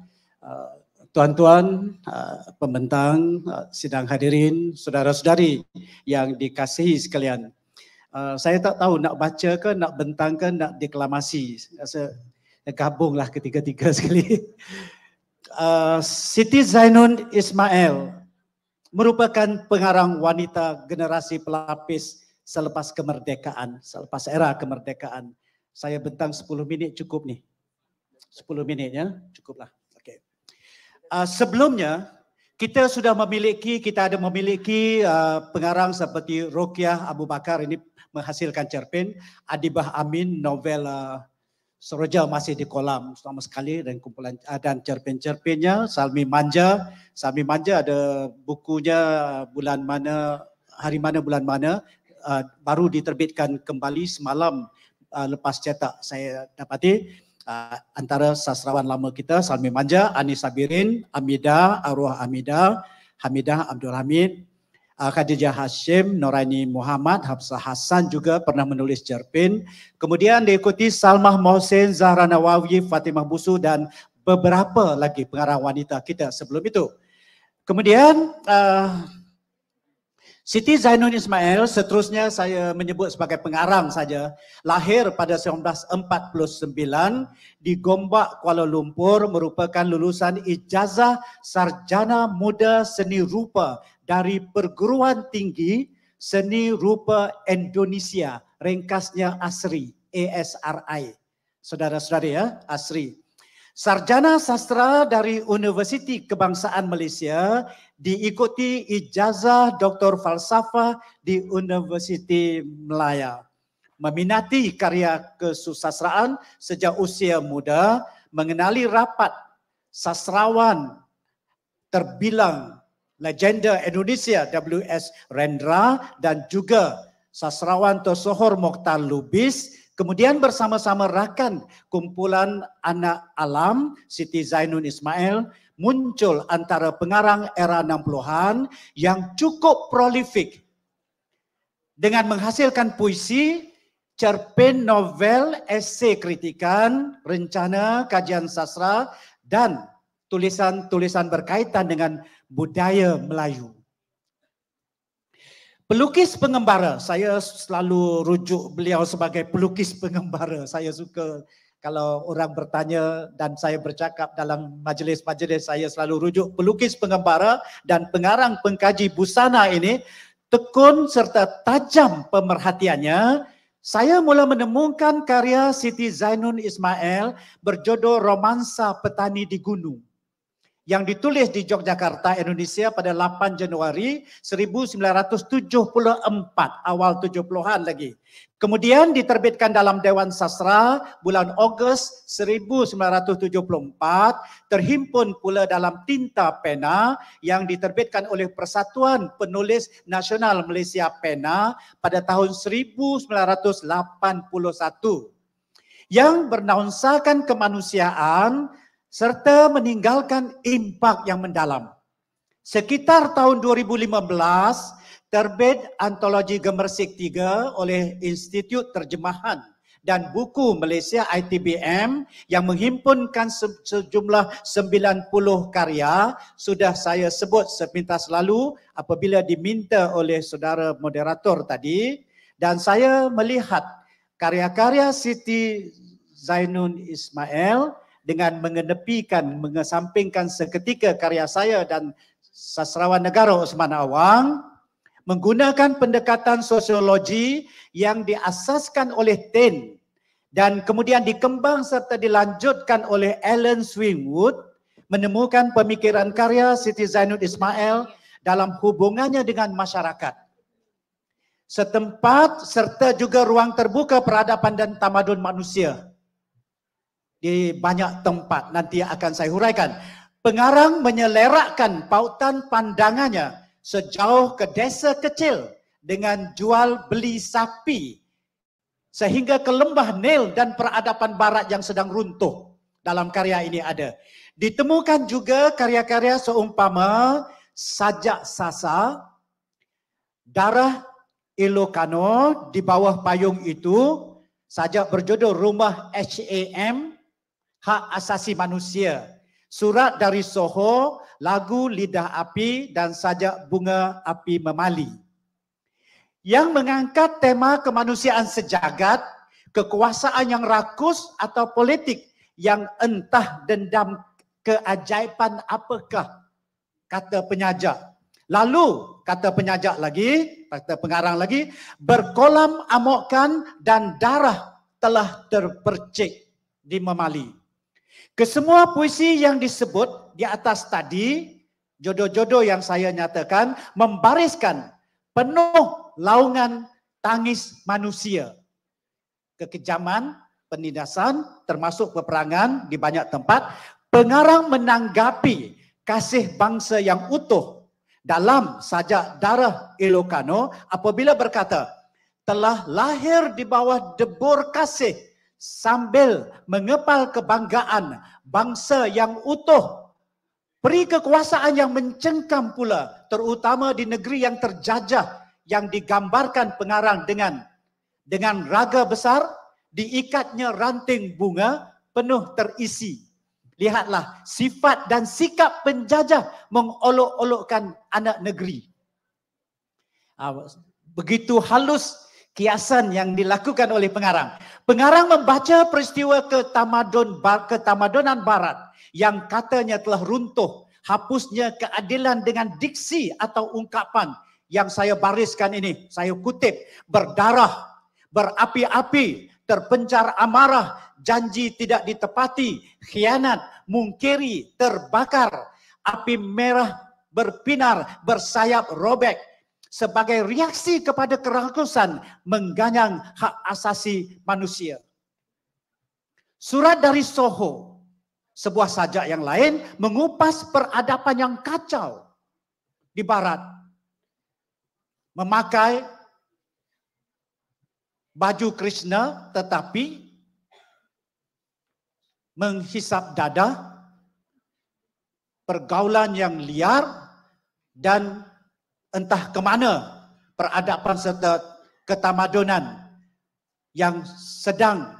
Uh, tuan-tuan uh, pembentang, uh, sidang hadirin, saudara-saudari yang dikasihi sekalian. Saya tak tahu nak baca ke, nak bentang ke, nak deklamasi. Saya gabunglah ketiga-tiga sekali. Siti Zainun Ismail merupakan pengarang wanita generasi pelapis selepas kemerdekaan, selepas era kemerdekaan. Saya bentang 10 minit cukup nih. 10 minit ya, cukuplah uh, sebelumnya kita sudah memiliki kita ada memiliki uh, pengarang seperti Rokiah Abu Bakar ini menghasilkan cerpen Adibah Amin novel uh, ah, Seroja masih di kolam selama sekali dan kumpulan uh, dan cerpen-cerpennya Salmi Manja Salmi Manja ada bukunya bulan mana hari mana bulan mana uh, baru diterbitkan kembali semalam uh, lepas cetak saya dapati uh, antara sastrawan lama kita Salmi Manja, Anis Sabirin, Amida, Arwah Amida, Hamidah Abdul Hamid, uh, Khadijah Hashim, Noraini Muhammad, Hafsah Hasan juga pernah menulis cerpen. Kemudian diikuti Salmah Mohsen, Zahra Nawawi, Fatimah Busu dan beberapa lagi pengarang wanita kita sebelum itu. Kemudian uh, Siti Zainun Ismail seterusnya saya menyebut sebagai pengarang saja lahir pada 1949 di Gombak Kuala Lumpur merupakan lulusan ijazah sarjana muda seni rupa dari perguruan tinggi seni rupa Indonesia ringkasnya ASRI ASRI Saudara-saudari ya ASRI Sarjana sastra dari Universiti Kebangsaan Malaysia diikuti ijazah Doktor Falsafah di Universiti Melaya. Meminati karya kesusastraan sejak usia muda, mengenali rapat sastrawan terbilang legenda Indonesia W.S. Rendra dan juga sastrawan tersohor Mokhtar Lubis Kemudian bersama-sama rakan kumpulan anak alam Siti Zainun Ismail muncul antara pengarang era 60-an yang cukup prolifik dengan menghasilkan puisi, cerpen novel, esei kritikan, rencana kajian sastra dan tulisan-tulisan berkaitan dengan budaya Melayu. Pelukis pengembara, saya selalu rujuk beliau sebagai pelukis pengembara. Saya suka kalau orang bertanya dan saya bercakap dalam majlis-majlis, saya selalu rujuk pelukis pengembara dan pengarang pengkaji busana ini tekun serta tajam pemerhatiannya. Saya mula menemukan karya Siti Zainun Ismail berjodoh Romansa Petani di Gunung yang ditulis di Yogyakarta, Indonesia pada 8 Januari 1974, awal 70-an lagi. Kemudian diterbitkan dalam Dewan Sastra bulan Ogos 1974, terhimpun pula dalam tinta pena yang diterbitkan oleh Persatuan Penulis Nasional Malaysia Pena pada tahun 1981 yang bernaunsakan kemanusiaan serta meninggalkan impak yang mendalam. Sekitar tahun 2015, terbit antologi Gemersik 3 oleh Institut Terjemahan dan Buku Malaysia ITBM yang menghimpunkan sejumlah 90 karya sudah saya sebut sepintas lalu apabila diminta oleh saudara moderator tadi dan saya melihat karya-karya Siti Zainun Ismail dengan mengenepikan, mengesampingkan seketika karya saya dan sastrawan negara Osman Awang menggunakan pendekatan sosiologi yang diasaskan oleh Ten dan kemudian dikembang serta dilanjutkan oleh Alan Swingwood menemukan pemikiran karya Siti Zainud Ismail dalam hubungannya dengan masyarakat. Setempat serta juga ruang terbuka peradaban dan tamadun manusia di banyak tempat nanti akan saya huraikan. Pengarang menyelerakkan pautan pandangannya sejauh ke desa kecil dengan jual beli sapi sehingga ke lembah Nil dan peradaban barat yang sedang runtuh dalam karya ini ada. Ditemukan juga karya-karya seumpama Sajak Sasa, Darah Ilokano di bawah payung itu, Sajak berjudul Rumah HAM, hak asasi manusia. Surat dari Soho, lagu Lidah Api dan Sajak Bunga Api Memali. Yang mengangkat tema kemanusiaan sejagat, kekuasaan yang rakus atau politik yang entah dendam keajaiban apakah, kata penyajak. Lalu, kata penyajak lagi, kata pengarang lagi, berkolam amokan dan darah telah terpercik di Memali. Kesemua puisi yang disebut di atas tadi, jodoh-jodoh yang saya nyatakan, membariskan penuh laungan tangis manusia. Kekejaman, penindasan, termasuk peperangan di banyak tempat, pengarang menanggapi kasih bangsa yang utuh dalam sajak darah Ilokano apabila berkata, telah lahir di bawah debur kasih sambil mengepal kebanggaan bangsa yang utuh. Peri kekuasaan yang mencengkam pula terutama di negeri yang terjajah yang digambarkan pengarang dengan dengan raga besar diikatnya ranting bunga penuh terisi. Lihatlah sifat dan sikap penjajah mengolok-olokkan anak negeri. Ah, begitu halus kiasan yang dilakukan oleh pengarang. Pengarang membaca peristiwa ketamadun, ketamadunan barat yang katanya telah runtuh hapusnya keadilan dengan diksi atau ungkapan yang saya bariskan ini. Saya kutip, berdarah, berapi-api, terpencar amarah, janji tidak ditepati, khianat, mungkiri, terbakar, api merah berpinar, bersayap robek, sebagai reaksi kepada kerakusan mengganyang hak asasi manusia. Surat dari Soho, sebuah sajak yang lain, mengupas peradaban yang kacau di barat. Memakai baju Krishna tetapi menghisap dada, pergaulan yang liar, dan entah ke mana peradaban serta ketamadunan yang sedang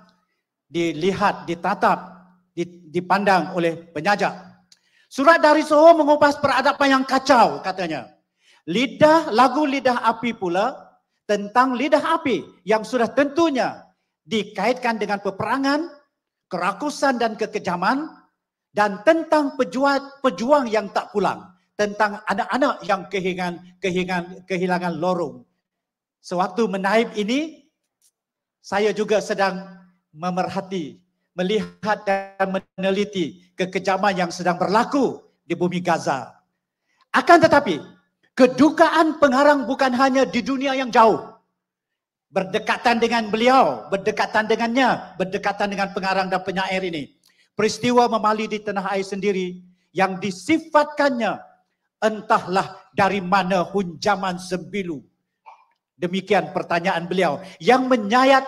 dilihat, ditatap, dipandang oleh penyajak. Surat dari Soho mengupas peradaban yang kacau katanya. Lidah, lagu lidah api pula tentang lidah api yang sudah tentunya dikaitkan dengan peperangan, kerakusan dan kekejaman dan tentang pejuang, pejuang yang tak pulang tentang anak-anak yang kehilangan kehilangan kehilangan lorong. Sewaktu menaib ini saya juga sedang memerhati, melihat dan meneliti kekejaman yang sedang berlaku di bumi Gaza. Akan tetapi, kedukaan pengarang bukan hanya di dunia yang jauh. Berdekatan dengan beliau, berdekatan dengannya, berdekatan dengan pengarang dan penyair ini. Peristiwa memali di tanah air sendiri yang disifatkannya entahlah dari mana hunjaman sembilu. Demikian pertanyaan beliau. Yang menyayat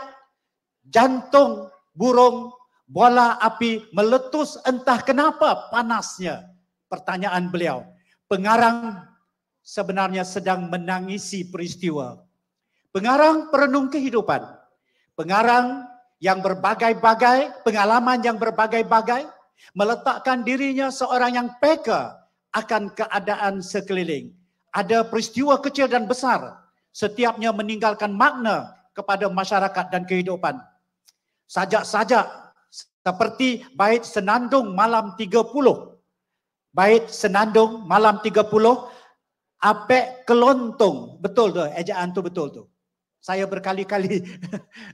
jantung burung bola api meletus entah kenapa panasnya. Pertanyaan beliau. Pengarang sebenarnya sedang menangisi peristiwa. Pengarang perenung kehidupan. Pengarang yang berbagai-bagai, pengalaman yang berbagai-bagai. Meletakkan dirinya seorang yang peka akan keadaan sekeliling. Ada peristiwa kecil dan besar setiapnya meninggalkan makna kepada masyarakat dan kehidupan. Sajak-sajak seperti bait senandung malam 30. Bait senandung malam 30 ape kelontong. Betul tu ejaan tu betul tu. Saya berkali-kali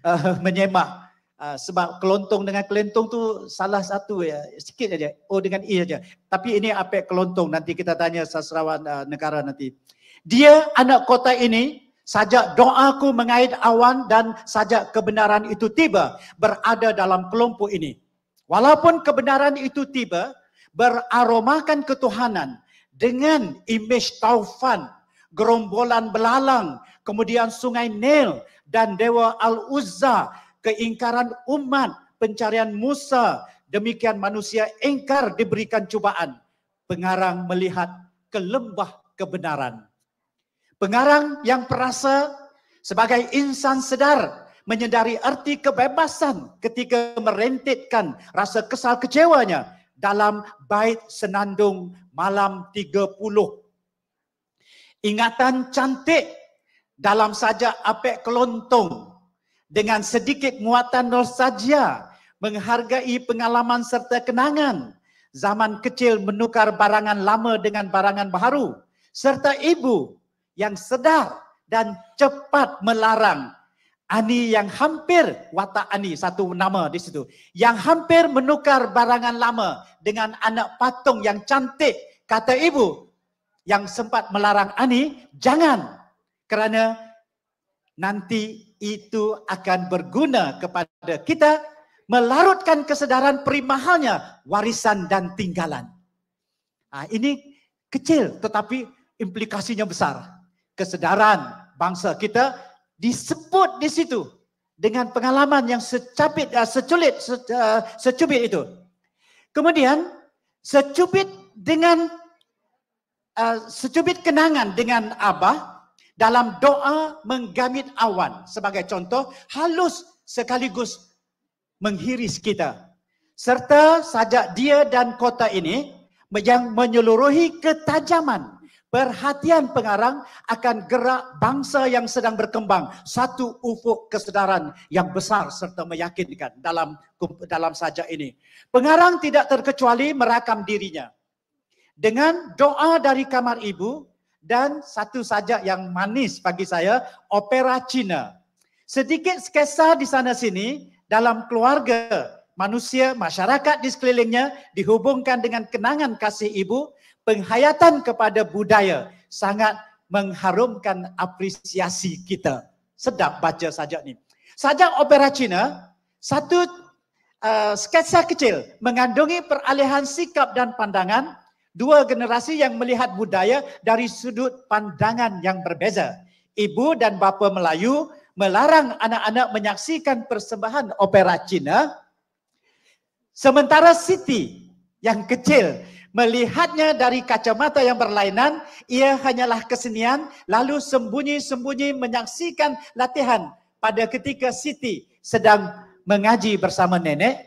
eh, menyemak Ah, sebab kelontong dengan kelentong tu salah satu ya sikit saja O oh, dengan i e saja tapi ini apa kelontong nanti kita tanya Sasrawan uh, negara nanti dia anak kota ini sajak doaku mengait awan dan sajak kebenaran itu tiba berada dalam kelompok ini walaupun kebenaran itu tiba beraromakan ketuhanan dengan imej taufan gerombolan belalang kemudian sungai Nil dan dewa Al-Uzza keingkaran umat, pencarian Musa, demikian manusia ingkar diberikan cubaan. Pengarang melihat kelembah kebenaran. Pengarang yang perasa sebagai insan sedar menyedari erti kebebasan ketika merentitkan rasa kesal kecewanya dalam bait senandung malam 30. Ingatan cantik dalam saja apek kelontong dengan sedikit muatan nostalgia menghargai pengalaman serta kenangan zaman kecil menukar barangan lama dengan barangan baru serta ibu yang sedar dan cepat melarang Ani yang hampir wata Ani satu nama di situ yang hampir menukar barangan lama dengan anak patung yang cantik kata ibu yang sempat melarang Ani jangan kerana nanti itu akan berguna kepada kita melarutkan kesedaran perimahalnya warisan dan tinggalan. Nah, ha, ini kecil tetapi implikasinya besar. Kesedaran bangsa kita disebut di situ dengan pengalaman yang secapit uh, seculit se, uh, secubit itu. Kemudian secubit dengan uh, secubit kenangan dengan abah dalam doa menggamit awan sebagai contoh halus sekaligus menghiris kita. Serta sajak dia dan kota ini yang menyeluruhi ketajaman perhatian pengarang akan gerak bangsa yang sedang berkembang satu ufuk kesedaran yang besar serta meyakinkan dalam dalam sajak ini. Pengarang tidak terkecuali merakam dirinya. Dengan doa dari kamar ibu dan satu sajak yang manis bagi saya, opera Cina. Sedikit sketsa di sana sini dalam keluarga manusia, masyarakat di sekelilingnya dihubungkan dengan kenangan kasih ibu, penghayatan kepada budaya sangat mengharumkan apresiasi kita. Sedap baca sajak ni. Sajak opera Cina, satu uh, sketsa kecil mengandungi peralihan sikap dan pandangan Dua generasi yang melihat budaya dari sudut pandangan yang berbeza. Ibu dan bapa Melayu melarang anak-anak menyaksikan persembahan opera Cina. Sementara Siti yang kecil melihatnya dari kacamata yang berlainan, ia hanyalah kesenian lalu sembunyi-sembunyi menyaksikan latihan pada ketika Siti sedang mengaji bersama nenek.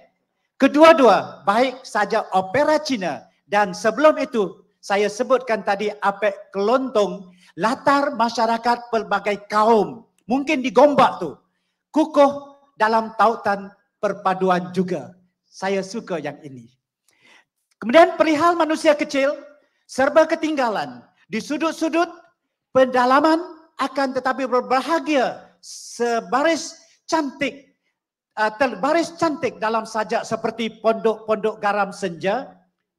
Kedua-dua, baik saja opera Cina dan sebelum itu, saya sebutkan tadi Apek Kelontong, latar masyarakat pelbagai kaum. Mungkin di Gombak tu. Kukuh dalam tautan perpaduan juga. Saya suka yang ini. Kemudian perihal manusia kecil, serba ketinggalan. Di sudut-sudut, pendalaman akan tetapi berbahagia sebaris cantik. Eh, terbaris cantik dalam sajak seperti pondok-pondok garam senja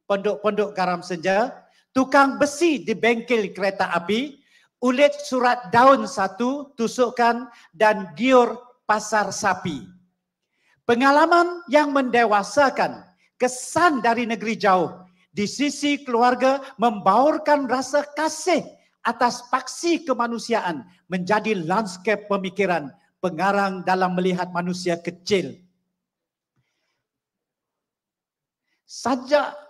pondok-pondok garam senja, tukang besi di bengkel kereta api, ulit surat daun satu, tusukan dan giur pasar sapi. Pengalaman yang mendewasakan kesan dari negeri jauh di sisi keluarga membaurkan rasa kasih atas paksi kemanusiaan menjadi landscape pemikiran pengarang dalam melihat manusia kecil. Sajak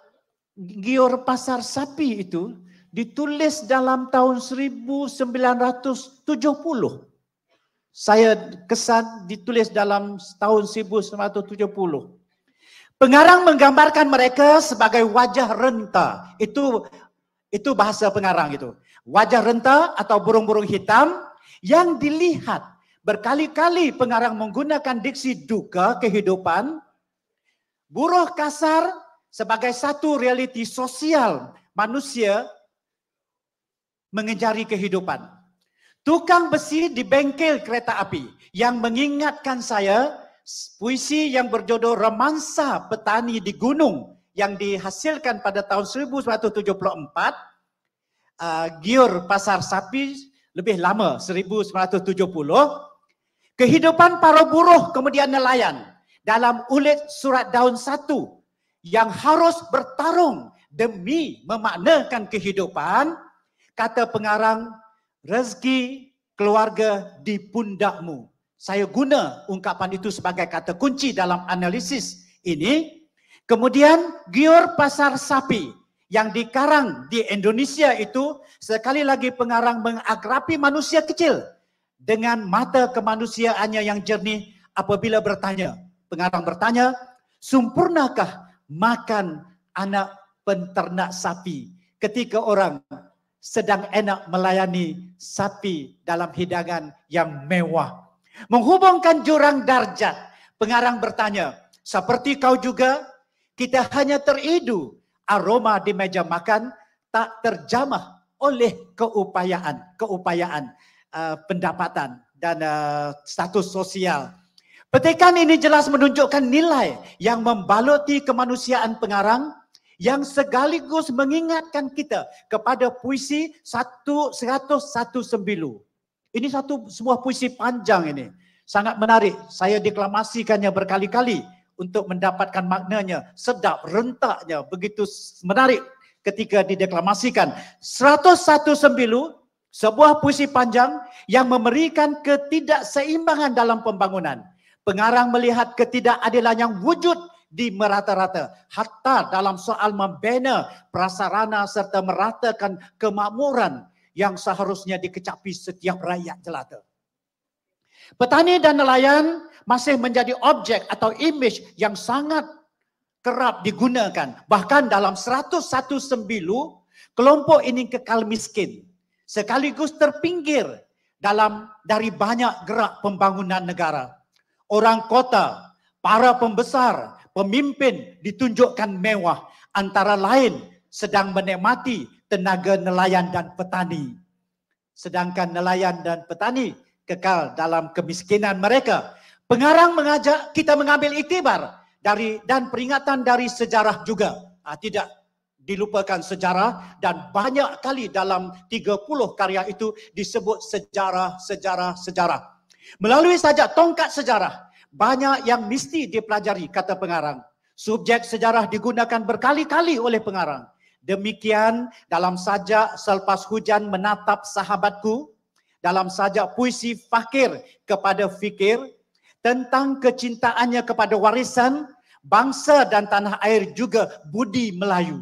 Gior Pasar Sapi itu ditulis dalam tahun 1970. Saya kesan ditulis dalam tahun 1970. Pengarang menggambarkan mereka sebagai wajah renta. Itu itu bahasa pengarang itu. Wajah renta atau burung-burung hitam yang dilihat berkali-kali pengarang menggunakan diksi duka kehidupan. Buruh kasar sebagai satu realiti sosial manusia mengejari kehidupan. Tukang besi di bengkel kereta api yang mengingatkan saya puisi yang berjudul Romansa Petani di Gunung yang dihasilkan pada tahun 1974 uh, Giur Pasar Sapi lebih lama 1970 kehidupan para buruh kemudian nelayan dalam ulit surat daun satu yang harus bertarung demi memaknakan kehidupan, kata pengarang, rezeki keluarga di pundakmu. Saya guna ungkapan itu sebagai kata kunci dalam analisis ini. Kemudian, Gior Pasar Sapi yang dikarang di Indonesia itu sekali lagi pengarang mengagrapi manusia kecil dengan mata kemanusiaannya yang jernih apabila bertanya. Pengarang bertanya, sempurnakah makan anak penternak sapi ketika orang sedang enak melayani sapi dalam hidangan yang mewah. Menghubungkan jurang darjat, pengarang bertanya, seperti kau juga, kita hanya teridu aroma di meja makan tak terjamah oleh keupayaan, keupayaan uh, pendapatan dan uh, status sosial. Petikan ini jelas menunjukkan nilai yang membaluti kemanusiaan pengarang yang sekaligus mengingatkan kita kepada puisi 101 sembilu. Ini satu sebuah puisi panjang ini. Sangat menarik. Saya deklamasikannya berkali-kali untuk mendapatkan maknanya. Sedap, rentaknya. Begitu menarik ketika dideklamasikan. 101 sembilu, sebuah puisi panjang yang memberikan ketidakseimbangan dalam pembangunan. Pengarang melihat ketidakadilan yang wujud di merata-rata. Hatta dalam soal membina prasarana serta meratakan kemakmuran yang seharusnya dikecapi setiap rakyat jelata. Petani dan nelayan masih menjadi objek atau image yang sangat kerap digunakan. Bahkan dalam 101 sembilu, kelompok ini kekal miskin sekaligus terpinggir dalam dari banyak gerak pembangunan negara orang kota, para pembesar, pemimpin ditunjukkan mewah antara lain sedang menikmati tenaga nelayan dan petani. Sedangkan nelayan dan petani kekal dalam kemiskinan mereka. Pengarang mengajak kita mengambil itibar dari dan peringatan dari sejarah juga. Ha, tidak dilupakan sejarah dan banyak kali dalam 30 karya itu disebut sejarah, sejarah, sejarah. Melalui sajak tongkat sejarah, banyak yang mesti dipelajari, kata pengarang. Subjek sejarah digunakan berkali-kali oleh pengarang. Demikian dalam sajak selepas hujan menatap sahabatku, dalam sajak puisi fakir kepada fikir, tentang kecintaannya kepada warisan, bangsa dan tanah air juga budi Melayu.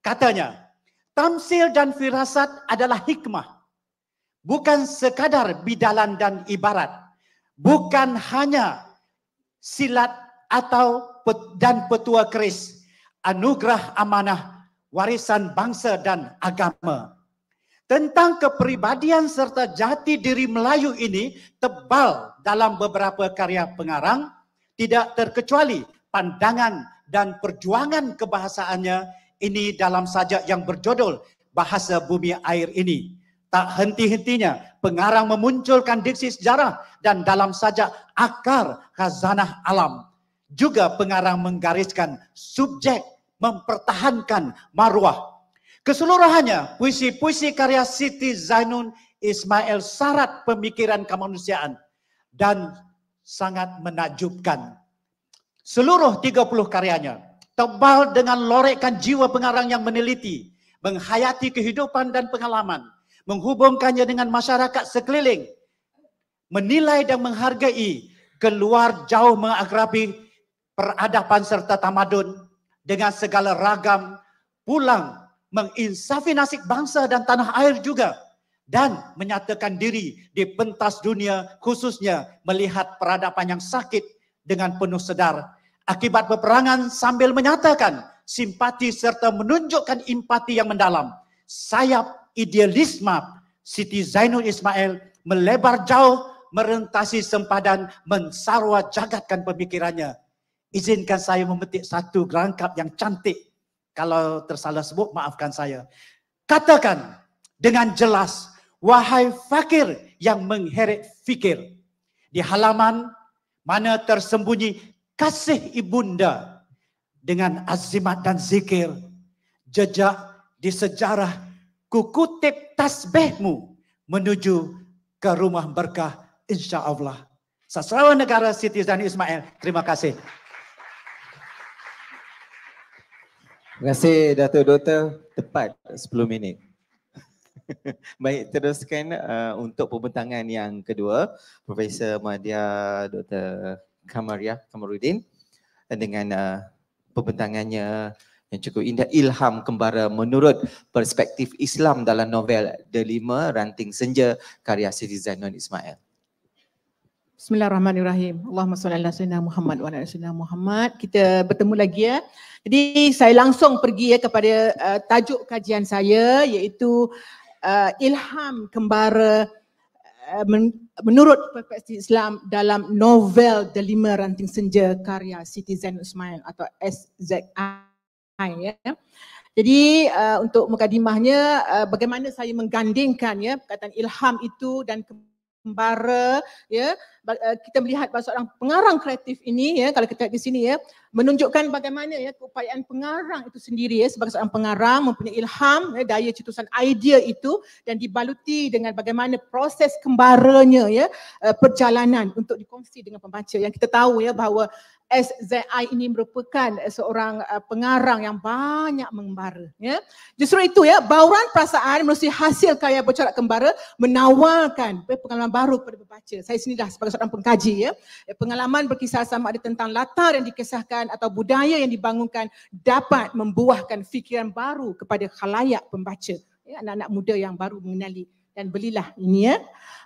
Katanya, tamsil dan firasat adalah hikmah bukan sekadar bidalan dan ibarat bukan hanya silat atau dan petua keris anugerah amanah warisan bangsa dan agama tentang kepribadian serta jati diri Melayu ini tebal dalam beberapa karya pengarang tidak terkecuali pandangan dan perjuangan kebahasaannya ini dalam sajak yang berjudul bahasa bumi air ini tak henti-hentinya pengarang memunculkan diksi sejarah dan dalam sajak akar khazanah alam. Juga pengarang menggariskan subjek mempertahankan maruah Keseluruhannya puisi-puisi karya Siti Zainun Ismail syarat pemikiran kemanusiaan dan sangat menakjubkan. Seluruh 30 karyanya tebal dengan lorekan jiwa pengarang yang meneliti, menghayati kehidupan dan pengalaman menghubungkannya dengan masyarakat sekeliling, menilai dan menghargai keluar jauh mengagrapi peradaban serta tamadun dengan segala ragam pulang menginsafi nasib bangsa dan tanah air juga dan menyatakan diri di pentas dunia khususnya melihat peradaban yang sakit dengan penuh sedar akibat peperangan sambil menyatakan simpati serta menunjukkan empati yang mendalam sayap idealisme Siti Zainul Ismail melebar jauh merentasi sempadan mensarwa jagatkan pemikirannya. Izinkan saya memetik satu gerangkap yang cantik. Kalau tersalah sebut, maafkan saya. Katakan dengan jelas, wahai fakir yang mengheret fikir. Di halaman mana tersembunyi kasih ibunda dengan azimat dan zikir. Jejak di sejarah kukutip tasbihmu menuju ke rumah berkah insya Allah. Sasrawan negara Siti Zani Ismail, terima kasih. Terima kasih Dato' Doktor, tepat 10 minit. Baik, teruskan uh, untuk pembentangan yang kedua, Profesor Madia Dr. Kamaria Kamarudin dengan uh, pembentangannya yang cukup indah ilham kembara menurut perspektif Islam dalam novel Delima Ranting Senja karya Siti Zainun Ismail. Bismillahirrahmanirrahim. Allahumma salli ala sayyidina Muhammad wa ala sayyidina Muhammad. Kita bertemu lagi ya. Jadi saya langsung pergi ya kepada uh, tajuk kajian saya iaitu uh, ilham kembara uh, menurut perspektif Islam dalam novel Delima Ranting Senja karya Siti Zainul Ismail atau SZI. Hai ya. Jadi uh, untuk mukadimahnya uh, bagaimana saya menggandingkan ya perkataan ilham itu dan kembara ya uh, kita melihat bahawa seorang pengarang kreatif ini ya kalau kita lihat di sini ya menunjukkan bagaimana ya keupayaan pengarang itu sendiri ya sebagai seorang pengarang mempunyai ilham ya, daya cetusan idea itu dan dibaluti dengan bagaimana proses kembaranya ya uh, perjalanan untuk dikongsi dengan pembaca yang kita tahu ya bahawa SZI ini merupakan eh, seorang eh, pengarang yang banyak mengembara. Ya. Justru itu ya, bauran perasaan melalui hasil karya bercorak kembara menawarkan eh, pengalaman baru kepada pembaca. Saya sendiri dah sebagai seorang pengkaji. Ya. Pengalaman berkisah sama ada tentang latar yang dikisahkan atau budaya yang dibangunkan dapat membuahkan fikiran baru kepada khalayak pembaca. Ya, anak-anak muda yang baru mengenali dan belilah ini ya.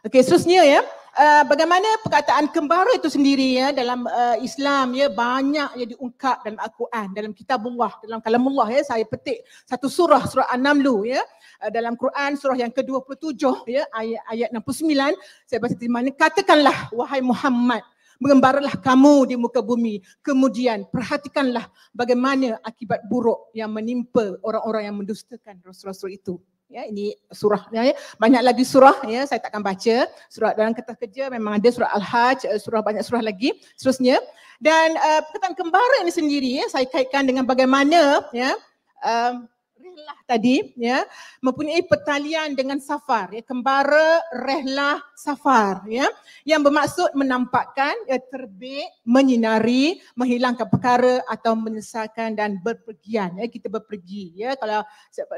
Okey, seterusnya ya. Uh, bagaimana perkataan kembara itu sendiri ya dalam uh, Islam ya banyak yang diungkap dalam Al-Quran dalam kitab Allah dalam kalamullah ya saya petik satu surah surah An-Namlu ya uh, dalam Quran surah yang ke-27 ya ayat ayat 69 saya baca di mana katakanlah wahai Muhammad mengembaralah kamu di muka bumi kemudian perhatikanlah bagaimana akibat buruk yang menimpa orang-orang yang mendustakan rasul-rasul itu ya ini surah ya, ya, banyak lagi surah ya saya takkan baca surah dalam kertas kerja memang ada surah al-hajj eh, surah banyak surah lagi seterusnya dan uh, perkataan kembara ini sendiri ya saya kaitkan dengan bagaimana ya uh, rehlah tadi ya mempunyai pertalian dengan safar ya kembara rehlah safar ya yang bermaksud menampakkan ya, terbit menyinari menghilangkan perkara atau menyesalkan dan berpergian ya kita berpergi ya kalau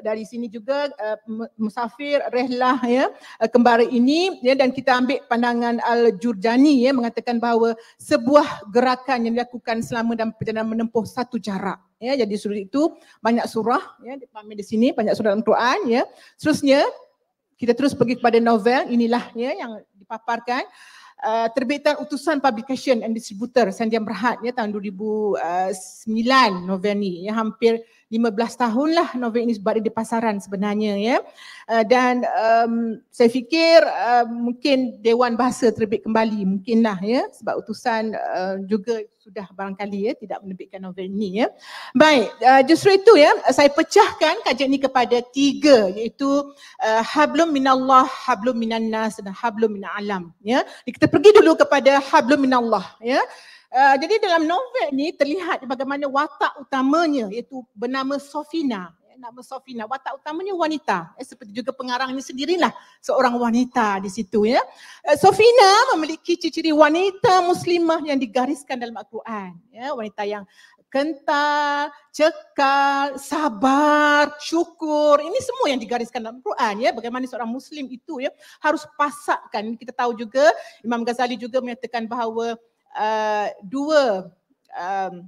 dari sini juga uh, musafir rehlah ya eh, kembara ini ya dan kita ambil pandangan al-Jurjani ya mengatakan bahawa sebuah gerakan yang dilakukan selama dalam perjalanan menempuh satu jarak ya jadi surah itu banyak surah ya dipahami di sini banyak surah dalam Quran ya seterusnya kita terus pergi kepada novel inilah ya yang dipaparkan uh, terbitan utusan publication and distributor Sandian Berhad ya tahun 2009 eh, novel ni ya hampir 15 tahun lah novel ini sebab di pasaran sebenarnya ya. Eh, dan um, saya fikir um, mungkin Dewan Bahasa terbit kembali mungkinlah ya sebab utusan uh, juga sudah barangkali ya tidak menerbitkan novel ini ya. Baik, uh, justru itu ya saya pecahkan kajian ini kepada tiga iaitu uh, hablum minallah, hablum minannas dan hablum minalam ya. kita pergi dulu kepada hablum minallah ya. Ah, jadi dalam novel ni terlihat bagaimana watak utamanya iaitu bernama Sofina. Eh, nama Sofina, watak utamanya wanita. Eh, seperti juga pengarangnya sendirilah seorang wanita di situ. Ya. Eh, Sofina memiliki ciri-ciri wanita muslimah yang digariskan dalam Al-Quran. Ya. Wanita yang kental, cekal, sabar, syukur. Ini semua yang digariskan dalam Al-Quran. Ya. Bagaimana seorang Muslim itu ya, harus pasakkan. Kita tahu juga Imam Ghazali juga menyatakan bahawa Uh, dua um,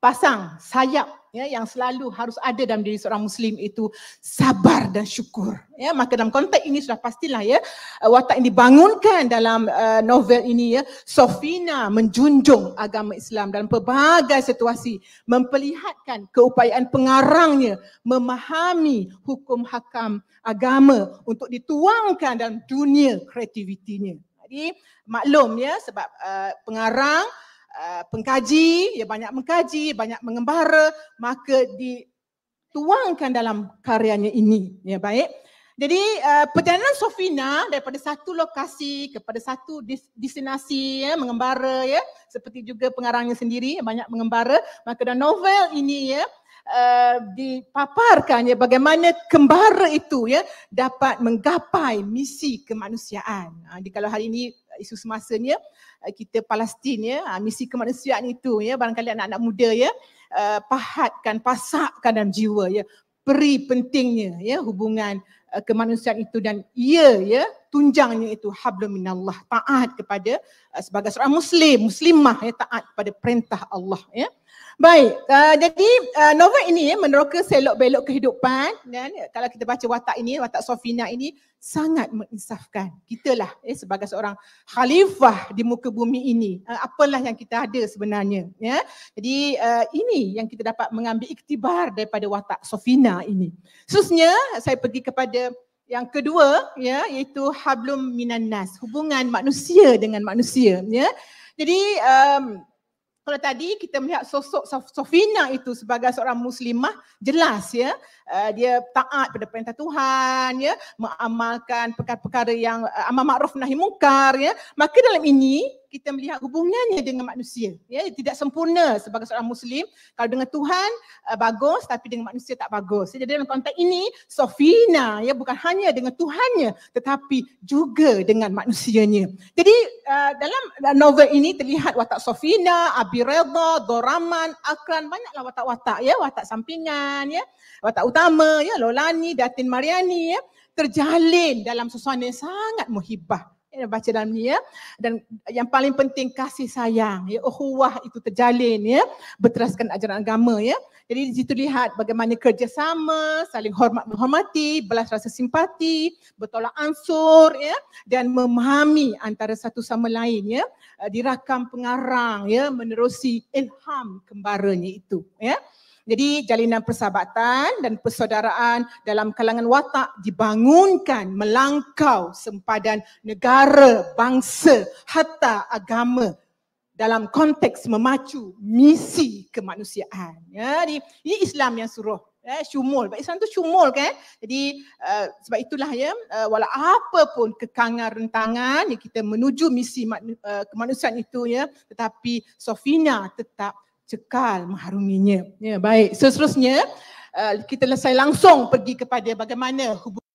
pasang sayap ya yang selalu harus ada dalam diri seorang muslim itu sabar dan syukur ya maka dalam konteks ini sudah pastilah ya uh, watak yang dibangunkan dalam uh, novel ini ya Sofina menjunjung agama Islam dalam pelbagai situasi memperlihatkan keupayaan pengarangnya memahami hukum hakam agama untuk dituangkan dalam dunia kreativitinya jadi maklum ya sebab uh, pengarang uh, pengkaji ya banyak mengkaji, banyak mengembara maka dituangkan dalam karyanya ini ya baik. Jadi uh, perjalanan Sofina daripada satu lokasi kepada satu destinasi ya mengembara ya seperti juga pengarangnya sendiri banyak mengembara maka dalam novel ini ya Eh, dipaparkan ya bagaimana kembara itu ya dapat menggapai misi kemanusiaan. Ha, jadi kalau hari ini eh, isu semasanya eh, kita Palestin ya ha, misi kemanusiaan itu ya barangkali anak-anak muda ya pahatkan pasakkan dalam jiwa ya peri pentingnya ya hubungan kemanusiaan itu dan ia ya tunjangnya itu hablum minallah taat kepada sebagai seorang muslim muslimah ya taat kepada perintah Allah ya Baik, uh, jadi uh, novel ini ya, meneroka selok-belok kehidupan dan ya, kalau kita baca watak ini, watak Sofina ini sangat menginsafkan kita lah ya, sebagai seorang khalifah di muka bumi ini. Uh, apalah yang kita ada sebenarnya. Ya. Jadi uh, ini yang kita dapat mengambil iktibar daripada watak Sofina ini. Seterusnya saya pergi kepada yang kedua ya, iaitu hablum minannas, hubungan manusia dengan manusia. Ya. Jadi um, kalau tadi kita melihat sosok Sofina itu sebagai seorang muslimah jelas ya eh, dia taat pada perintah Tuhan ya mengamalkan perkara-perkara yang eh, amal ma'ruf nahi mungkar ya maka dalam ini kita melihat hubungannya dengan manusia. Ya, tidak sempurna sebagai seorang Muslim. Kalau dengan Tuhan uh, bagus, tapi dengan manusia tak bagus. Ya, jadi dalam konteks ini, Sofina ya bukan hanya dengan Tuhannya, tetapi juga dengan manusianya. Jadi uh, dalam novel ini terlihat watak Sofina, Abi Reda, Doraman, Akran banyaklah watak-watak ya, watak sampingan ya, watak utama ya, Lolani, Datin Mariani ya terjalin dalam suasana yang sangat muhibah baca dalam ni ya dan yang paling penting kasih sayang ya oh wah itu terjalin ya berteraskan ajaran agama ya jadi di situ lihat bagaimana kerjasama saling hormat menghormati belas rasa simpati bertolak ansur ya dan memahami antara satu sama lain ya dirakam pengarang ya menerusi ilham kembaranya itu ya jadi jalinan persahabatan dan persaudaraan dalam kalangan watak dibangunkan melangkau sempadan negara, bangsa, hatta agama dalam konteks memacu misi kemanusiaan. Ya, jadi ini Islam yang suruh ya, syumul. Sebab Islam tu syumul kan. Jadi uh, sebab itulah ya, uh, walau apa pun kekangan rentangan yang kita menuju misi uh, kemanusiaan itu ya, tetapi Sofina tetap cekal mengharunginya. Ya, baik, so, seterusnya uh, kita selesai langsung pergi kepada bagaimana hubungan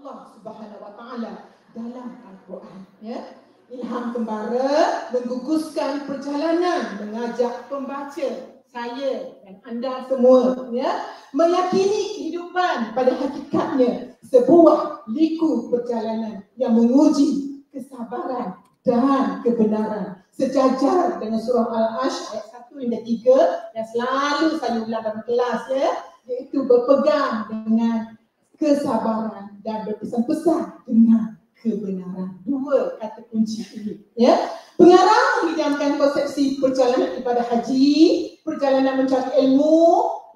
Allah Subhanahu Wa Taala dalam Al-Quran. Ya? Ilham kembara menggugurkan perjalanan mengajak pembaca saya dan anda semua ya? meyakini kehidupan pada hakikatnya sebuah liku perjalanan yang menguji kesabaran dan kebenaran sejajar dengan surah Al-Ash ayat 1 hingga 3 yang selalu saya ulang dalam kelas ya iaitu berpegang dengan kesabaran dan berpesan pesan dengan kebenaran. Dua kata kunci ini. Ya. Pengarah menjelaskan konsepsi perjalanan ibadah haji, perjalanan mencari ilmu,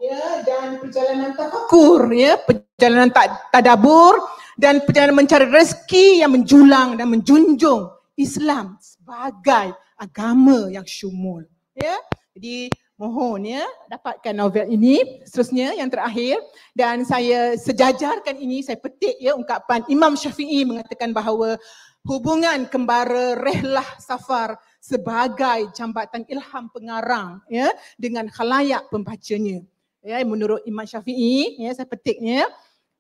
ya dan perjalanan takakur, ya, perjalanan tak tadabur dan perjalanan mencari rezeki yang menjulang dan menjunjung Islam sebagai agama yang syumul. Ya. Jadi mohon ya dapatkan novel ini seterusnya yang terakhir dan saya sejajarkan ini saya petik ya ungkapan Imam Syafi'i mengatakan bahawa hubungan kembara rehlah safar sebagai jambatan ilham pengarang ya dengan khalayak pembacanya ya menurut Imam Syafi'i ya saya petiknya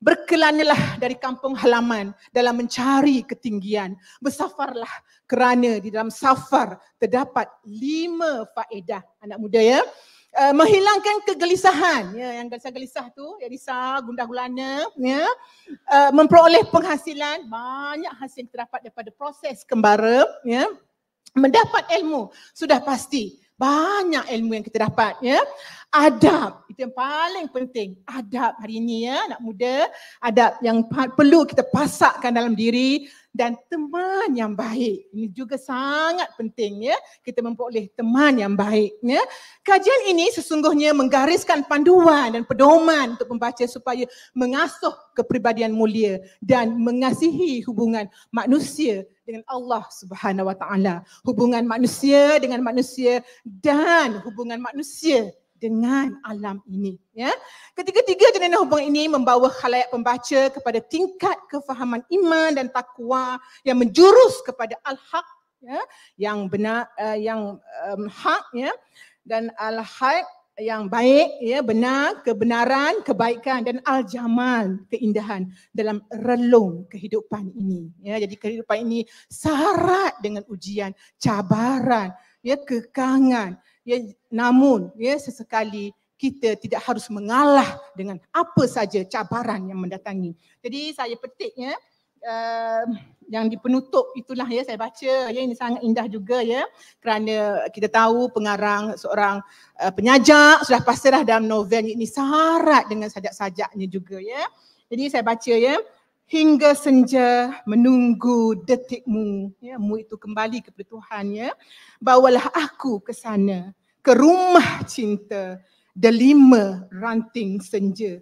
berkelanilah dari kampung halaman dalam mencari ketinggian bersafarlah kerana di dalam safar terdapat lima faedah anak muda ya. Uh, menghilangkan kegelisahan ya yang gelisah-gelisah tu ya risau gundah gulana ya uh, memperoleh penghasilan banyak hasil yang terdapat daripada proses kembara ya mendapat ilmu sudah pasti banyak ilmu yang kita dapat ya adab itu yang paling penting adab hari ini ya anak muda adab yang perlu kita pasakkan dalam diri dan teman yang baik ini juga sangat penting ya kita memperoleh teman yang baik ya kajian ini sesungguhnya menggariskan panduan dan pedoman untuk membaca supaya mengasuh kepribadian mulia dan mengasihi hubungan manusia dengan Allah Subhanahu Wa Taala hubungan manusia dengan manusia dan hubungan manusia dengan alam ini. Ya. Ketiga-tiga jenis hubungan ini membawa khalayak pembaca kepada tingkat kefahaman iman dan takwa yang menjurus kepada al-haq ya, yang benar uh, yang um, hak ya dan al-haq yang baik ya benar kebenaran kebaikan dan al-jamal keindahan dalam relung kehidupan ini ya jadi kehidupan ini syarat dengan ujian cabaran ya kekangan ya, namun ya sesekali kita tidak harus mengalah dengan apa saja cabaran yang mendatangi. Jadi saya petiknya uh, um, yang di penutup itulah ya saya baca ya ini sangat indah juga ya kerana kita tahu pengarang seorang uh, penyajak sudah pastilah dalam novel ini syarat dengan sajak-sajaknya juga ya. Jadi saya baca ya hingga senja menunggu detikmu. Ya, mu itu kembali kepada Tuhan ya. Bawalah aku ke sana, ke rumah cinta, delima ranting senja.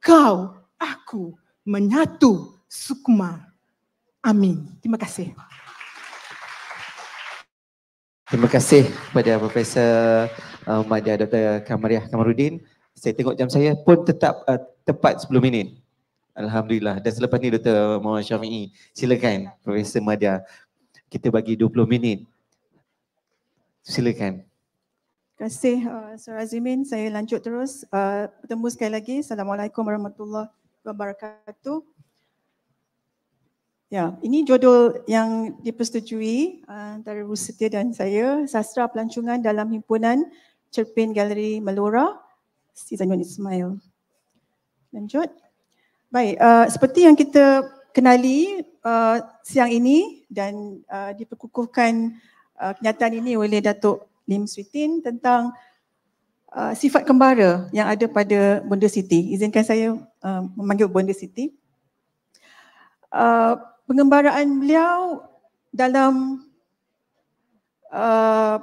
Kau, aku, menyatu sukma. Amin. Terima kasih. Terima kasih kepada Profesor uh, Madya Dr. Kamariah Kamarudin. Saya tengok jam saya pun tetap uh, tepat 10 minit. Alhamdulillah. Dan selepas ni Dr. Muhammad Syafi'i, silakan Profesor Madia. Kita bagi 20 minit. Silakan. Terima kasih uh, Sir Azimin. Saya lanjut terus. Uh, bertemu sekali lagi. Assalamualaikum warahmatullahi wabarakatuh. Ya, ini jodoh yang dipersetujui uh, antara Rusetia dan saya, Sastra Pelancongan dalam Himpunan Cerpen Galeri Melora, Siti Tanjung Ismail. Lanjut. Baik, uh, seperti yang kita kenali uh, siang ini dan uh, diperkukuhkan uh, kenyataan ini oleh Datuk Lim Switin tentang uh, sifat kembara yang ada pada Bunda Siti. Izinkan saya uh, memanggil Bunda Siti. Uh, pengembaraan beliau dalam uh,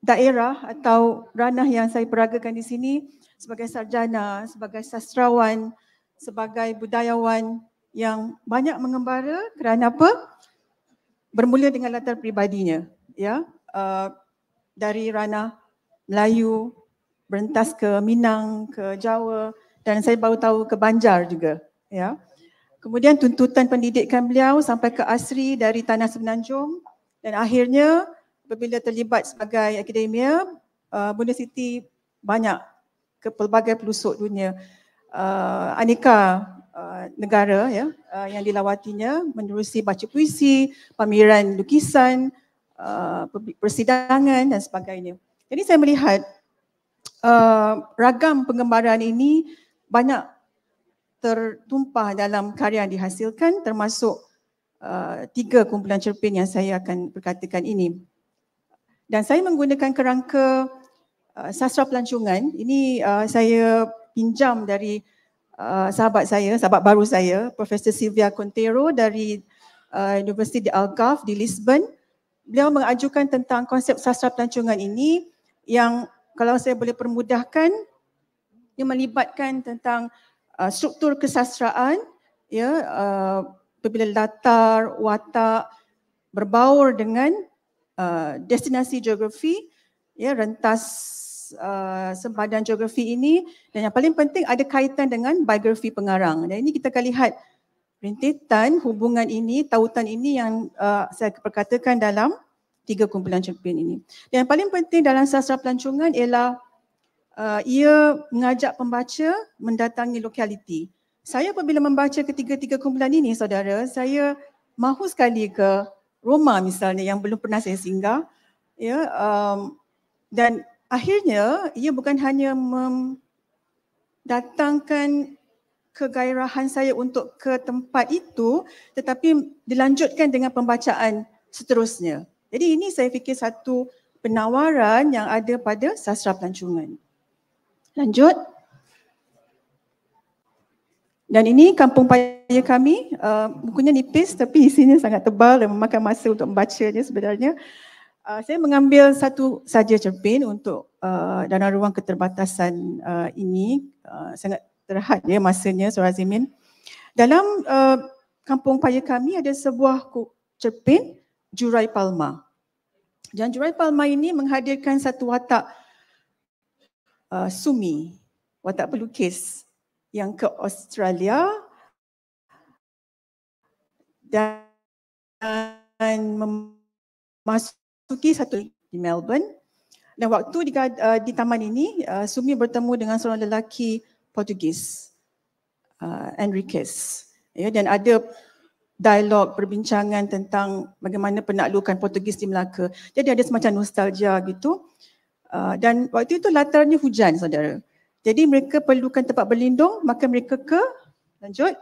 daerah atau ranah yang saya peragakan di sini sebagai sarjana, sebagai sastrawan, sebagai budayawan yang banyak mengembara kerana apa? Bermula dengan latar peribadinya, ya. Uh, dari ranah Melayu, berentas ke Minang, ke Jawa dan saya baru tahu ke Banjar juga, ya. Kemudian tuntutan pendidikan beliau sampai ke Asri dari Tanah Semenanjung dan akhirnya apabila terlibat sebagai akademia, uh, Bunda Siti banyak ke pelbagai pelusuk dunia uh, aneka uh, negara ya uh, yang dilawatinya menerusi baca puisi, pameran lukisan, uh, persidangan dan sebagainya. Jadi saya melihat uh, ragam pengembaraan ini banyak tertumpah dalam karya yang dihasilkan termasuk uh, tiga kumpulan cerpen yang saya akan perkatakan ini. Dan saya menggunakan kerangka uh, sastra pelancongan. Ini uh, saya pinjam dari uh, sahabat saya, sahabat baru saya, Profesor Sylvia Contero dari uh, Universiti di Algarve di Lisbon. Beliau mengajukan tentang konsep sastra pelancongan ini yang kalau saya boleh permudahkan ia melibatkan tentang uh, struktur kesastraan ya uh, apabila latar watak berbaur dengan uh, destinasi geografi ya rentas Uh, sempadan geografi ini dan yang paling penting ada kaitan dengan biografi pengarang. Dan ini kita akan lihat rentetan hubungan ini, tautan ini yang uh, saya perkatakan dalam tiga kumpulan cerpen ini. Dan yang paling penting dalam sastra pelancongan ialah uh, ia mengajak pembaca mendatangi lokaliti. Saya apabila membaca ketiga-tiga kumpulan ini saudara, saya mahu sekali ke Roma misalnya yang belum pernah saya singgah. Ya, um, dan akhirnya ia bukan hanya mendatangkan kegairahan saya untuk ke tempat itu tetapi dilanjutkan dengan pembacaan seterusnya. Jadi ini saya fikir satu penawaran yang ada pada sastra pelancongan. Lanjut. Dan ini kampung paya kami, uh, bukunya nipis tapi isinya sangat tebal dan memakan masa untuk membacanya sebenarnya. Uh, saya mengambil satu saja cerpen untuk uh, dana ruang keterbatasan uh, ini uh, sangat terhad ya masanya Suara Zimin. Dalam uh, kampung paya kami ada sebuah cerpen Jurai Palma. Dan Jurai Palma ini menghadirkan satu watak uh, sumi, watak pelukis yang ke Australia dan, dan memasuki Suki satu di Melbourne. Dan waktu di, uh, di taman ini, uh, Sumi bertemu dengan seorang lelaki Portugis, uh, Enriquez. Ya, dan ada dialog, perbincangan tentang bagaimana penaklukan Portugis di Melaka. Jadi ada semacam nostalgia gitu. Uh, dan waktu itu latarnya hujan, saudara. Jadi mereka perlukan tempat berlindung, maka mereka ke, lanjut,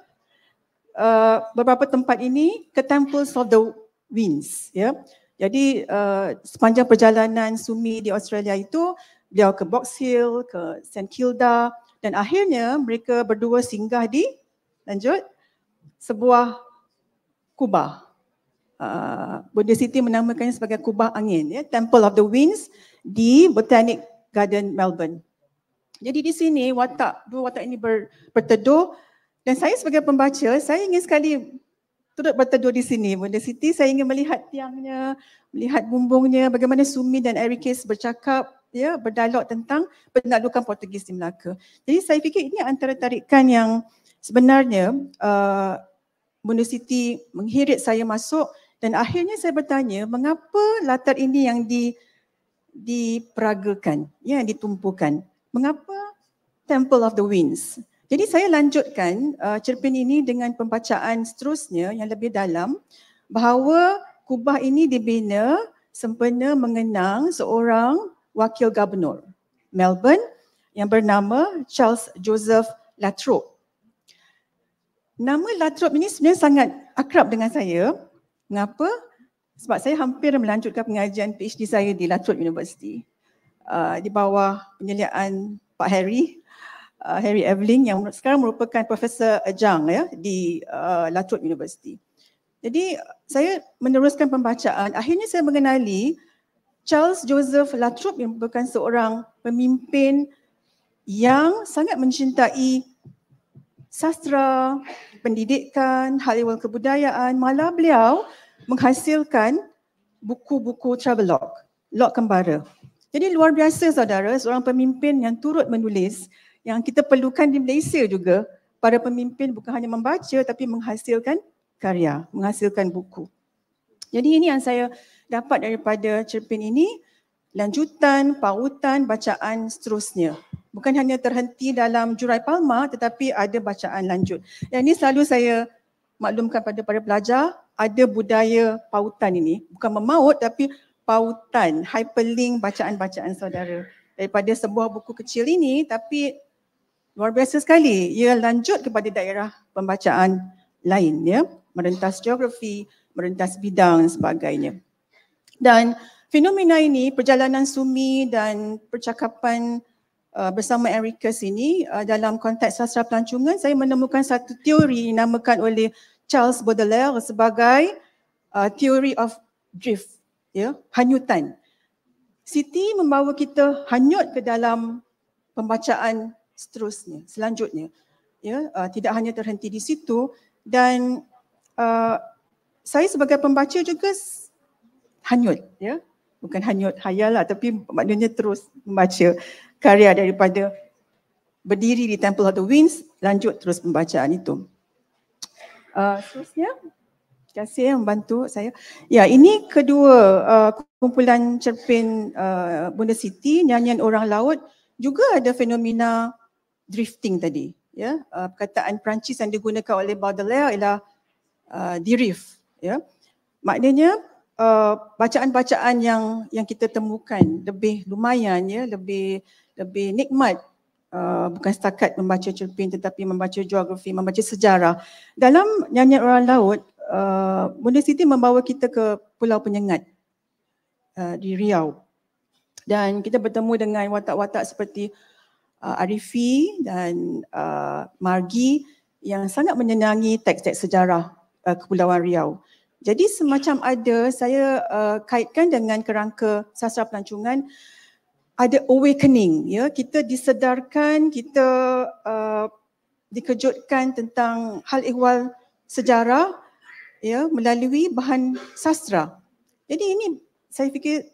uh, beberapa tempat ini ke Temples of the Winds. Ya. Yeah. Jadi uh, sepanjang perjalanan Sumi di Australia itu, beliau ke Box Hill, ke St Kilda dan akhirnya mereka berdua singgah di lanjut sebuah kubah. Uh, eh, Bunda Siti menamakannya sebagai kubah angin, ya, Temple of the Winds di Botanic Garden Melbourne. Jadi di sini watak dua watak ini ber, berteduh dan saya sebagai pembaca saya ingin sekali turut dua di sini. Bunda Siti, saya ingin melihat tiangnya, melihat bumbungnya, bagaimana Sumi dan Eric bercakap, ya, berdialog tentang penaklukan Portugis di Melaka. Jadi saya fikir ini antara tarikan yang sebenarnya uh, Bunda Siti menghirit saya masuk dan akhirnya saya bertanya, mengapa latar ini yang di diperagakan, ya, ditumpukan? Mengapa Temple of the Winds? Jadi saya lanjutkan uh, cerpen ini dengan pembacaan seterusnya yang lebih dalam bahawa kubah ini dibina sempena mengenang seorang wakil gubernur Melbourne yang bernama Charles Joseph Latrobe. Nama Latrobe ini sebenarnya sangat akrab dengan saya. Mengapa? Sebab saya hampir melanjutkan pengajian PhD saya di Latrobe University uh, di bawah penyeliaan Pak Harry uh, Harry Eveling yang sekarang merupakan Profesor Ajang ya di uh, Latrobe University. Jadi saya meneruskan pembacaan akhirnya saya mengenali Charles Joseph Latrobe yang merupakan seorang pemimpin yang sangat mencintai sastra, pendidikan, hal haliwal kebudayaan. Malah beliau menghasilkan buku-buku travelogue, log kembara. Jadi luar biasa saudara, seorang pemimpin yang turut menulis yang kita perlukan di Malaysia juga para pemimpin bukan hanya membaca tapi menghasilkan karya, menghasilkan buku. Jadi ini yang saya dapat daripada cerpen ini lanjutan, pautan, bacaan seterusnya. Bukan hanya terhenti dalam jurai palma tetapi ada bacaan lanjut. Yang ini selalu saya maklumkan kepada para pelajar ada budaya pautan ini. Bukan memaut tapi pautan, hyperlink bacaan-bacaan saudara. Daripada sebuah buku kecil ini tapi Luar biasa sekali. Ia lanjut kepada daerah pembacaan lain ya, merentas geografi, merentas bidang dan sebagainya. Dan fenomena ini, perjalanan Sumi dan percakapan uh, bersama Ericus ini uh, dalam konteks sastra pelancongan, saya menemukan satu teori dinamakan oleh Charles Baudelaire sebagai uh, theory of drift, ya, hanyutan. Siti membawa kita hanyut ke dalam pembacaan seterusnya selanjutnya ya uh, tidak hanya terhenti di situ dan uh, saya sebagai pembaca juga hanyut ya bukan hanyut hayal lah tapi maknanya terus membaca karya daripada berdiri di Temple of the Winds lanjut terus pembacaan itu uh, seterusnya Terima kasih yang membantu saya. Ya, ini kedua uh, kumpulan cerpen uh, Bunda Siti, Nyanyian Orang Laut juga ada fenomena drifting tadi. Ya, yeah? uh, perkataan Perancis yang digunakan oleh Baudelaire ialah uh, ah, drift. Ya, yeah? maknanya uh, bacaan-bacaan yang yang kita temukan lebih lumayan, ya, yeah? lebih lebih nikmat. Uh, bukan setakat membaca cerpen tetapi membaca geografi, membaca sejarah. Dalam nyanyian orang laut, Uh, Bunda Siti membawa kita ke Pulau Penyengat uh, di Riau. Dan kita bertemu dengan watak-watak seperti uh, Arifi dan uh, Margi yang sangat menyenangi teks-teks sejarah uh, Kepulauan Riau. Jadi semacam ada saya uh, kaitkan dengan kerangka sastra pelancongan ada awakening ya kita disedarkan kita uh, dikejutkan tentang hal ehwal sejarah ya melalui bahan sastra. Jadi ini saya fikir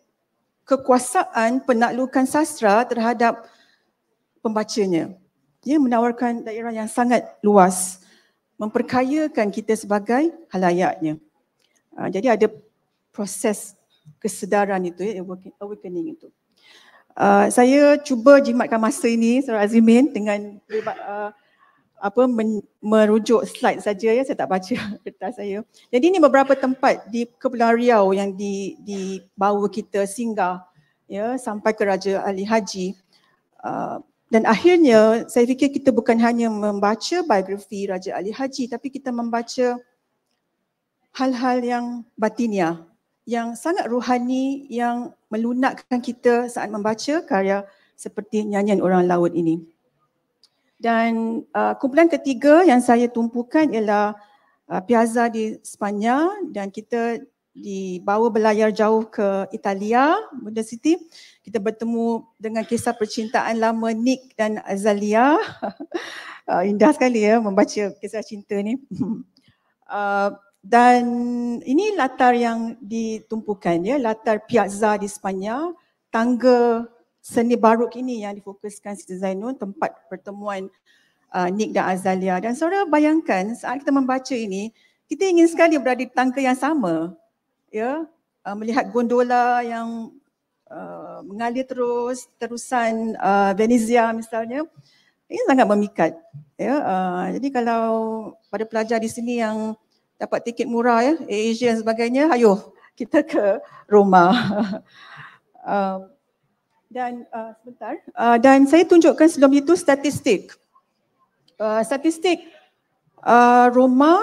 kekuasaan penaklukan sastra terhadap pembacanya. Dia menawarkan daerah yang sangat luas, memperkayakan kita sebagai halayaknya. Ah, jadi ada proses kesedaran itu, ya, awakening itu. Uh, saya cuba jimatkan masa ini, Surah Azimin, dengan uh, apa men- merujuk slide saja ya saya tak baca kertas saya. Jadi ini beberapa tempat di Kepulauan Riau yang di dibawa kita singgah ya sampai ke Raja Ali Haji. Uh, dan akhirnya saya fikir kita bukan hanya membaca biografi Raja Ali Haji tapi kita membaca hal-hal yang batinia yang sangat rohani yang melunakkan kita saat membaca karya seperti nyanyian orang laut ini. Dan uh, kumpulan ketiga yang saya tumpukan ialah uh, Piazza di Sepanyol dan kita dibawa berlayar jauh ke Italia, Bunda Siti kita bertemu dengan kisah percintaan lama Nick dan Azalia. Ah, indah sekali ya membaca kisah cinta ni. Ah, dan ini latar yang ditumpukan ya, latar Piazza di Sepanyol, tangga seni baruk ini yang difokuskan Siti Zainun, tempat pertemuan ah, Nick dan Azalia. Dan saudara bayangkan saat kita membaca ini, kita ingin sekali berada di tangga yang sama. Ya, melihat gondola yang mengalir terus terusan uh, Venezia misalnya ini sangat memikat ya uh, jadi kalau pada pelajar di sini yang dapat tiket murah ya Asia dan sebagainya ayo kita ke Roma um, dan uh, sebentar uh, dan saya tunjukkan sebelum itu statistik uh, statistik uh, Roma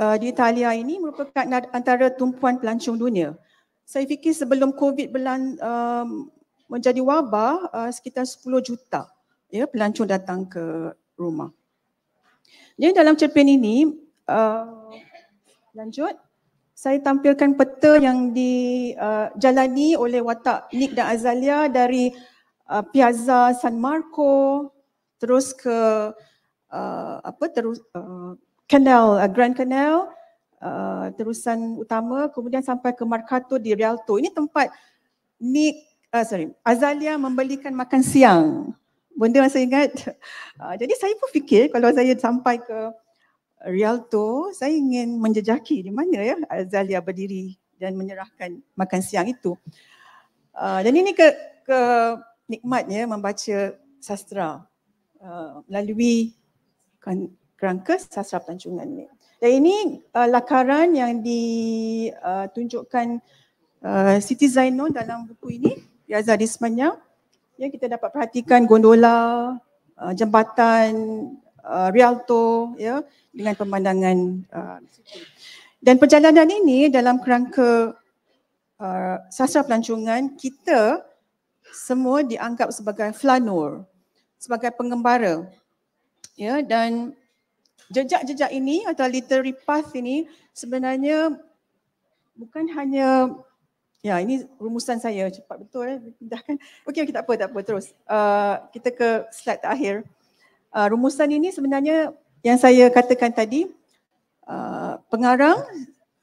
uh, di Italia ini merupakan antara tumpuan pelancong dunia saya fikir sebelum COVID belan, um, menjadi wabah, uh, sekitar 10 juta ya, pelancong datang ke rumah. Jadi ya, dalam cerpen ini, uh, lanjut, saya tampilkan peta yang dijalani uh, oleh watak Nick dan Azalia dari uh, Piazza San Marco terus ke uh, apa terus uh, Canal uh, Grand Canal Uh, terusan utama kemudian sampai ke Markato di Rialto. Ini tempat Nick uh, sorry, Azalia membelikan makan siang. Bunda masih ingat? Uh, jadi saya pun fikir kalau saya sampai ke Rialto, saya ingin menjejaki di mana ya Azalia berdiri dan menyerahkan makan siang itu. Uh, dan ini ke, ke nikmatnya membaca sastra uh, melalui kan kerangka sastra pelancongan ini. Dan ini uh, lakaran yang ditunjukkan uh, uh, Siti Zainon dalam buku ini, Yazah Dismanya. Ya, kita dapat perhatikan gondola, uh, jambatan, uh, Rialto ya, dengan pemandangan uh, Dan perjalanan ini dalam kerangka uh, sastra pelancongan, kita semua dianggap sebagai flanur, sebagai pengembara. Ya, dan jejak-jejak ini atau literary path ini sebenarnya bukan hanya ya ini rumusan saya cepat betul ya, eh, pindahkan okey okay, tak apa tak apa terus uh, kita ke slide terakhir uh, rumusan ini sebenarnya yang saya katakan tadi uh, pengarang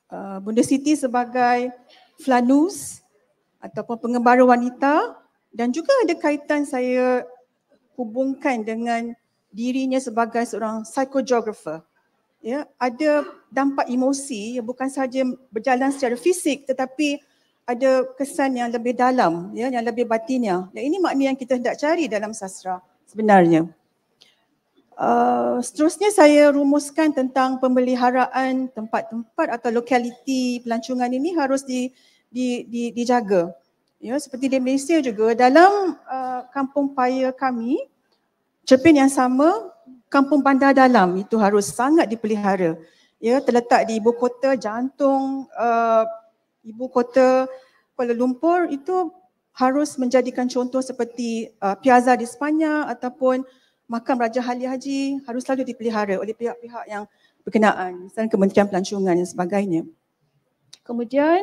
uh, Bunda Siti sebagai flanus ataupun pengembara wanita dan juga ada kaitan saya hubungkan dengan dirinya sebagai seorang psychogeographer, Ya, ada dampak emosi yang bukan sahaja berjalan secara fisik tetapi ada kesan yang lebih dalam, ya, yang lebih batinnya. Dan ini makna yang kita hendak cari dalam sastra sebenarnya. Uh, seterusnya saya rumuskan tentang pemeliharaan tempat-tempat atau lokaliti pelancongan ini harus di, di, di, dijaga. Ya, seperti di Malaysia juga, dalam uh, kampung paya kami, Cermin yang sama, kampung bandar dalam itu harus sangat dipelihara. Ya, terletak di ibu kota, jantung uh, ibu kota Kuala Lumpur itu harus menjadikan contoh seperti uh, Piazza di Sepanyol ataupun makam Raja Ali Haji harus selalu dipelihara oleh pihak-pihak yang berkenaan misalnya Kementerian Pelancongan dan sebagainya. Kemudian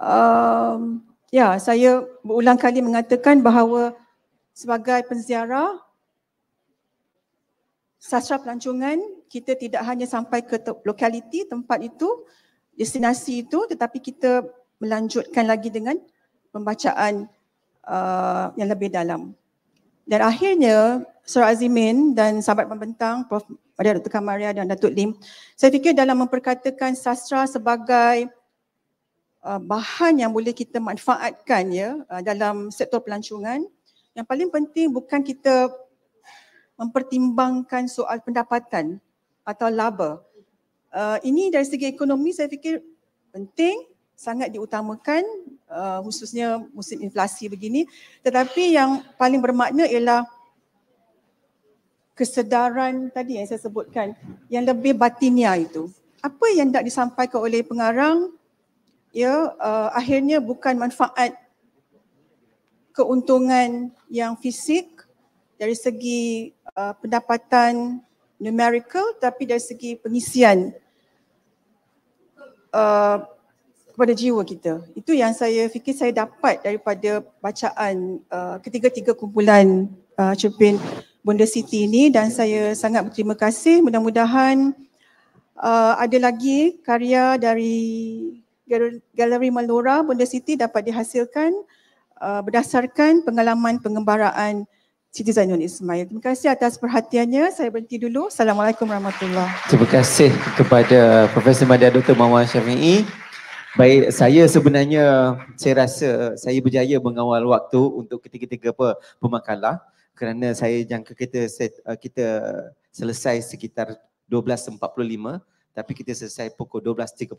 um, ya saya berulang kali mengatakan bahawa sebagai penziarah sastra pelancongan kita tidak hanya sampai ke lokaliti tempat itu destinasi itu tetapi kita melanjutkan lagi dengan pembacaan uh, yang lebih dalam. Dan akhirnya Sir Azimin dan sahabat pembentang Prof Maria Dr. Kamaria dan Datuk Lim saya fikir dalam memperkatakan sastra sebagai uh, bahan yang boleh kita manfaatkan ya uh, dalam sektor pelancongan yang paling penting bukan kita mempertimbangkan soal pendapatan atau laba. Uh, ini dari segi ekonomi saya fikir penting sangat diutamakan uh, khususnya musim inflasi begini tetapi yang paling bermakna ialah kesedaran tadi yang saya sebutkan yang lebih batinia itu apa yang tak disampaikan oleh pengarang ya uh, akhirnya bukan manfaat keuntungan yang fisik dari segi uh, pendapatan numerical tapi dari segi pengisian uh, kepada jiwa kita. Itu yang saya fikir saya dapat daripada bacaan uh, ketiga-tiga kumpulan uh, cerpen Bunda Siti ini dan saya sangat berterima kasih. Mudah-mudahan uh, ada lagi karya dari Galeri Malora Bunda Siti dapat dihasilkan uh, berdasarkan pengalaman pengembaraan Siti Zainun Ismail. Terima kasih atas perhatiannya. Saya berhenti dulu. Assalamualaikum warahmatullahi Terima kasih kepada Profesor Madia Dr. Mawar Syafi'i. Baik, saya sebenarnya saya rasa saya berjaya mengawal waktu untuk ketiga-tiga pemakalah kerana saya jangka kita kita selesai sekitar 12.45 tapi kita selesai pukul 12.38.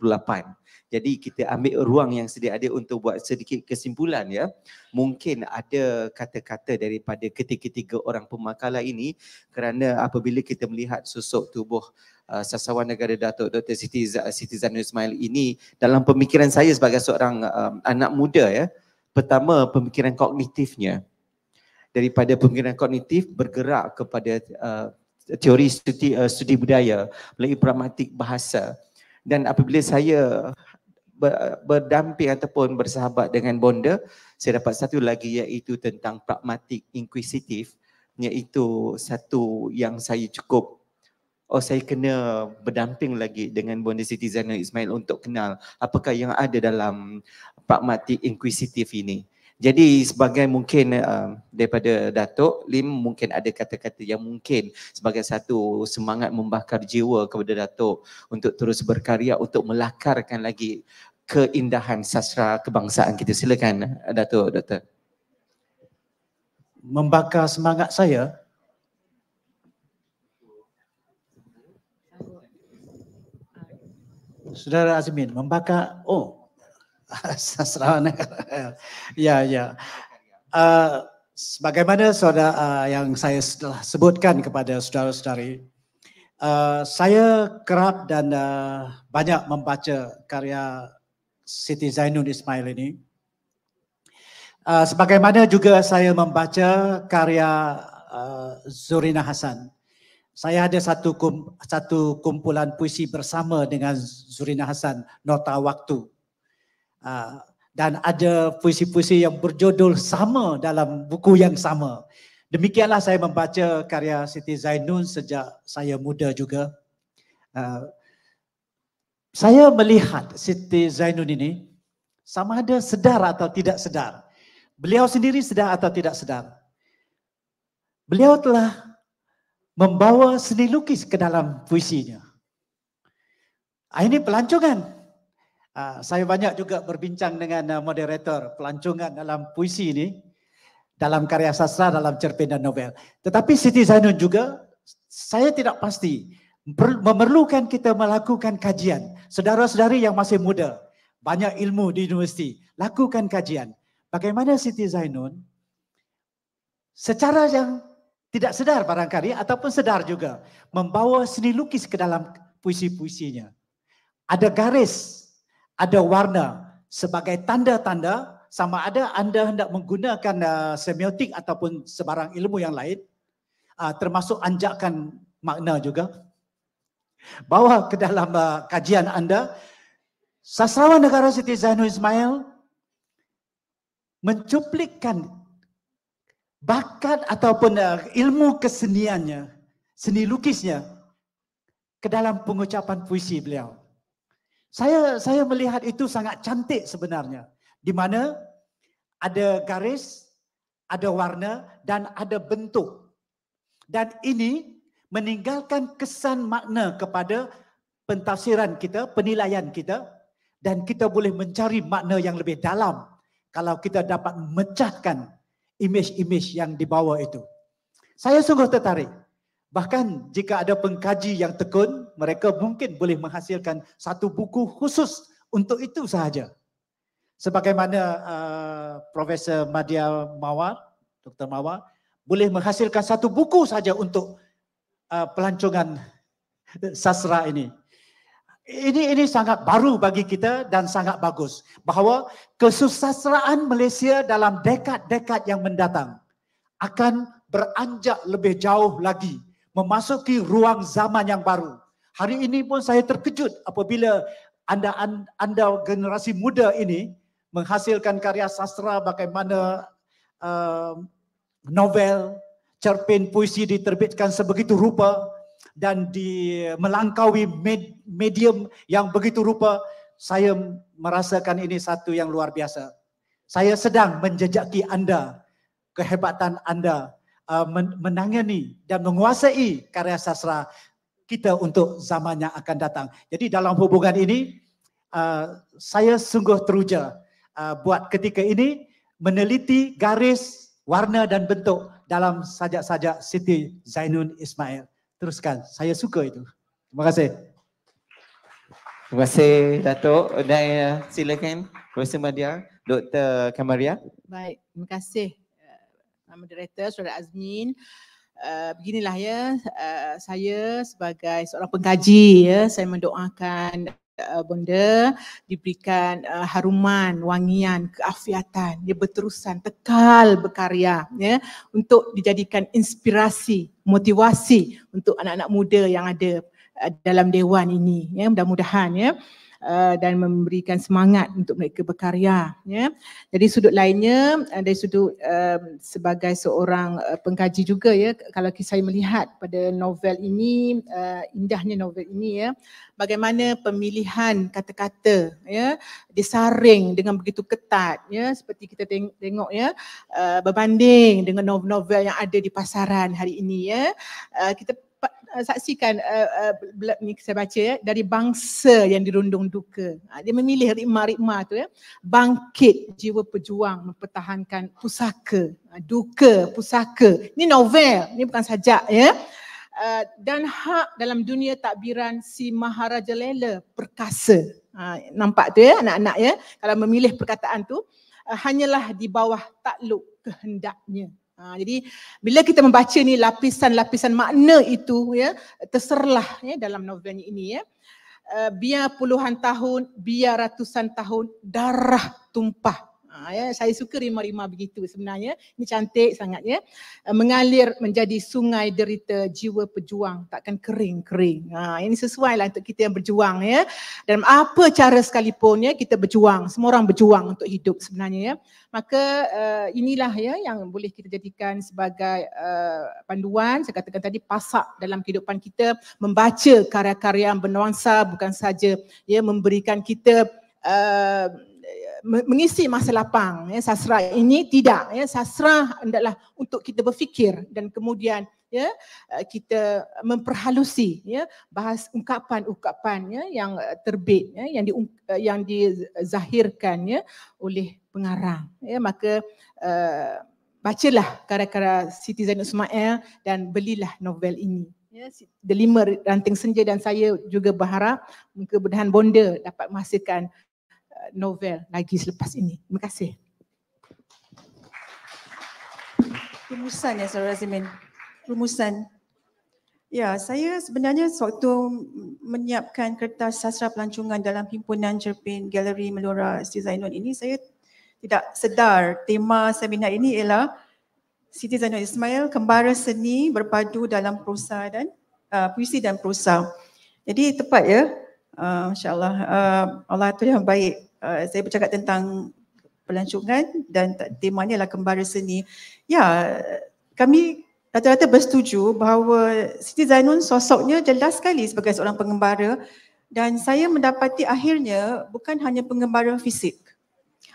Jadi kita ambil ruang yang sedia ada untuk buat sedikit kesimpulan ya. Mungkin ada kata-kata daripada ketiga-ketiga orang pemakalah ini kerana apabila kita melihat sosok tubuh Uh, sasawan negara Datuk Dr. Siti, Siti Zainal Ismail ini dalam pemikiran saya sebagai seorang um, anak muda ya pertama pemikiran kognitifnya daripada pemikiran kognitif bergerak kepada uh, teori studi, uh, studi budaya melalui pragmatik bahasa dan apabila saya ber, berdamping ataupun bersahabat dengan Bonda saya dapat satu lagi iaitu tentang pragmatik inquisitif iaitu satu yang saya cukup oh saya kena berdamping lagi dengan Bonda Siti Zainal Ismail untuk kenal apakah yang ada dalam pragmatik inquisitif ini jadi sebagai mungkin uh, daripada Datuk Lim mungkin ada kata-kata yang mungkin sebagai satu semangat membakar jiwa kepada Datuk untuk terus berkarya untuk melakarkan lagi keindahan sastra kebangsaan kita. Silakan uh, Datuk Doktor. Membakar semangat saya Saudara Azmin, membakar oh Sasrawan. ya, ya. Uh, sebagaimana saudara uh, yang saya sudah sebutkan kepada saudara-saudari, uh, saya kerap dan uh, banyak membaca karya Siti Zainun Ismail ini. Uh, sebagaimana juga saya membaca karya uh, Zurina Hasan. Saya ada satu kum, satu kumpulan puisi bersama dengan Zurina Hasan, Nota Waktu. Ah, dan ada puisi-puisi yang berjudul sama dalam buku yang sama. Demikianlah saya membaca karya Siti Zainun sejak saya muda juga. Ah, saya melihat Siti Zainun ini sama ada sedar atau tidak sedar. Beliau sendiri sedar atau tidak sedar. Beliau telah membawa seni lukis ke dalam puisinya. Ah, ini pelancongan. Ah, saya banyak juga berbincang dengan ah, moderator pelancongan dalam puisi ini dalam karya sastra dalam cerpen dan novel. Tetapi Siti Zainun juga saya tidak pasti memerlukan kita melakukan kajian. Sedara-sedari yang masih muda, banyak ilmu di universiti, lakukan kajian. Bagaimana Siti Zainun secara yang tidak sedar barangkali ataupun sedar juga membawa seni lukis ke dalam puisi-puisinya. Ada garis ada warna sebagai tanda-tanda sama ada anda hendak menggunakan uh, semiotik ataupun sebarang ilmu yang lain uh, termasuk anjakan makna juga bawa ke dalam uh, kajian anda sastrawan negara Siti Zainul Ismail mencuplikkan bakat ataupun uh, ilmu keseniannya seni lukisnya ke dalam pengucapan puisi beliau saya saya melihat itu sangat cantik sebenarnya. Di mana ada garis, ada warna dan ada bentuk. Dan ini meninggalkan kesan makna kepada pentafsiran kita, penilaian kita dan kita boleh mencari makna yang lebih dalam kalau kita dapat mecahkan imej-imej yang dibawa itu. Saya sungguh tertarik. Bahkan jika ada pengkaji yang tekun, mereka mungkin boleh menghasilkan satu buku khusus untuk itu sahaja. Sebagaimana uh, Profesor Madia Mawar, Dr. Mawar, boleh menghasilkan satu buku saja untuk uh, pelancongan sastra ini. Ini ini sangat baru bagi kita dan sangat bagus bahawa kesusastraan Malaysia dalam dekad-dekad yang mendatang akan beranjak lebih jauh lagi memasuki ruang zaman yang baru. Hari ini pun saya terkejut apabila anda anda generasi muda ini menghasilkan karya sastra bagaimana uh, novel, cerpen, puisi diterbitkan sebegitu rupa dan di melangkaui med, medium yang begitu rupa, saya merasakan ini satu yang luar biasa. Saya sedang menjejaki anda, kehebatan anda Uh, menangani dan menguasai karya sastra kita untuk zaman yang akan datang. Jadi dalam hubungan ini, uh, saya sungguh teruja uh, buat ketika ini meneliti garis, warna dan bentuk dalam sajak-sajak Siti Zainun Ismail. Teruskan, saya suka itu. Terima kasih. Terima kasih Datuk dan ya, silakan Profesor Madia, Dr. Kamaria. Baik, terima kasih moderator Saudara Azmin. Uh, beginilah ya, uh, saya sebagai seorang pengkaji ya, saya mendoakan uh, eh, bonda diberikan uh, haruman, wangian, keafiatan, ya berterusan, tekal berkarya ya untuk dijadikan inspirasi, motivasi untuk anak-anak muda yang ada uh, dalam dewan ini ya mudah-mudahan ya. Uh, Eh, dan memberikan semangat untuk mereka berkarya ya. Jadi sudut lainnya eh, dari sudut um, sebagai seorang uh, pengkaji juga ya kalau saya melihat pada novel ini uh, indahnya novel ini ya bagaimana pemilihan kata-kata ya disaring dengan begitu ketat ya seperti kita teng- tengok ya uh, berbanding dengan novel-novel yang ada di pasaran hari ini ya uh, kita uh, saksikan uh, uh, ni saya baca ya dari bangsa yang dirundung duka. Uh, dia memilih rikma-rikma tu ya. Bangkit jiwa pejuang mempertahankan pusaka, uh, duka, pusaka. Ini novel, ini bukan sajak ya. Uh, dan hak dalam dunia takbiran si Maharaja Lela perkasa. Uh, nampak tu ya anak-anak ya kalau memilih perkataan tu uh, hanyalah di bawah takluk kehendaknya Ha, jadi bila kita membaca ni lapisan-lapisan makna itu ya terserlah ya dalam novel ini ya. Eh, biar puluhan tahun, biar ratusan tahun darah tumpah Ha, ya. Saya suka rimah-rimah begitu sebenarnya. Ini cantik sangat ya. Eh, mengalir menjadi sungai derita jiwa pejuang takkan kering-kering. Ha, ini sesuai lah untuk kita yang berjuang ya. Dan apa cara sekalipun ya kita berjuang. Semua orang berjuang untuk hidup sebenarnya ya. Maka uh, inilah ya yang boleh kita jadikan sebagai uh, panduan. Saya katakan tadi pasak dalam kehidupan kita membaca karya-karya yang bernuansa bukan saja ya memberikan kita uh, mengisi masa lapang ya sastra ini tidak ya sastra adalah untuk kita berfikir dan kemudian ya eh, kita memperhalusi ya bahas ungkapan-ungkapan ya yang eh, terbit ya yang di eh, yang dizahirkan ya oleh pengarang ya maka uh, bacalah karya-karya Siti Zainal Ismail dan belilah novel ini ya The Lima Ranting Senja dan saya juga berharap muka berdahan bonda dapat menghasilkan novel lagi selepas ini. Terima kasih. Rumusan ya Saudara Zimin. Rumusan. Ya, saya sebenarnya sewaktu menyiapkan kertas sastra pelancongan dalam himpunan cerpen galeri Melora Siti Zainun ini, saya tidak sedar tema seminar ini ialah Siti Zainun Ismail, kembara seni berpadu dalam prosa dan uh, puisi dan prosa. Jadi tepat ya, uh, insyaAllah uh, Allah itu yang baik. Uh, saya bercakap tentang pelancongan dan temanya adalah kembara seni. Ya, kami rata-rata bersetuju bahawa Siti Zainun sosoknya jelas sekali sebagai seorang pengembara dan saya mendapati akhirnya bukan hanya pengembara fisik.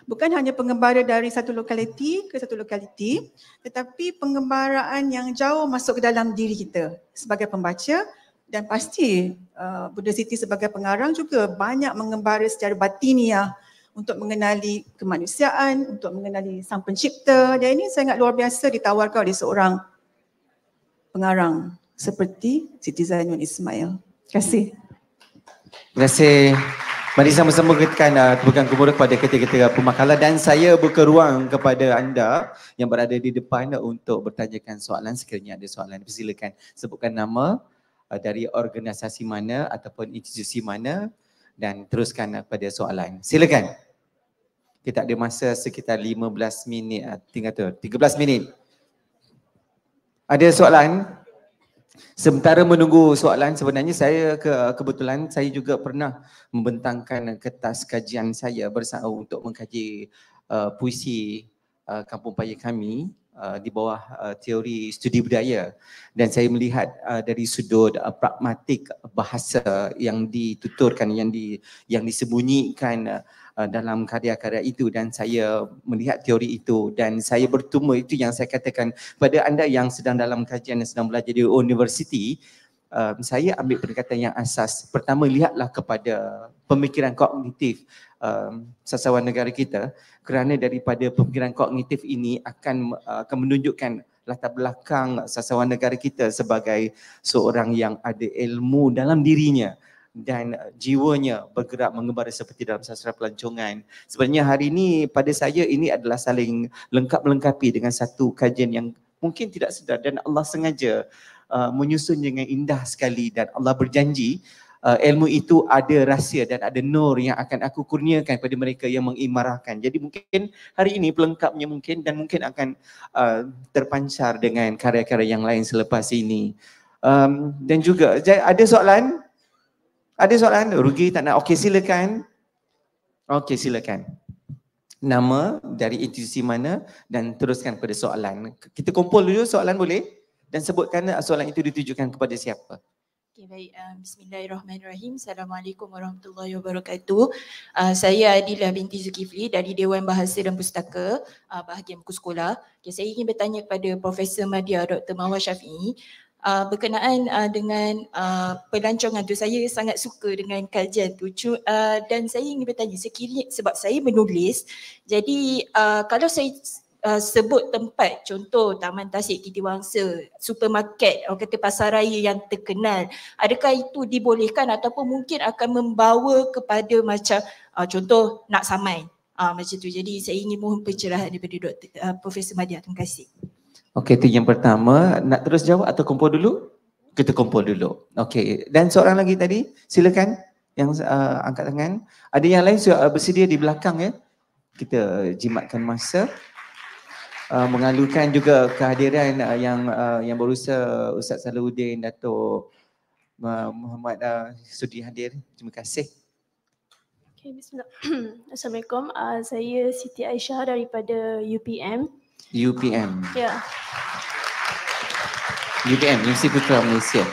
Bukan hanya pengembara dari satu lokaliti ke satu lokaliti tetapi pengembaraan yang jauh masuk ke dalam diri kita sebagai pembaca dan pasti Eh, Buddha Siti sebagai pengarang juga banyak mengembara secara batiniah untuk mengenali kemanusiaan, untuk mengenali sang pencipta dan ini sangat luar biasa ditawarkan oleh seorang pengarang seperti Siti Zainul Ismail. Terima kasih. Terima kasih. Mari sama-sama berikan uh, eh, tepukan kemurah kepada ketiga-ketiga pemakalah dan saya buka ruang kepada anda yang berada di depan untuk bertanyakan soalan sekiranya ada soalan. Silakan sebutkan nama, uh, dari organisasi mana ataupun institusi mana dan teruskan pada soalan. Silakan. Kita ada masa sekitar 15 minit uh, tinggal tu. 13 minit. Ada soalan? Sementara menunggu soalan sebenarnya saya ke, kebetulan saya juga pernah membentangkan kertas kajian saya bersama untuk mengkaji uh, puisi uh, kampung paya kami Uh, di bawah uh, teori studi budaya dan saya melihat uh, dari sudut pragmatik bahasa yang dituturkan yang di yang disembunyikan dalam karya-karya itu dan saya melihat teori itu dan saya bertumbuh itu yang saya katakan pada anda yang sedang dalam kajian yang sedang belajar di universiti um, saya ambil pendekatan yang asas. Pertama, lihatlah kepada pemikiran kognitif um, sasawan negara kita kerana daripada pemikiran kognitif ini akan, uh, akan menunjukkan latar belakang sasawan negara kita sebagai seorang yang ada ilmu dalam dirinya dan jiwanya bergerak mengembara seperti dalam sasaran pelancongan. Sebenarnya hari ini pada saya ini adalah saling lengkap melengkapi dengan satu kajian yang mungkin tidak sedar dan Allah sengaja Uh, menyusun dengan indah sekali dan Allah berjanji uh, ilmu itu ada rahsia dan ada nur yang akan aku kurniakan kepada mereka yang mengimarahkan. Jadi mungkin hari ini pelengkapnya mungkin dan mungkin akan uh, terpancar dengan karya-karya yang lain selepas ini. Um, dan juga ada soalan? Ada soalan? Rugi tak nak? Okey silakan. Okey silakan. Nama dari institusi mana dan teruskan kepada soalan. Kita kumpul dulu soalan boleh? dan sebutkanlah soalan itu ditujukan kepada siapa. Okay, baik, uh, bismillahirrahmanirrahim. Assalamualaikum warahmatullahi wabarakatuh. Uh, saya Adila binti Zulkifli dari Dewan Bahasa dan Pustaka uh, bahagian buku sekolah. Okay, saya ingin bertanya kepada Profesor Madya Dr. Mawar Syafi'i Uh, berkenaan uh, dengan uh, pelancongan tu saya sangat suka dengan kajian tu Cuma, uh, dan saya ingin bertanya sekiranya sebab saya menulis jadi uh, kalau saya uh, sebut tempat contoh Taman Tasik Kitiwangsa, supermarket orang kata pasar raya yang terkenal. Adakah itu dibolehkan ataupun mungkin akan membawa kepada macam uh, contoh nak samai. Uh, macam tu. Jadi saya ingin mohon pencerahan daripada Uh, Profesor Madia. Terima kasih. Okey, itu yang pertama. Nak terus jawab atau kumpul dulu? Kita kumpul dulu. Okey. Dan seorang lagi tadi, silakan yang uh, angkat tangan. Ada yang lain sudah bersedia di belakang ya. Kita jimatkan masa. Uh, mengalukan juga kehadiran uh, yang uh, yang berusaha Ustaz Salahuddin Dato' uh, Muhammad uh, sudi hadir. Terima kasih. Okay, bismillah. Assalamualaikum. Uh, saya Siti Aisyah daripada UPM. UPM. Ya. Yeah. UPM, Universiti Putra Malaysia.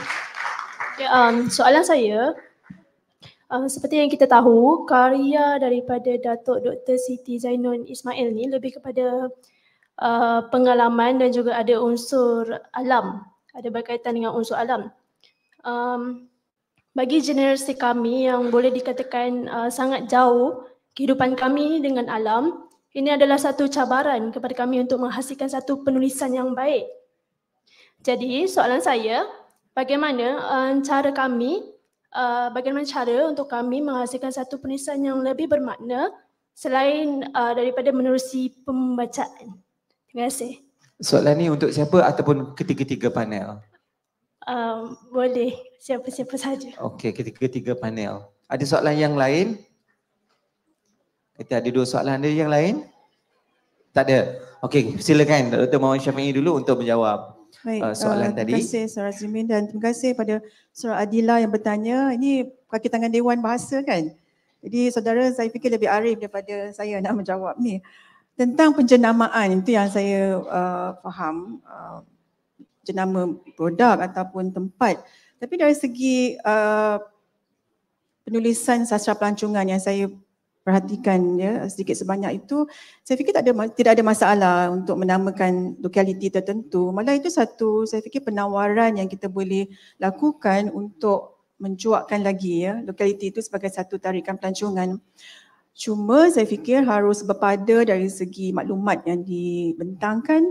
Yeah, um, soalan saya, uh, seperti yang kita tahu, karya daripada Datuk Dr. Siti Zainun Ismail ni lebih kepada Uh, pengalaman dan juga ada unsur alam, ada berkaitan dengan unsur alam. Um, bagi generasi kami yang boleh dikatakan uh, sangat jauh kehidupan kami dengan alam, ini adalah satu cabaran kepada kami untuk menghasilkan satu penulisan yang baik. Jadi soalan saya, bagaimana uh, cara kami, uh, bagaimana cara untuk kami menghasilkan satu penulisan yang lebih bermakna selain uh, daripada menerusi pembacaan? Terima kasih. Soalan ni untuk siapa ataupun ketiga-tiga panel? Um, boleh, siapa-siapa saja. Okey, ketiga-tiga panel. Ada soalan yang lain? Kita ada dua soalan ada yang lain? Tak ada. Okey, silakan Dr. Mawan Syafi'i dulu untuk menjawab. Baik, uh, soalan uh, tadi. Terima kasih Surah Zimin dan terima kasih pada Surah Adila yang bertanya. Ini kaki tangan Dewan Bahasa kan? Jadi saudara saya fikir lebih arif daripada saya nak menjawab ni tentang penjenamaan itu yang saya uh, faham uh, jenama produk ataupun tempat tapi dari segi uh, penulisan sastra pelancongan yang saya perhatikan ya sedikit sebanyak itu saya fikir tak ada tidak ada masalah untuk menamakan lokaliti tertentu malah itu satu saya fikir penawaran yang kita boleh lakukan untuk mencuatkan lagi ya lokaliti itu sebagai satu tarikan pelancongan uh, Cuma saya fikir harus berpada dari segi maklumat yang dibentangkan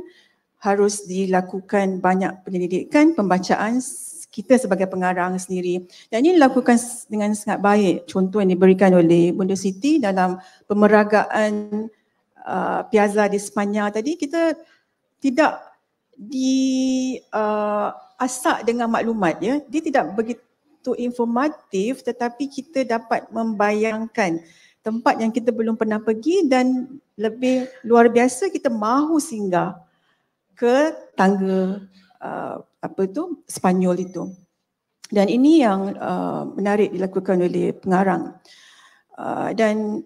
harus dilakukan banyak penyelidikan, pembacaan kita sebagai pengarang sendiri. Dan ini dilakukan dengan sangat baik. Contoh yang diberikan oleh Bunda Siti dalam pemeragaan uh, Piazza di Sepanyol tadi, kita tidak di uh, asak dengan maklumat. Ya. Dia tidak begitu informatif tetapi kita dapat membayangkan tempat yang kita belum pernah pergi dan lebih luar biasa kita mahu singgah ke tangga uh, apa tu Spanyol itu. Dan ini yang uh, menarik dilakukan oleh pengarang. Uh, dan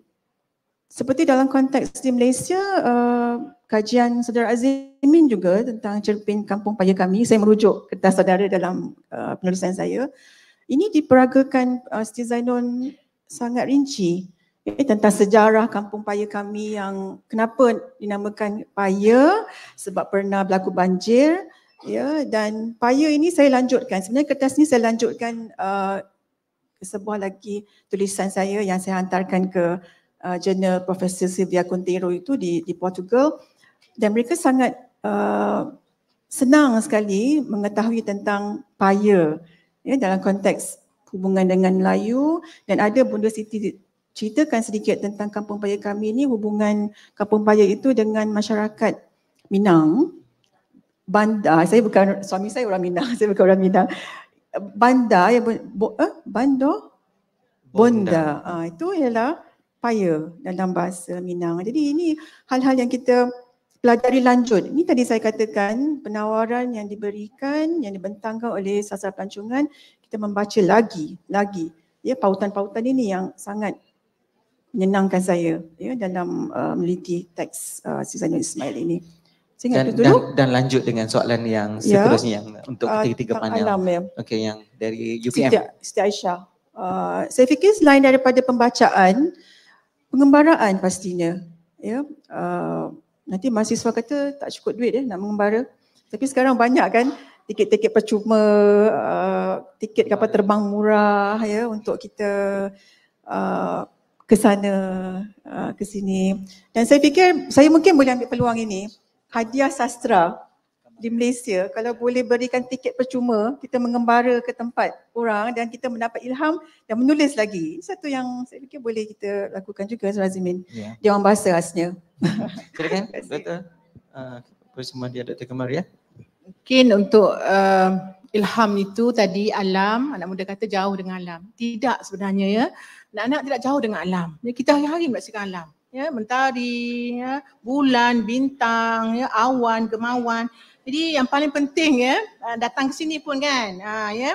seperti dalam konteks di Malaysia, uh, kajian saudara Azimin juga tentang cerpen kampung paya kami, saya merujuk kertas saudara dalam uh, penulisan saya. Ini diperagakan uh, Siti Zainon sangat rinci okay, eh, tentang sejarah kampung paya kami yang kenapa dinamakan paya sebab pernah berlaku banjir ya yeah, dan paya ini saya lanjutkan sebenarnya kertas ni saya lanjutkan uh, sebuah lagi tulisan saya yang saya hantarkan ke uh, jurnal Profesor Silvia Conteiro itu di di Portugal dan mereka sangat uh, senang sekali mengetahui tentang paya ya yeah, dalam konteks hubungan dengan Melayu dan ada Bunda Siti ceritakan sedikit tentang kampung paya kami ni hubungan kampung paya itu dengan masyarakat Minang bandar ah, saya bukan suami saya orang Minang saya bukan orang Minang bandar ya bo, eh, bandar bonda ha, itu ialah paya dalam bahasa Minang jadi ini hal-hal yang kita pelajari lanjut. Ini tadi saya katakan penawaran yang diberikan yang dibentangkan oleh sasaran pelancongan kita membaca lagi, lagi. Ya, pautan-pautan ini yang sangat menyenangkan saya ya dalam uh, meliti teks uh, Sizanu Ismail ini. dan, dulu. Dan, dan lanjut dengan soalan yang ya. seterusnya ya, yang untuk uh, ketiga-tiga panel. Alam, ya. Okey yang dari UPM. Siti, Siti Aisyah. Uh, saya fikir selain daripada pembacaan pengembaraan pastinya ya uh, nanti mahasiswa kata tak cukup duit ya nak mengembara tapi sekarang banyak kan tiket-tiket percuma uh, tiket kapal terbang murah ya untuk kita uh, ke sana, ah, ke sini. Dan saya fikir saya mungkin boleh ambil peluang ini, hadiah sastra di Malaysia, kalau boleh berikan tiket percuma, kita mengembara ke tempat orang dan kita mendapat ilham dan menulis lagi. satu yang saya fikir boleh kita lakukan juga, Razimin. Ya. Dia orang bahasa asnya. Silakan, Dr. Persembahan uh, dia, Dr. Kemar ya. Mungkin untuk uh, ilham itu tadi alam, anak muda kata jauh dengan alam. Tidak sebenarnya ya anak-anak tidak jauh dengan alam. Ya, kita hari-hari menyaksikan alam. Ya, mentari, ya, bulan, bintang, ya, awan, gemawan. Jadi yang paling penting ya, ah, datang ke sini pun kan. Ha, ya.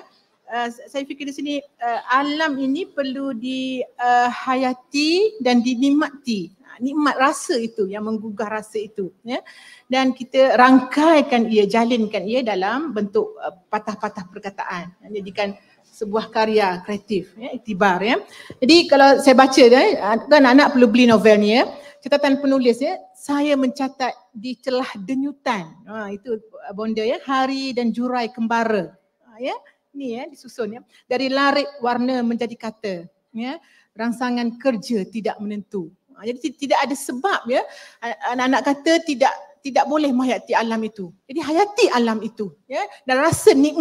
Uh, saya fikir di sini uh, alam ini perlu dihayati uh, dan dinikmati. Nikmat rasa itu yang menggugah rasa itu. Ya. Dan kita rangkaikan ia, jalinkan ia dalam bentuk uh, patah-patah perkataan. Jadikan sebuah karya kreatif ya itibar ya. Jadi kalau saya baca ya kan anak perlu beli novel ni ya. Catatan penulis ya, saya mencatat di celah denyutan. Ha itu eh, bonda ya, hari dan jurai kembara. Ha, ya. Ni ya disusun ya. Dari larik warna menjadi kata ya. Rangsangan kerja tidak menentu. Ha, jadi tidak ada sebab ya. Anak-anak kata tidak tidak boleh menghayati alam itu. Jadi hayati alam itu ya dan rasa ni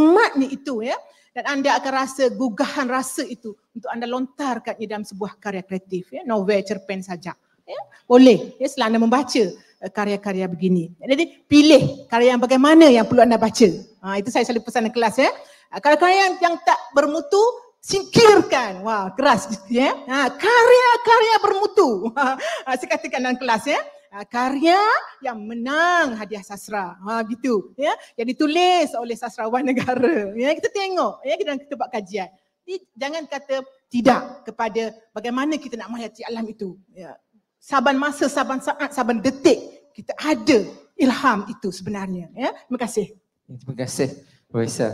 itu ya dan anda akan rasa gugahan rasa itu untuk anda lontarkannya dalam sebuah karya kreatif ya novel cerpen saja ya boleh ya selain anda membaca eh, karya-karya begini. Jadi pilih karya yang bagaimana yang perlu anda baca. Ha, itu saya selalu pesan dalam kelas ya. Ha, karya-karya yang, yang tak bermutu singkirkan. Wah, keras gitu ya. Ha, karya-karya bermutu. Ha, saya katakan dalam kelas ya karya yang menang hadiah sastra. Ha gitu ya. Yang ditulis oleh sastrawan negara. Ya kita tengok ya kita kita buat kajian. Jadi, jangan kata tidak kepada bagaimana kita nak menghayati alam itu. Ya. Saban masa, saban saat, saban detik kita ada ilham itu sebenarnya ya. Terima kasih. Ya, terima kasih Profesor.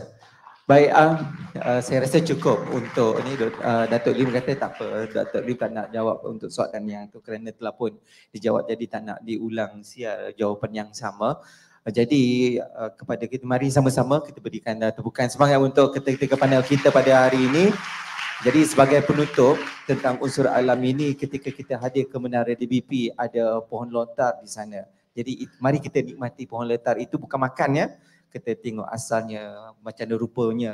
Baik, uh, saya rasa cukup untuk ini uh, ah, Datuk Lim kata tak apa, Datuk Lim tak nak jawab untuk soalan yang tu kerana telah pun dijawab jadi tak nak diulang siar jawapan yang sama. Jadi kepada kita mari sama-sama kita berikan tepukan semangat untuk ketiga-tiga panel kita pada hari ini. Jadi sebagai penutup tentang unsur alam ini ketika kita hadir ke Menara DBP ada pohon lontar di sana. Jadi mari kita nikmati pohon lontar itu bukan makan ya kita tengok asalnya macam mana rupanya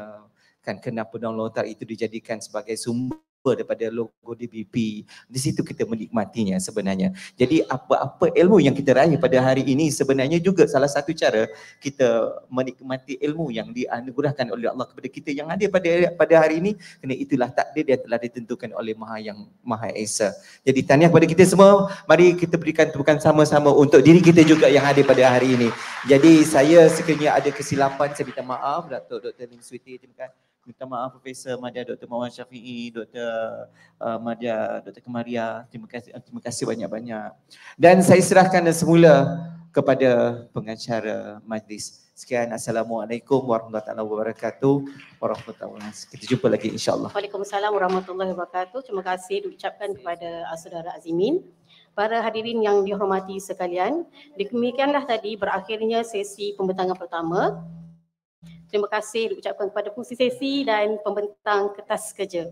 kan kenapa Daulat itu dijadikan sebagai sumber daripada logo DBP. Di situ kita menikmatinya sebenarnya. Jadi apa-apa ilmu yang kita raih pada hari ini sebenarnya juga salah satu cara kita menikmati ilmu yang dianugerahkan oleh Allah kepada kita yang ada pada pada hari ini kerana itulah takdir yang telah ditentukan oleh Maha Yang Maha Esa. Jadi tanya kepada kita semua. Mari kita berikan tepukan sama-sama untuk diri kita juga yang ada pada hari ini. Jadi saya sekiranya ada kesilapan saya minta maaf Datuk Dr. Lim Sweety. Terima kasih. Minta maaf Profesor Madya Dr. Mawan Syafi'i, Dr. Uh, Madya Dr. Kemaria. Terima kasih uh, terima kasih banyak-banyak. Dan saya serahkan semula kepada pengacara majlis. Sekian. Assalamualaikum warahmatullahi wabarakatuh. Warahmatullahi wabarakatuh. Kita jumpa lagi insyaAllah. Waalaikumsalam warahmatullahi wabarakatuh. Terima kasih diucapkan kepada saudara Azimin. Para hadirin yang dihormati sekalian, demikianlah tadi berakhirnya sesi pembentangan pertama terima kasih diucapkan kepada fungsi sesi dan pembentang kertas kerja.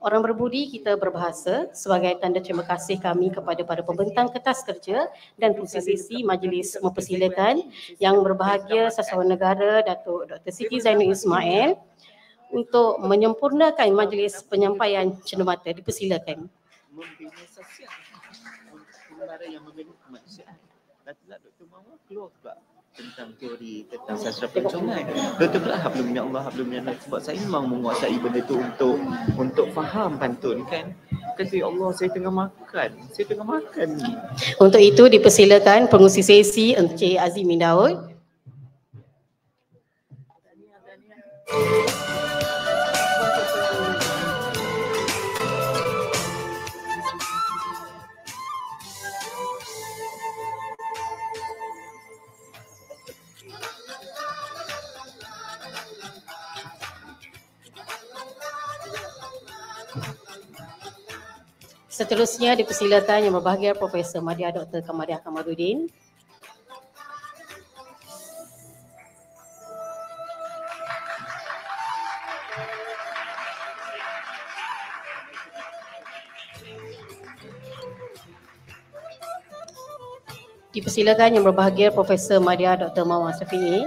Orang berbudi kita berbahasa sebagai tanda terima kasih kami kepada para pembentang kertas kerja dan fungsi sesi majlis mempersilakan yang berbahagia sasawan negara Datuk Dr. Siti Zainul Ismail untuk menyempurnakan majlis penyampaian cendermata. Dipersilakan. Membina sosial untuk yang membina kemanusiaan. Dan tidak Dr. Mama keluar juga tentang teori tentang sastra pencongan. Betul pula hablum minallah Allah hablum minallah sebab saya memang menguasai benda tu untuk untuk faham pantun kan. Kata ya Allah saya tengah makan. Saya tengah makan Untuk itu dipersilakan pengusi sesi Encik Azim Daud. Tahniah, tahniah. Seterusnya dipersilakan yang berbahagia Profesor Madia Dr. Kamadiah Kamarudin. Dipersilakan yang berbahagia Profesor Madia Dr. Mawar Safi'i.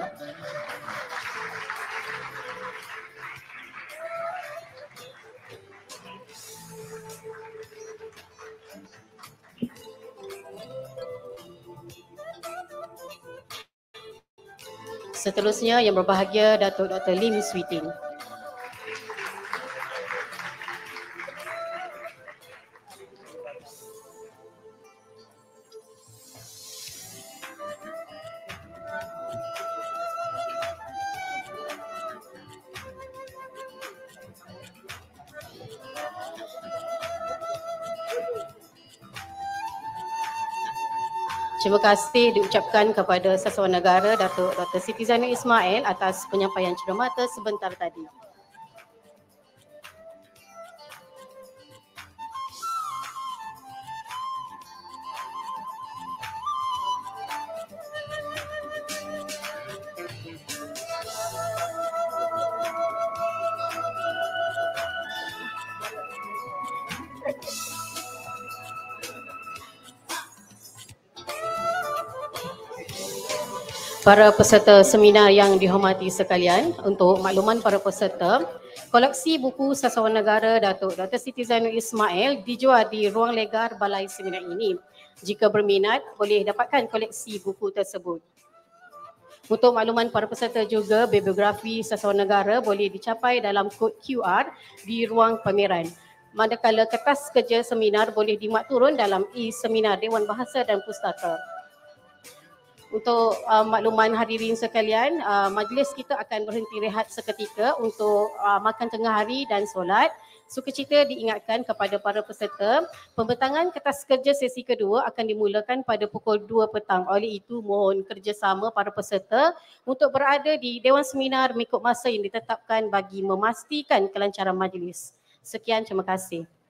Seterusnya yang berbahagia Datuk Dr. Lim Sweeting. terima kasih diucapkan kepada sesuatu negara Datuk Dr. Siti Zainal Ismail atas penyampaian ceramah tersebentar tadi. para peserta seminar yang dihormati sekalian untuk makluman para peserta koleksi buku sasawan negara Datuk Dr. Siti Zainul Ismail dijual di ruang legar balai seminar ini jika berminat boleh dapatkan koleksi buku tersebut untuk makluman para peserta juga bibliografi sasawan negara boleh dicapai dalam kod QR di ruang pameran manakala kertas kerja seminar boleh dimat turun dalam e-seminar Dewan Bahasa dan Pustaka untuk uh, makluman hadirin sekalian, uh, majlis kita akan berhenti rehat seketika untuk uh, makan tengah hari dan solat. Sukacita diingatkan kepada para peserta, pembentangan kertas kerja sesi kedua akan dimulakan pada pukul 2 petang. Oleh itu, mohon kerjasama para peserta untuk berada di Dewan Seminar mengikut masa yang ditetapkan bagi memastikan kelancaran majlis. Sekian, terima kasih.